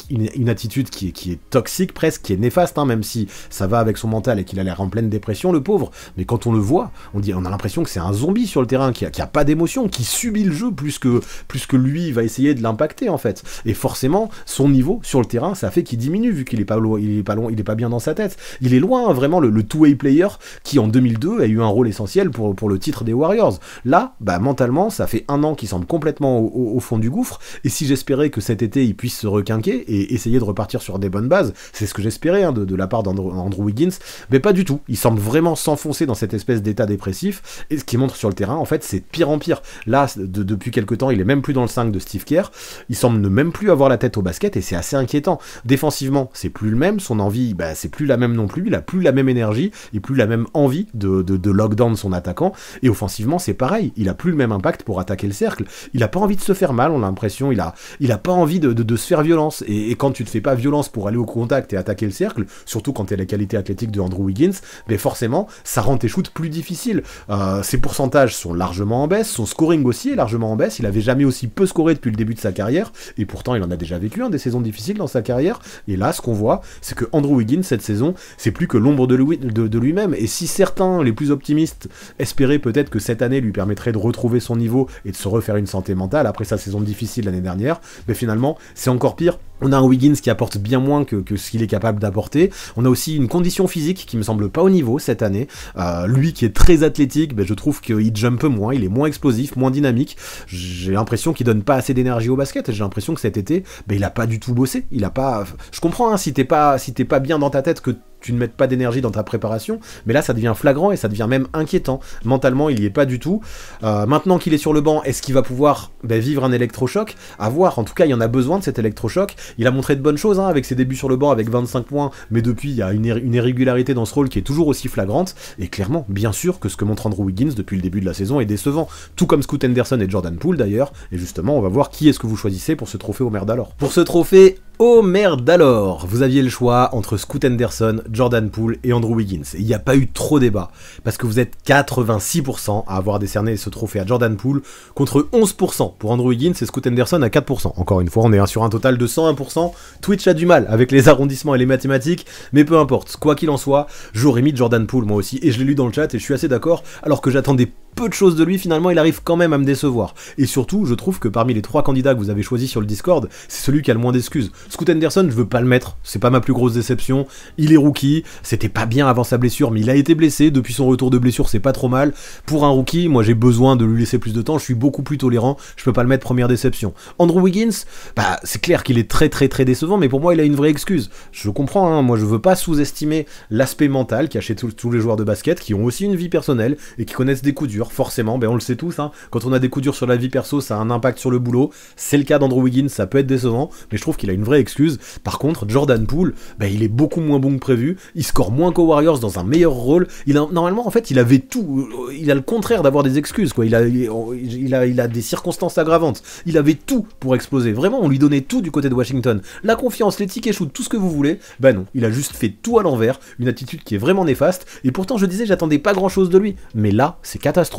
attitude qui, est, qui est toxique presque, qui est néfaste, hein, même si ça va avec son mental et qu'il a l'air en pleine dépression, le pauvre. Mais quand on le voit, on, dit, on a l'impression que c'est un zombie sur le terrain, qui a, a pas d'émotion, qui subit le jeu plus que, plus que lui va essayer de l'impacter en fait. Et forcément, son niveau sur le terrain, ça fait qu'il diminue vu qu'il est pas loin, il est pas il est pas bien dans sa tête. Il est loin, vraiment, le, two-way player qui en 2002 a eu un rôle essentiel pour, pour le titre des Warriors. Là, bah, mentalement, ça fait un an qu'il semble complètement au, fond du gouffre, et si j'espérais que cet été il puisse se requinquer et essayer de repartir sur des bonnes bases, c'est ce que j'espérais hein, de, la part d'Andrew Wiggins, mais pas du tout. Il semble vraiment s'enfoncer dans cette espèce d'état dépressif, et ce qui montre sur le terrain, en fait, c'est pire en pire. Là, depuis quelques temps, il est même plus dans le 5 de Steve Kerr, il semble ne même plus avoir la tête au basket, et c'est assez inquiétant. Défensivement, c'est plus le même, son envie, bah, c'est plus la même non plus, il a plus la même énergie et plus la même envie de, de, de lockdown son attaquant. Et offensivement, c'est pareil, il a plus le même impact pour attaquer le cercle. Il a pas envie de se faire mal, on a l'impression, il a, il a pas envie de, se faire violence. Et, quand tu te fais pas violence pour aller au contact et attaquer le cercle, surtout quand tu as la qualité athlétique de Andrew Wiggins, mais ben forcément, ça rend tes shoots plus difficiles. Euh, ses pourcentages sont largement en baisse, son scoring aussi est largement en baisse. Il avait jamais aussi peu scoré depuis le début de sa carrière, et pourtant, il en a déjà vécu un des saisons difficiles dans sa carrière. Et là, ce qu'on voit, c'est que Andrew Wiggins, cette saison, c'est plus que l'ombre de lui-même. et si certains, les plus optimistes, espéraient peut-être que cette année lui permettrait de retrouver son niveau et de se refaire une santé mentale après sa saison difficile l'année dernière, mais ben finalement, c'est encore pire on a un Wiggins qui apporte bien moins que, ce qu'il est capable d'apporter. On a aussi une condition physique qui me semble pas au niveau cette année. Euh, lui qui est très athlétique, ben je trouve qu'il jump moins, il est moins explosif, moins dynamique. J'ai l'impression qu'il donne pas assez d'énergie au basket j'ai l'impression que cet été, ben, il a pas du tout bossé. Il a pas. Je comprends hein, si t'es pas si t'es pas bien dans ta tête que tu ne mettes pas d'énergie dans ta préparation. Mais là, ça devient flagrant et ça devient même inquiétant. Mentalement, il n'y est pas du tout. Euh, maintenant qu'il est sur le banc, est-ce qu'il va pouvoir ben, vivre un électrochoc A voir. En tout cas, il y en a besoin de cet électrochoc. Il a montré de bonnes choses hein, avec ses débuts sur le banc, avec 25 points. Mais depuis, il y a une, irrégularité dans ce rôle qui est toujours aussi flagrante. Et clairement, bien sûr que ce que montre Andrew Wiggins depuis le début de la saison est décevant. Tout comme Scoot Anderson et Jordan Poole d'ailleurs. Et justement, on va voir qui est-ce que vous choisissez pour ce trophée au merde alors. Pour ce trophée, Oh merde alors Vous aviez le choix entre Scoot Anderson, Jordan Poole et Andrew Wiggins. Et il n'y a pas eu trop débat, parce que vous êtes 86% à avoir décerné ce trophée à Jordan Poole, contre 11% pour Andrew Wiggins et Scoot Anderson à 4%. Encore une fois, on est sur un total de 101%. Twitch a du mal avec les arrondissements et les mathématiques, mais peu importe. Quoi qu'il en soit, j'aurais mis Jordan Poole moi aussi, et je l'ai lu dans le chat et je suis assez d'accord, alors que j'attendais peu de choses de lui, finalement, il arrive quand même à me décevoir. Et surtout, je trouve que parmi les trois candidats que vous avez choisis sur le Discord, c'est celui qui a le moins d'excuses. Scoot Anderson, je veux pas le mettre, c'est pas ma plus grosse déception. Il est rookie, c'était pas bien avant sa blessure, mais il a été blessé. Depuis son retour de blessure, c'est pas trop mal. Pour un rookie, moi j'ai besoin de lui laisser plus de temps, je suis beaucoup plus tolérant, je peux pas le mettre première déception. Andrew Wiggins, bah c'est clair qu'il est très très très décevant, mais pour moi il a une vraie excuse. Je comprends, hein. moi je veux pas sous-estimer l'aspect mental qui chez tous les joueurs de basket qui ont aussi une vie personnelle et qui connaissent des coups durs forcément, ben on le sait tous, hein. quand on a des coups durs sur la vie perso, ça a un impact sur le boulot, c'est le cas d'Andrew Wiggins, ça peut être décevant, mais je trouve qu'il a une vraie excuse. Par contre, Jordan Poole, ben il est beaucoup moins bon que prévu, il score moins qu'au Warriors dans un meilleur rôle, il a, normalement en fait il avait tout, il a le contraire d'avoir des excuses, quoi. Il a, il, a, il a des circonstances aggravantes, il avait tout pour exploser, vraiment on lui donnait tout du côté de Washington, la confiance, les tickets shoot, tout ce que vous voulez, ben non, il a juste fait tout à l'envers, une attitude qui est vraiment néfaste, et pourtant je disais j'attendais pas grand chose de lui, mais là c'est catastrophique.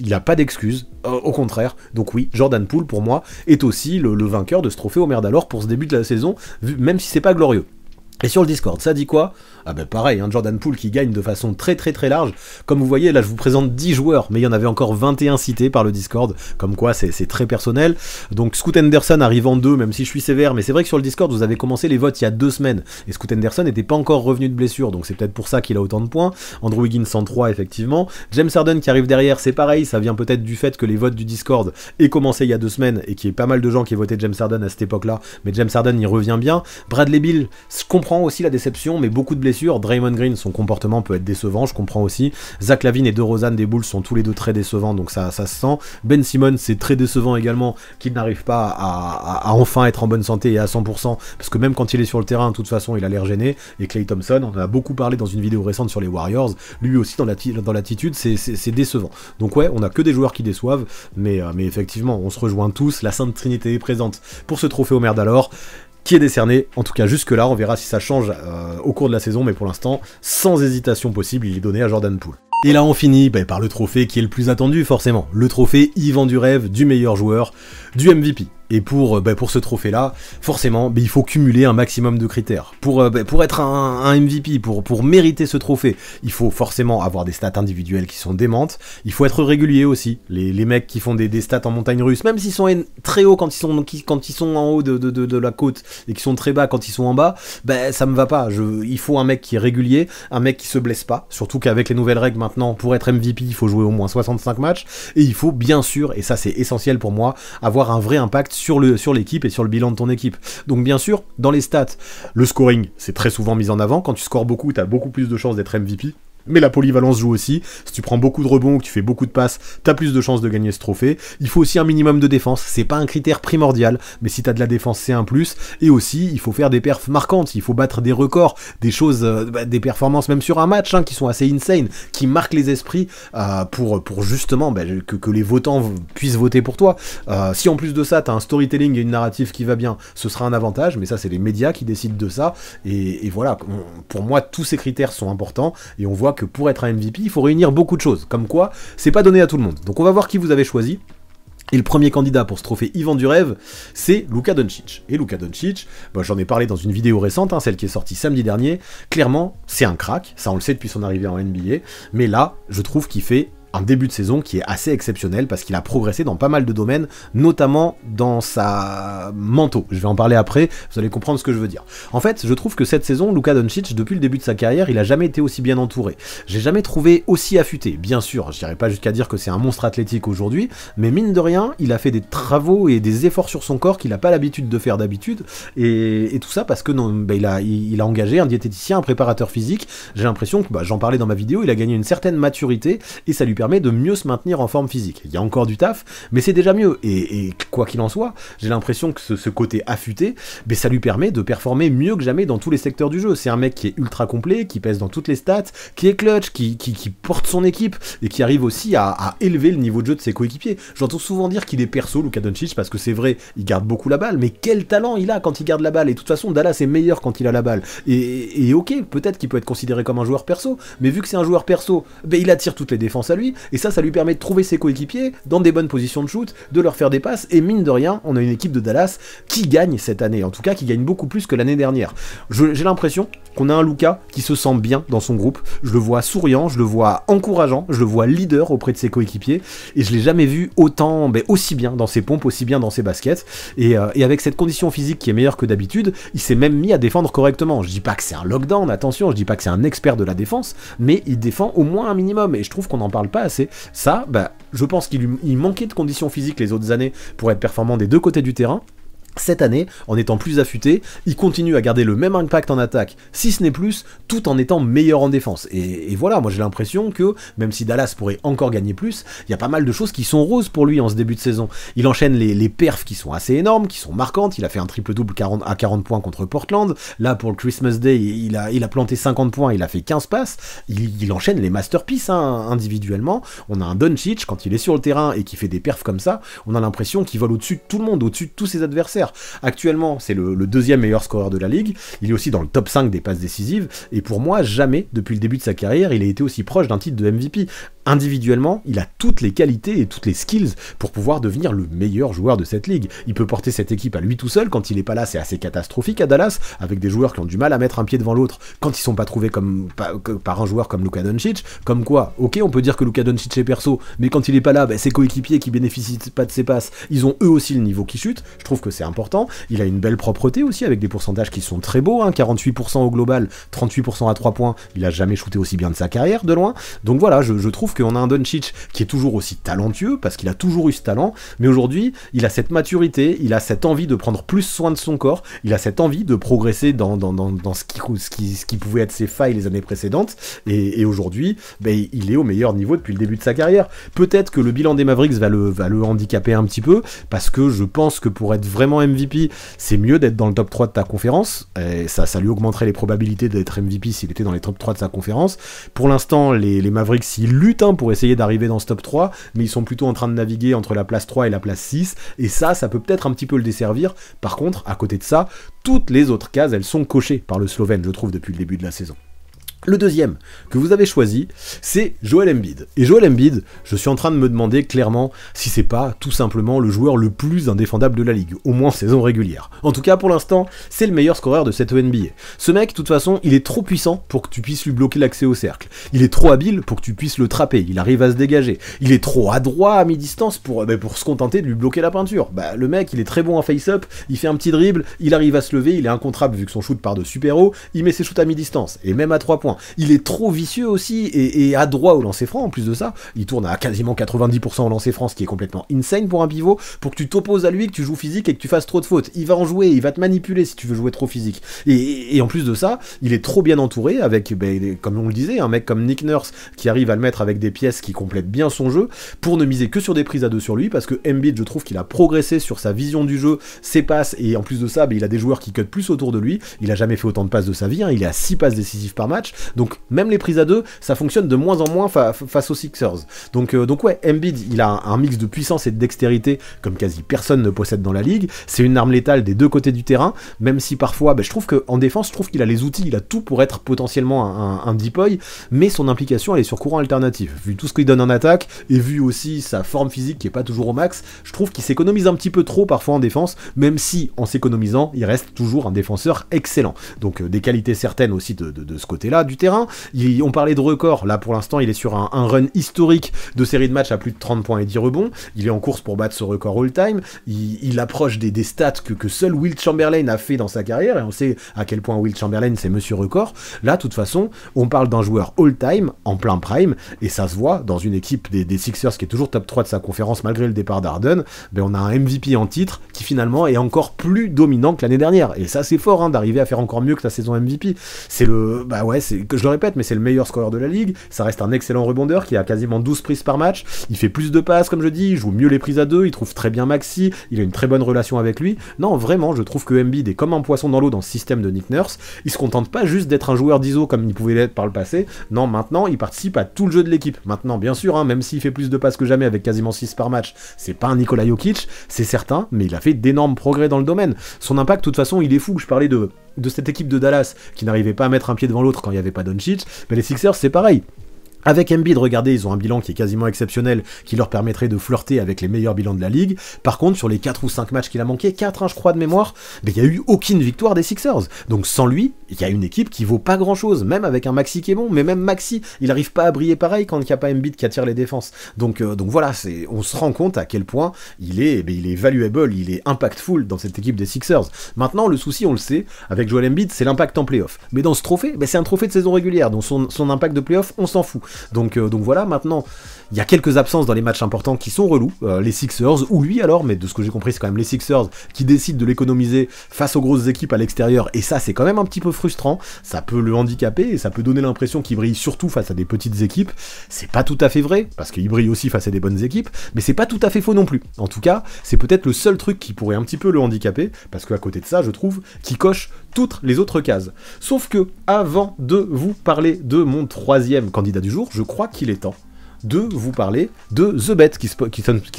Il n'a pas d'excuses, euh, au contraire. Donc oui, Jordan Poole, pour moi, est aussi le, vainqueur de ce trophée au d'alors pour ce début de la saison, même si c'est pas glorieux. Et sur le Discord, ça dit quoi ah ben pareil, hein, Jordan Poole qui gagne de façon très très très large. Comme vous voyez, là je vous présente 10 joueurs, mais il y en avait encore 21 cités par le Discord, comme quoi c'est très personnel. Donc Scoot Anderson arrive en 2, même si je suis sévère, mais c'est vrai que sur le Discord vous avez commencé les votes il y a deux semaines, et Scoot Anderson n'était pas encore revenu de blessure, donc c'est peut-être pour ça qu'il a autant de points. Andrew Higgins 3 effectivement. James Harden qui arrive derrière, c'est pareil, ça vient peut-être du fait que les votes du Discord aient commencé il y a deux semaines, et qu'il y ait pas mal de gens qui voté James Harden à cette époque-là, mais James Harden y revient bien. Bradley Bill, je comprends aussi la déception, mais beaucoup de blessures Draymond Green, son comportement peut être décevant, je comprends aussi. Zach Lavine et DeRozan des boules, sont tous les deux très décevants, donc ça, ça se sent. Ben Simmons, c'est très décevant également qu'il n'arrive pas à, enfin être en bonne santé et à 100%, parce que même quand il est sur le terrain, de toute façon, il a l'air gêné. Et Clay Thompson, on en a beaucoup parlé dans une vidéo récente sur les Warriors, lui aussi dans l'attitude, c'est décevant. Donc ouais, on a que des joueurs qui déçoivent, euh, mais, effectivement, on se rejoint tous, la Sainte Trinité est présente pour ce trophée au merde d'alors qui est décerné. En tout cas, jusque-là, on verra si ça change euh, au cours de la saison, mais pour l'instant, sans hésitation possible, il est donné à Jordan Poole. Et là on finit ben, par le trophée qui est le plus attendu forcément, le trophée Yvan du rêve du meilleur joueur du MVP. Et pour, euh, bah, pour ce trophée-là, forcément, bah, il faut cumuler un maximum de critères. Pour, euh, bah, pour être un, MVP, pour, pour mériter ce trophée, il faut forcément avoir des stats individuelles qui sont démentes. Il faut être régulier aussi. Les, mecs qui font des, stats en montagne russe, même s'ils sont très hauts quand ils sont, quand ils sont en haut de, la côte et qui sont très bas quand ils sont en bas, ben ça me va pas. Je, il faut un mec qui est régulier, un mec qui se blesse pas. Surtout qu'avec les nouvelles règles maintenant, pour être MVP, il faut jouer au moins 65 matchs. Et il faut bien sûr, et ça c'est essentiel pour moi, avoir un vrai impact sur l'équipe et sur le bilan de ton équipe. Donc bien sûr, dans les stats, le scoring, c'est très souvent mis en avant. Quand tu scores beaucoup, tu as beaucoup plus de chances d'être MVP mais la polyvalence joue aussi. Si tu prends beaucoup de rebonds que tu fais beaucoup de passes, t'as plus de chances de gagner ce trophée. Il faut aussi un minimum de défense, c'est pas un critère primordial, mais si t'as de la défense, c'est un plus. Et aussi, il faut faire des perfs marquantes, il faut battre des records, des choses, euh, bah, des performances même sur un match hein, qui sont assez insane, qui marquent les esprits euh, pour, pour justement bah, que, les votants puissent voter pour toi. Euh, si en plus de ça, tu as un storytelling et une narrative qui va bien, ce sera un avantage, mais ça, c'est les médias qui décident de ça. Et, voilà, pour moi, tous ces critères sont importants et on voit que que pour être un MVP, il faut réunir beaucoup de choses. Comme quoi, c'est pas donné à tout le monde. Donc on va voir qui vous avez choisi. Et le premier candidat pour ce trophée Yvan du rêve, c'est Luka Doncic. Et Luka Doncic, bah, j'en ai parlé dans une vidéo récente, hein, celle qui est sortie samedi dernier. Clairement, c'est un crack, ça on le sait depuis son arrivée en NBA. Mais là, je trouve qu'il fait un début de saison qui est assez exceptionnel parce qu'il a progressé dans pas mal de domaines, notamment dans sa manteau. Je vais en parler après, vous allez comprendre ce que je veux dire. En fait, je trouve que cette saison, Luka Doncic, depuis le début de sa carrière, il a jamais été aussi bien entouré. J'ai jamais trouvé aussi affûté. Bien sûr, je n'irai pas jusqu'à dire que c'est un monstre athlétique aujourd'hui, mais mine de rien, il a fait des travaux et des efforts sur son corps qu'il n'a pas l'habitude de faire d'habitude, et, tout ça parce que non, bah, il, a, engagé un diététicien, un préparateur physique. J'ai l'impression que, bah, j'en parlais dans ma vidéo, il a gagné une certaine maturité et ça lui permet de mieux se maintenir en forme physique. Il y a encore du taf, mais c'est déjà mieux. Et, quoi qu'il en soit, j'ai l'impression que ce, côté affûté, mais ben, ça lui permet de performer mieux que jamais dans tous les secteurs du jeu. C'est un mec qui est ultra complet, qui pèse dans toutes les stats, qui est clutch, qui, porte son équipe et qui arrive aussi à, élever le niveau de jeu de ses coéquipiers. J'entends souvent dire qu'il est perso, Luka Doncic, parce que c'est vrai, il garde beaucoup la balle, mais quel talent il a quand il garde la balle. Et de toute façon, Dallas est meilleur quand il a la balle. Et, ok, peut-être qu'il peut être considéré comme un joueur perso, mais vu que c'est un joueur perso, ben, il attire toutes les défenses à lui et ça, ça lui permet de trouver ses coéquipiers dans des bonnes positions de shoot, de leur faire des passes. Et mine de rien, on a une équipe de Dallas qui gagne cette année, en tout cas qui gagne beaucoup plus que l'année dernière. J'ai l'impression qu'on a un Luca qui se sent bien dans son groupe. Je le vois souriant, je le vois encourageant, je le vois leader auprès de ses coéquipiers. Et je l'ai jamais vu autant, mais ben, aussi bien dans ses pompes, aussi bien dans ses baskets. Euh, et, avec cette condition physique qui est meilleure que d'habitude, il s'est même mis à défendre correctement. Je dis pas que c'est un lockdown, attention, je dis pas que c'est un expert de la défense, mais il défend au moins un minimum. Et je trouve qu'on n'en parle pas assez. Ça, bah, je pense qu'il manquait de conditions physiques les autres années pour être performant des deux côtés du terrain cette année, en étant plus affûté, il continue à garder le même impact en attaque, si ce n'est plus, tout en étant meilleur en défense. Et, voilà, moi j'ai l'impression que, même si Dallas pourrait encore gagner plus, il y a pas mal de choses qui sont roses pour lui en ce début de saison. Il enchaîne les, perfs qui sont assez énormes, qui sont marquantes, il a fait un triple-double à 40 points contre Portland, là pour le Christmas Day, il a, planté 50 points, il a fait 15 passes, il, enchaîne les masterpieces hein, individuellement, on a un Doncic, quand il est sur le terrain et qui fait des perfs comme ça, on a l'impression qu'il vole au-dessus de tout le monde, au-dessus de tous ses adversaires. Actuellement, c'est le, deuxième meilleur scoreur de la ligue. Il est aussi dans le top 5 des passes décisives. Et pour moi, jamais, depuis le début de sa carrière, il a été aussi proche d'un titre de MVP individuellement, il a toutes les qualités et toutes les skills pour pouvoir devenir le meilleur joueur de cette ligue. Il peut porter cette équipe à lui tout seul. Quand il n'est pas là, c'est assez catastrophique à Dallas, avec des joueurs qui ont du mal à mettre un pied devant l'autre quand ils sont pas trouvés comme, par un joueur comme Luka Doncic. Comme quoi, ok, on peut dire que Luka Doncic est perso, mais quand il n'est pas là, ben, ses coéquipiers qui bénéficient pas de ses passes, ils ont eux aussi le niveau qui chute. Je trouve que c'est important. Il a une belle propreté aussi, avec des pourcentages qui sont très beaux, 48% hein. au global, 38% à 3 points. Il a jamais shooté aussi bien de sa carrière, de loin. Donc voilà, je, trouve que qu'on a un Doncic qui est toujours aussi talentueux, parce qu'il a toujours eu ce talent, mais aujourd'hui, il a cette maturité, il a cette envie de prendre plus soin de son corps, il a cette envie de progresser dans, dans, dans, ce, qui, ce, qui, ce, qui, pouvait être ses failles les années précédentes, et, aujourd'hui, ben, il est au meilleur niveau depuis le début de sa carrière. Peut-être que le bilan des Mavericks va le, va le handicaper un petit peu, parce que je pense que pour être vraiment MVP, c'est mieux d'être dans le top 3 de ta conférence, et ça, ça lui augmenterait les probabilités d'être MVP s'il était dans les top 3 de sa conférence. Pour l'instant, les, les Mavericks, ils luttent pour essayer d'arriver dans ce top 3, mais ils sont plutôt en train de naviguer entre la place 3 et la place 6, et ça, ça peut peut-être un petit peu le desservir. Par contre, à côté de ça, toutes les autres cases, elles sont cochées par le Slovène, je trouve, depuis le début de la saison. Le deuxième que vous avez choisi, c'est Joel Embiid. Et Joel Embiid, je suis en train de me demander clairement si c'est pas tout simplement le joueur le plus indéfendable de la ligue, au moins saison régulière. En tout cas, pour l'instant, c'est le meilleur scoreur de cette NBA. Ce mec, de toute façon, il est trop puissant pour que tu puisses lui bloquer l'accès au cercle. Il est trop habile pour que tu puisses le trapper. Il arrive à se dégager. Il est trop adroit à mi-distance pour, ben, pour se contenter de lui bloquer la peinture. Bah, le mec, il est très bon en face-up. Il fait un petit dribble. Il arrive à se lever. Il est incontrable vu que son shoot part de super haut. Il met ses shoots à mi-distance. Et même à 3 points. Il est trop vicieux aussi et, et adroit au lancer franc en plus de ça. Il tourne à quasiment 90% au lancer franc, ce qui est complètement insane pour un pivot. Pour que tu t'opposes à lui, que tu joues physique et que tu fasses trop de fautes. Il va en jouer, il va te manipuler si tu veux jouer trop physique. Et, en plus de ça, il est trop bien entouré avec, ben, comme on le disait, un mec comme Nick Nurse qui arrive à le mettre avec des pièces qui complètent bien son jeu pour ne miser que sur des prises à deux sur lui parce que Embiid, je trouve qu'il a progressé sur sa vision du jeu, ses passes et en plus de ça, ben, il a des joueurs qui cut plus autour de lui. Il a jamais fait autant de passes de sa vie, hein. il a à 6 passes décisives par match. Donc même les prises à deux, ça fonctionne de moins en moins face aux Sixers. Donc, euh, donc ouais, Embiid, il a un, mix de puissance et de dextérité comme quasi personne ne possède dans la ligue. C'est une arme létale des deux côtés du terrain, même si parfois, bah, je trouve qu'en défense, je trouve qu'il a les outils, il a tout pour être potentiellement un, un, deep mais son implication, elle est sur courant alternatif. Vu tout ce qu'il donne en attaque, et vu aussi sa forme physique qui n'est pas toujours au max, je trouve qu'il s'économise un petit peu trop parfois en défense, même si en s'économisant, il reste toujours un défenseur excellent. Donc euh, des qualités certaines aussi de ce côté-là, du terrain. on parlait de record, là pour l'instant il est sur un, run historique de série de matchs à plus de 30 points et 10 rebonds. Il est en course pour battre ce record all-time. Il, approche des, stats que, que, seul Will Chamberlain a fait dans sa carrière, et on sait à quel point Will Chamberlain c'est monsieur record. Là, de toute façon, on parle d'un joueur all-time, en plein prime, et ça se voit dans une équipe des, Sixers qui est toujours top 3 de sa conférence malgré le départ d'Arden. Ben on a un MVP en titre qui finalement est encore plus dominant que l'année dernière. Et ça, c'est fort hein, d'arriver à faire encore mieux que sa saison MVP. C'est le. Bah ouais, c'est je le répète, mais c'est le meilleur scoreur de la ligue. Ça reste un excellent rebondeur qui a quasiment 12 prises par match. Il fait plus de passes, comme je dis. Il joue mieux les prises à deux. Il trouve très bien Maxi. Il a une très bonne relation avec lui. Non, vraiment, je trouve que Embiid est comme un poisson dans l'eau dans ce système de Nick Nurse. Il se contente pas juste d'être un joueur d'ISO comme il pouvait l'être par le passé. Non, maintenant, il participe à tout le jeu de l'équipe. Maintenant, bien sûr, hein, même s'il fait plus de passes que jamais avec quasiment 6 par match, c'est pas un Nikola Jokic, c'est certain, mais il a fait d'énormes progrès dans le domaine. Son impact, de toute façon, il est fou. Je parlais de de cette équipe de Dallas qui n'arrivait pas à mettre un pied devant l'autre quand il n'y avait pas Doncic, mais les Sixers c'est pareil. Avec Embiid, regardez, ils ont un bilan qui est quasiment exceptionnel, qui leur permettrait de flirter avec les meilleurs bilans de la ligue. Par contre, sur les 4 ou 5 matchs qu'il a manqué, 4 hein, je crois de mémoire, mais il n'y a eu aucune victoire des Sixers. Donc sans lui, il y a une équipe qui vaut pas grand chose, même avec un Maxi qui est bon, mais même Maxi, il n'arrive pas à briller pareil quand il n'y a pas Embiid qui attire les défenses. Donc, euh, donc voilà, on se rend compte à quel point il est, eh ben, il est valuable, il est impactful dans cette équipe des Sixers. Maintenant, le souci, on le sait, avec Joel Embiid, c'est l'impact en playoff. Mais dans ce trophée, ben, c'est un trophée de saison régulière, donc son, son impact de playoff, on s'en fout. Donc, euh, donc voilà, maintenant, il y a quelques absences dans les matchs importants qui sont relous. Euh, les Sixers, ou lui alors, mais de ce que j'ai compris, c'est quand même les Sixers qui décident de l'économiser face aux grosses équipes à l'extérieur. Et ça, c'est quand même un petit peu frustrant. Ça peut le handicaper et ça peut donner l'impression qu'il brille surtout face à des petites équipes. C'est pas tout à fait vrai, parce qu'il brille aussi face à des bonnes équipes, mais c'est pas tout à fait faux non plus. En tout cas, c'est peut-être le seul truc qui pourrait un petit peu le handicaper, parce qu'à côté de ça, je trouve qu'il coche toutes les autres cases. Sauf que, avant de vous parler de mon troisième candidat du jour, je crois qu'il est temps de vous parler de The Bet qui,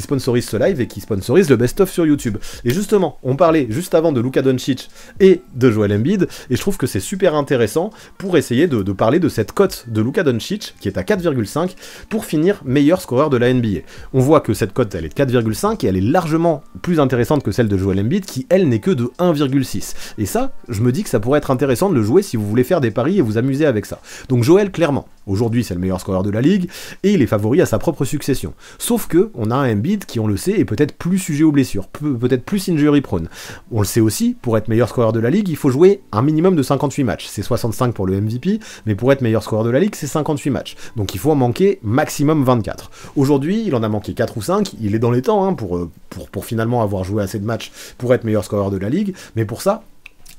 sponsorise ce live et qui sponsorise le best-of sur YouTube. Et justement, on parlait juste avant de Luka Doncic et de Joel Embiid, et je trouve que c'est super intéressant pour essayer de, parler de cette cote de Luka Doncic qui est à 4,5 pour finir meilleur scoreur de la NBA. On voit que cette cote elle est de 4,5 et elle est largement plus intéressante que celle de Joel Embiid qui elle n'est que de 1,6. Et ça, je me dis que ça pourrait être intéressant de le jouer si vous voulez faire des paris et vous amuser avec ça. Donc Joel clairement, aujourd'hui c'est le meilleur scoreur de la ligue et il est favori à sa propre succession. Sauf que on a un Embiid qui, on le sait, est peut-être plus sujet aux blessures, peut-être plus injury prone. On le sait aussi, pour être meilleur scoreur de la ligue, il faut jouer un minimum de 58 matchs. C'est 65 pour le MVP, mais pour être meilleur scoreur de la ligue, c'est 58 matchs. Donc il faut en manquer maximum 24. Aujourd'hui, il en a manqué 4 ou 5, il est dans les temps hein, pour, euh, pour, pour finalement avoir joué assez de matchs pour être meilleur scoreur de la ligue, mais pour ça,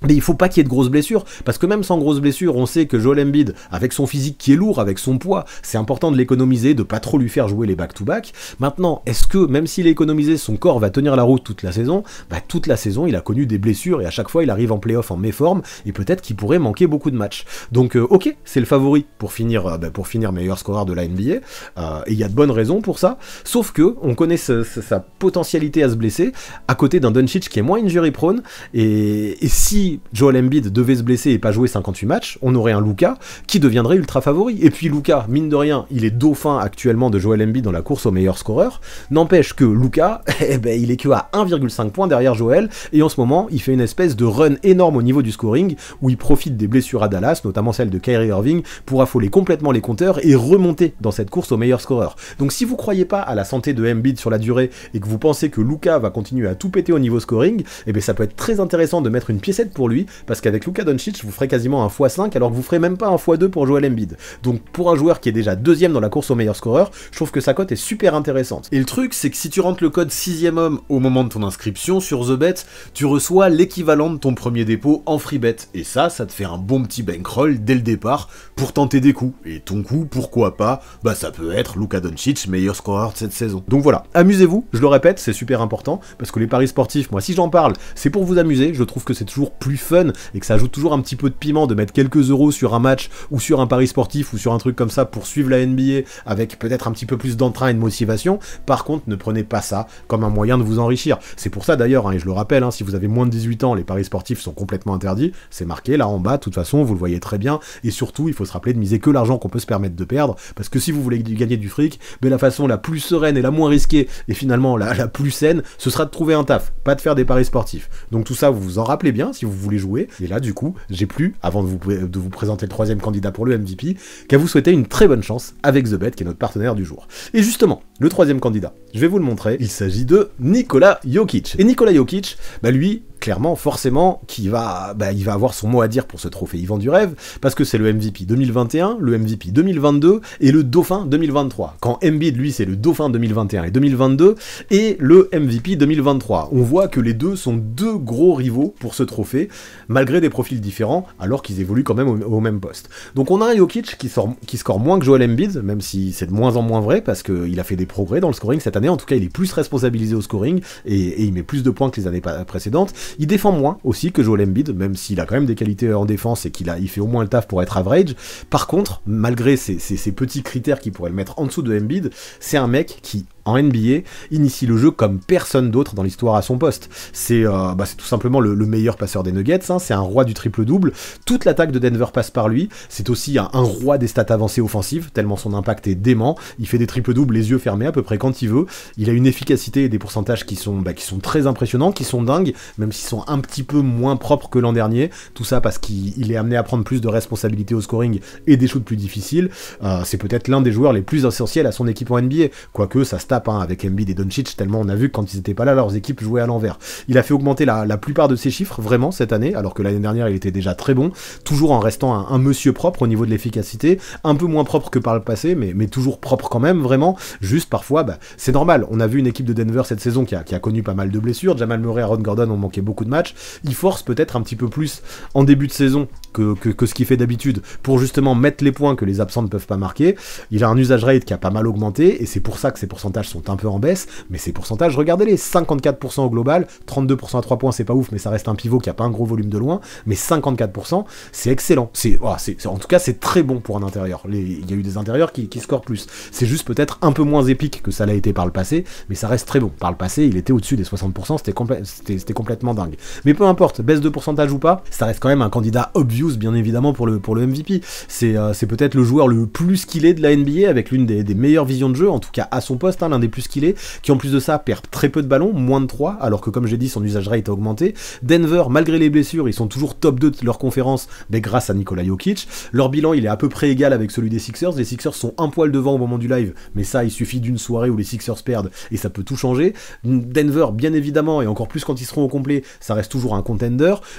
mais il faut pas qu'il y ait de grosses blessures, parce que même sans grosses blessures, on sait que Joel Embiid, avec son physique qui est lourd, avec son poids, c'est important de l'économiser, de pas trop lui faire jouer les back-to-back. Maintenant, est-ce que même s'il est économisé, son corps va tenir la route toute la saison Bah toute la saison, il a connu des blessures et à chaque fois, il arrive en playoff en méforme et peut-être qu'il pourrait manquer beaucoup de matchs. Donc euh, ok, c'est le favori pour finir, euh, bah, pour finir meilleur scoreur de la NBA, euh, et il y a de bonnes raisons pour ça. Sauf que on connaît sa potentialité à se blesser à côté d'un Doncic qui est moins injury prone et, et si Joel Embiid devait se blesser et pas jouer 58 matchs, on aurait un Luca qui deviendrait ultra favori. Et puis Luca, mine de rien, il est dauphin actuellement de Joel Embiid dans la course au meilleur scoreur. N'empêche que Luca, eh ben, il est que à 1,5 point derrière Joel, et en ce moment, il fait une espèce de run énorme au niveau du scoring, où il profite des blessures à Dallas, notamment celle de Kyrie Irving, pour affoler complètement les compteurs et remonter dans cette course au meilleur scoreur. Donc si vous croyez pas à la santé de Embiid sur la durée et que vous pensez que Luca va continuer à tout péter au niveau scoring, eh ben, ça peut être très intéressant de mettre une piécette pour lui, parce qu'avec Luka Doncic, vous ferez quasiment un x5 alors que vous ferez même pas un x2 pour à Embiid. Donc pour un joueur qui est déjà deuxième dans la course au meilleur scoreur, je trouve que sa cote est super intéressante. Et le truc, c'est que si tu rentres le code sixième homme au moment de ton inscription sur The Bet, tu reçois l'équivalent de ton premier dépôt en free bet. Et ça, ça te fait un bon petit bankroll dès le départ pour tenter des coups. Et ton coup, pourquoi pas, bah ça peut être Luka Doncic, meilleur scoreur de cette saison. Donc voilà, amusez-vous, je le répète, c'est super important, parce que les paris sportifs, moi si j'en parle, c'est pour vous amuser, je trouve que c'est toujours plus fun et que ça ajoute toujours un petit peu de piment de mettre quelques euros sur un match ou sur un pari sportif ou sur un truc comme ça pour suivre la NBA avec peut-être un petit peu plus d'entrain et de motivation. Par contre, ne prenez pas ça comme un moyen de vous enrichir. C'est pour ça d'ailleurs, hein, et je le rappelle, hein, si vous avez moins de 18 ans, les paris sportifs sont complètement interdits. C'est marqué là en bas, de toute façon, vous le voyez très bien. Et surtout, il faut se rappeler de miser que l'argent qu'on peut se permettre de perdre. Parce que si vous voulez gagner du fric, mais ben, la façon la plus sereine et la moins risquée, et finalement la, la plus saine, ce sera de trouver un taf, pas de faire des paris sportifs. Donc tout ça, vous vous en rappelez bien si vous voulez jouer. Et là, du coup, j'ai plus, avant de vous, de vous présenter le troisième candidat pour le MVP, qu'à vous souhaiter une très bonne chance avec The qui est notre partenaire du jour. Et justement, le troisième candidat, je vais vous le montrer. Il s'agit de Nikola Jokic. Et Nikola Jokic, bah lui, clairement, forcément, qui va, bah, il va avoir son mot à dire pour ce trophée Yvan du rêve, parce que c'est le MVP 2021, le MVP 2022 et le Dauphin 2023. Quand Embiid, lui, c'est le Dauphin 2021 et 2022 et le MVP 2023. On voit que les deux sont deux gros rivaux pour ce trophée, malgré des profils différents, alors qu'ils évoluent quand même au, même poste. Donc on a un Jokic qui, sort, qui score moins que Joel Embiid, même si c'est de moins en moins vrai, parce qu'il a fait des progrès dans le scoring cette année en tout cas, il est plus responsabilisé au scoring et, il met plus de points que les années précédentes. Il défend moins aussi que Joel Embiid, même s'il a quand même des qualités euh, en défense et qu'il a, fait au moins le taf pour être average. Par contre, malgré ces, petits critères qui pourraient le mettre en dessous de Embiid, c'est un mec qui en NBA, initie le jeu comme personne d'autre dans l'histoire à son poste. C'est euh, bah, tout simplement le, meilleur passeur des Nuggets, hein. c'est un roi du triple-double, toute l'attaque de Denver passe par lui, c'est aussi un, roi des stats avancées offensives, tellement son impact est dément, il fait des triple doubles les yeux fermés à peu près quand il veut, il a une efficacité et des pourcentages bah, qui sont, très impressionnants, qui sont dingues, même s'ils sont un petit peu moins propres que l'an dernier, tout ça parce qu'il est amené à prendre plus de responsabilités au scoring et des shoots plus difficiles, euh, c'est peut-être l'un des joueurs les plus essentiels à son équipe en NBA, quoique ça Hein, avec Embiid et Doncic, tellement on a vu que quand ils n'étaient pas là, leurs équipes jouaient à l'envers. Il a fait augmenter la, plupart de ses chiffres, vraiment, cette année, alors que l'année dernière, il était déjà très bon, toujours en restant un, monsieur propre au niveau de l'efficacité, un peu moins propre que par le passé, mais, mais toujours propre quand même, vraiment. Juste parfois, bah, c'est normal. On a vu une équipe de Denver cette saison qui a, connu pas mal de blessures. Jamal Murray, et Aaron Gordon ont manqué beaucoup de matchs. Il force peut-être un petit peu plus en début de saison que, que, ce qu'il fait d'habitude pour justement mettre les points que les absents ne peuvent pas marquer. Il a un usage rate qui a pas mal augmenté et c'est pour ça que ses pourcentages sont un peu en baisse, mais ces pourcentages, regardez-les, 54% au global, 32% à 3 points, c'est pas ouf, mais ça reste un pivot qui a pas un gros volume de loin, mais 54%, c'est excellent. C'est, en tout cas, c'est très bon pour un intérieur. Il y a eu des intérieurs qui, qui scorent plus. C'est juste peut-être un peu moins épique que ça l'a été par le passé, mais ça reste très bon. Par le passé, il était au-dessus des 60%, c'était complètement dingue. Mais peu importe, baisse de pourcentage ou pas, ça reste quand même un candidat obvious, bien évidemment, pour le, pour le MVP. Euh, c'est peut-être le joueur le plus qu'il de la NBA, avec l'une des, meilleures visions de jeu, en tout cas à son poste. Hein, l'un des plus skillés, qui en plus de ça perd très peu de ballons, moins de 3, alors que comme j'ai dit, son usage rate a augmenté. Denver, malgré les blessures, ils sont toujours top 2 de leur conférence, mais grâce à Nikola Jokic. Leur bilan, il est à peu près égal avec celui des Sixers. Les Sixers sont un poil devant au moment du live, mais ça, il suffit d'une soirée où les Sixers perdent et ça peut tout changer. Denver, bien évidemment, et encore plus quand ils seront au complet, ça reste toujours un contender.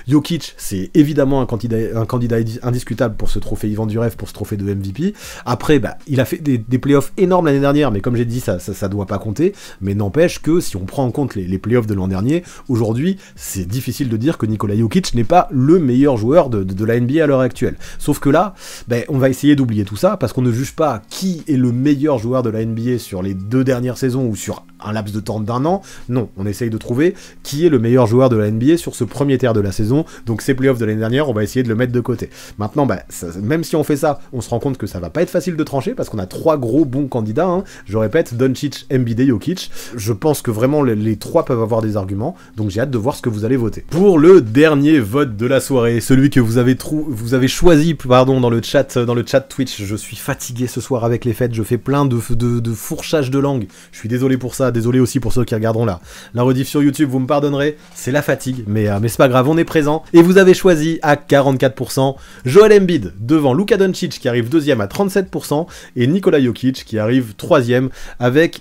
Jokic, c'est évidemment un candidat, un candidat indiscutable pour ce trophée Yvan du rêve, pour ce trophée de MVP. Après, bah, il a fait des, playoffs énormes l'année dernière, mais comme j'ai dit, ça, ça, ça doit pas compter, mais n'empêche que si on prend en compte les, playoffs de l'an dernier, aujourd'hui, c'est difficile de dire que Nikola Jokic n'est pas le meilleur joueur de, la NBA à l'heure actuelle. Sauf que là, ben, on va essayer d'oublier tout ça, parce qu'on ne juge pas qui est le meilleur joueur de la NBA sur les deux dernières saisons ou sur un laps de temps d'un an. Non, on essaye de trouver qui est le meilleur joueur de la NBA sur ce premier tiers de la saison. Donc ces playoffs de l'année dernière, on va essayer de le mettre de côté. Maintenant, ben, même si on fait ça, on se rend compte que ça va pas être facile de trancher parce qu'on a trois gros bons candidats. Hein. Je répète, Doncic, Mbide Jokic. Je pense que vraiment les, trois peuvent avoir des arguments, donc j'ai hâte de voir ce que vous allez voter. Pour le dernier vote de la soirée, celui que vous avez, trou vous avez choisi pardon, dans, le chat, euh, dans le chat Twitch, je suis fatigué ce soir avec les fêtes, je fais plein de, de, de fourchages de langue. Je suis désolé pour ça, désolé aussi pour ceux qui regarderont là. La rediff sur YouTube, vous me pardonnerez, c'est la fatigue, mais, euh, mais c'est pas grave, on est présent. Et vous avez choisi à 44% Joel Embiid devant Luka Doncic qui arrive deuxième à 37% et Nikola Jokic qui arrive troisième avec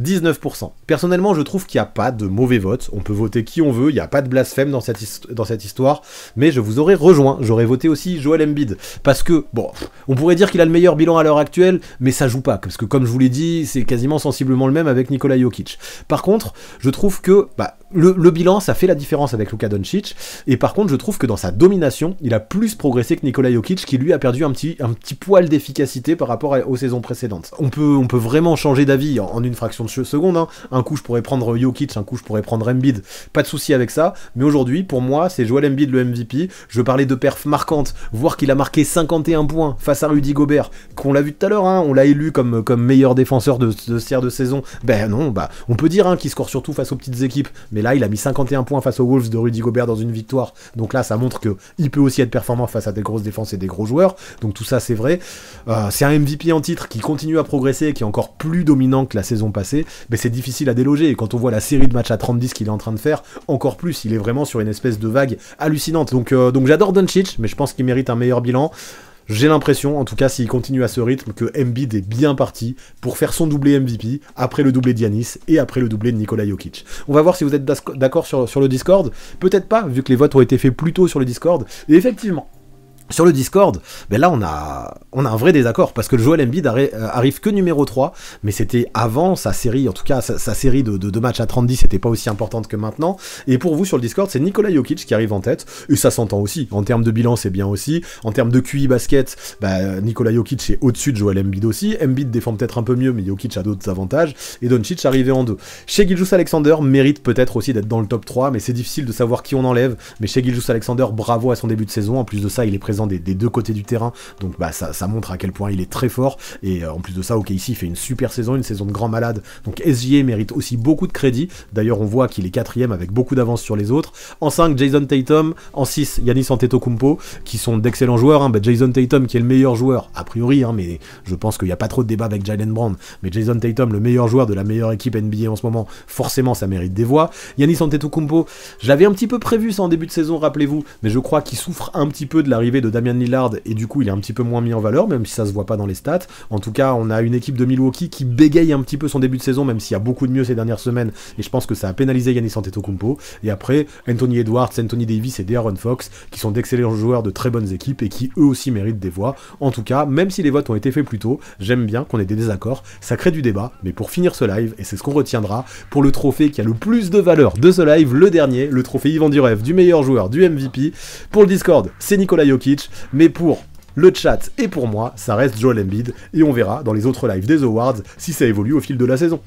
19%. Personnellement, je trouve qu'il n'y a pas de mauvais vote. On peut voter qui on veut, il n'y a pas de blasphème dans cette, dans cette histoire. Mais je vous aurais rejoint. J'aurais voté aussi Joel Embiid. Parce que, bon, on pourrait dire qu'il a le meilleur bilan à l'heure actuelle, mais ça joue pas. Parce que, comme je vous l'ai dit, c'est quasiment sensiblement le même avec Nikola Jokic. Par contre, je trouve que, bah, le, bilan, ça fait la différence avec Luka Doncic. Et par contre, je trouve que dans sa domination, il a plus progressé que Nikola Jokic, qui lui a perdu un petit, un petit poil d'efficacité par rapport aux saisons précédentes. On peut, on peut vraiment changer d'avis en une fraction de seconde. Hein. Un coup, je pourrais prendre Jokic, un coup, je pourrais prendre Embiid. Pas de souci avec ça. Mais aujourd'hui, pour moi, c'est Joel Embiid le MVP. Je parlais de perf marquante. Voir qu'il a marqué 51 points face à Rudy Gobert, qu'on l'a vu tout à l'heure, hein. on l'a élu comme, meilleur défenseur de, de ce tiers de saison. Ben non, bah, on peut dire hein, qu'il score surtout face aux petites équipes. Mais là, il a mis 51 points face aux Wolves de Rudy Gobert dans une victoire. Donc là, ça montre qu'il peut aussi être performant face à des grosses défenses et des gros joueurs. Donc tout ça, c'est vrai. Euh, c'est un MVP en titre qui continue à progresser qui est encore plus dominant que la saison passée mais c'est difficile à déloger. Et quand on voit la série de matchs à 30-10 qu'il est en train de faire, encore plus, il est vraiment sur une espèce de vague hallucinante. Donc, euh, donc j'adore Doncic, mais je pense qu'il mérite un meilleur bilan. J'ai l'impression, en tout cas s'il continue à ce rythme, que Embiid est bien parti pour faire son doublé MVP, après le doublé d'Yanis et après le doublé de Nikola Jokic. On va voir si vous êtes d'accord sur, sur le Discord. Peut-être pas, vu que les votes ont été faits plus tôt sur le Discord. Et effectivement, sur le Discord, ben là on a, on a un vrai désaccord parce que Joel Embiid euh, arrive que numéro 3, mais c'était avant sa série, en tout cas sa, série de, de, matchs à 30 c'était pas aussi importante que maintenant. Et pour vous sur le Discord, c'est Nikola Jokic qui arrive en tête, et ça s'entend aussi. En termes de bilan, c'est bien aussi. En termes de QI basket, ben, Nikola Jokic est au-dessus de Joel Embiid aussi. Embiid défend peut-être un peu mieux, mais Jokic a d'autres avantages. Et Doncic arrivé en 2. Chez Giljus Alexander mérite peut-être aussi d'être dans le top 3, mais c'est difficile de savoir qui on enlève. Mais chez Giljus Alexander, bravo à son début de saison. En plus de ça, il est présent des, deux côtés du terrain. Donc bah, ça, montre à quel point il est très fort. Et euh, en plus de ça, ok ici fait une super saison, une saison de grand malade. Donc SJ mérite aussi beaucoup de crédit. D'ailleurs, on voit qu'il est quatrième avec beaucoup d'avance sur les autres. En 5, Jason Tatum. En 6, Yanis Antetokounmpo, qui sont d'excellents joueurs. Hein. Bah, Jason Tatum qui est le meilleur joueur, a priori, hein, mais je pense qu'il n'y a pas trop de débat avec Jalen Brown. Mais Jason Tatum, le meilleur joueur de la meilleure équipe NBA en ce moment, forcément, ça mérite des voix. Yanis Antetokounmpo, j'avais un petit peu prévu ça en début de saison, rappelez-vous, mais je crois qu'il souffre un petit peu de l'arrivée de Damien Damian Lillard et du coup il est un petit peu moins mis en valeur, même si ça se voit pas dans les stats. En tout cas, on a une équipe de Milwaukee qui bégaye un petit peu son début de saison, même s'il y a beaucoup de mieux ces dernières semaines, et je pense que ça a pénalisé Yannis Antetokounmpo. Et après, Anthony Edwards, Anthony Davis et De'Aaron Fox, qui sont d'excellents joueurs de très bonnes équipes et qui eux aussi méritent des voix. En tout cas, même si les votes ont été faits plus tôt, j'aime bien qu'on ait des désaccords, ça crée du débat, mais pour finir ce live, et c'est ce qu'on retiendra, pour le trophée qui a le plus de valeur de ce live, le dernier, le trophée Yvan Durev du meilleur joueur du MVP, pour le Discord, c'est Nicolas Yoki mais pour le chat et pour moi, ça reste Joel Embiid, et on verra dans les autres lives des Awards si ça évolue au fil de la saison.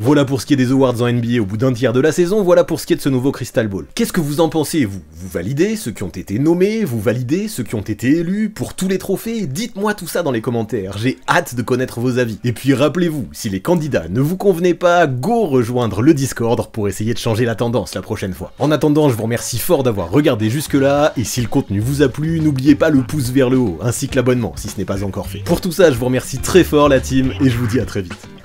Voilà pour ce qui est des awards en NBA au bout d'un tiers de la saison, voilà pour ce qui est de ce nouveau Crystal Ball. Qu'est-ce que vous en pensez, vous Vous validez ceux qui ont été nommés, vous validez ceux qui ont été élus, pour tous les trophées Dites-moi tout ça dans les commentaires, j'ai hâte de connaître vos avis. Et puis rappelez-vous, si les candidats ne vous convenaient pas, go rejoindre le Discord pour essayer de changer la tendance la prochaine fois. En attendant, je vous remercie fort d'avoir regardé jusque-là, et si le contenu vous a plu, n'oubliez pas le pouce vers le haut, ainsi que l'abonnement si ce n'est pas encore fait. Pour tout ça, je vous remercie très fort la team, et je vous dis à très vite.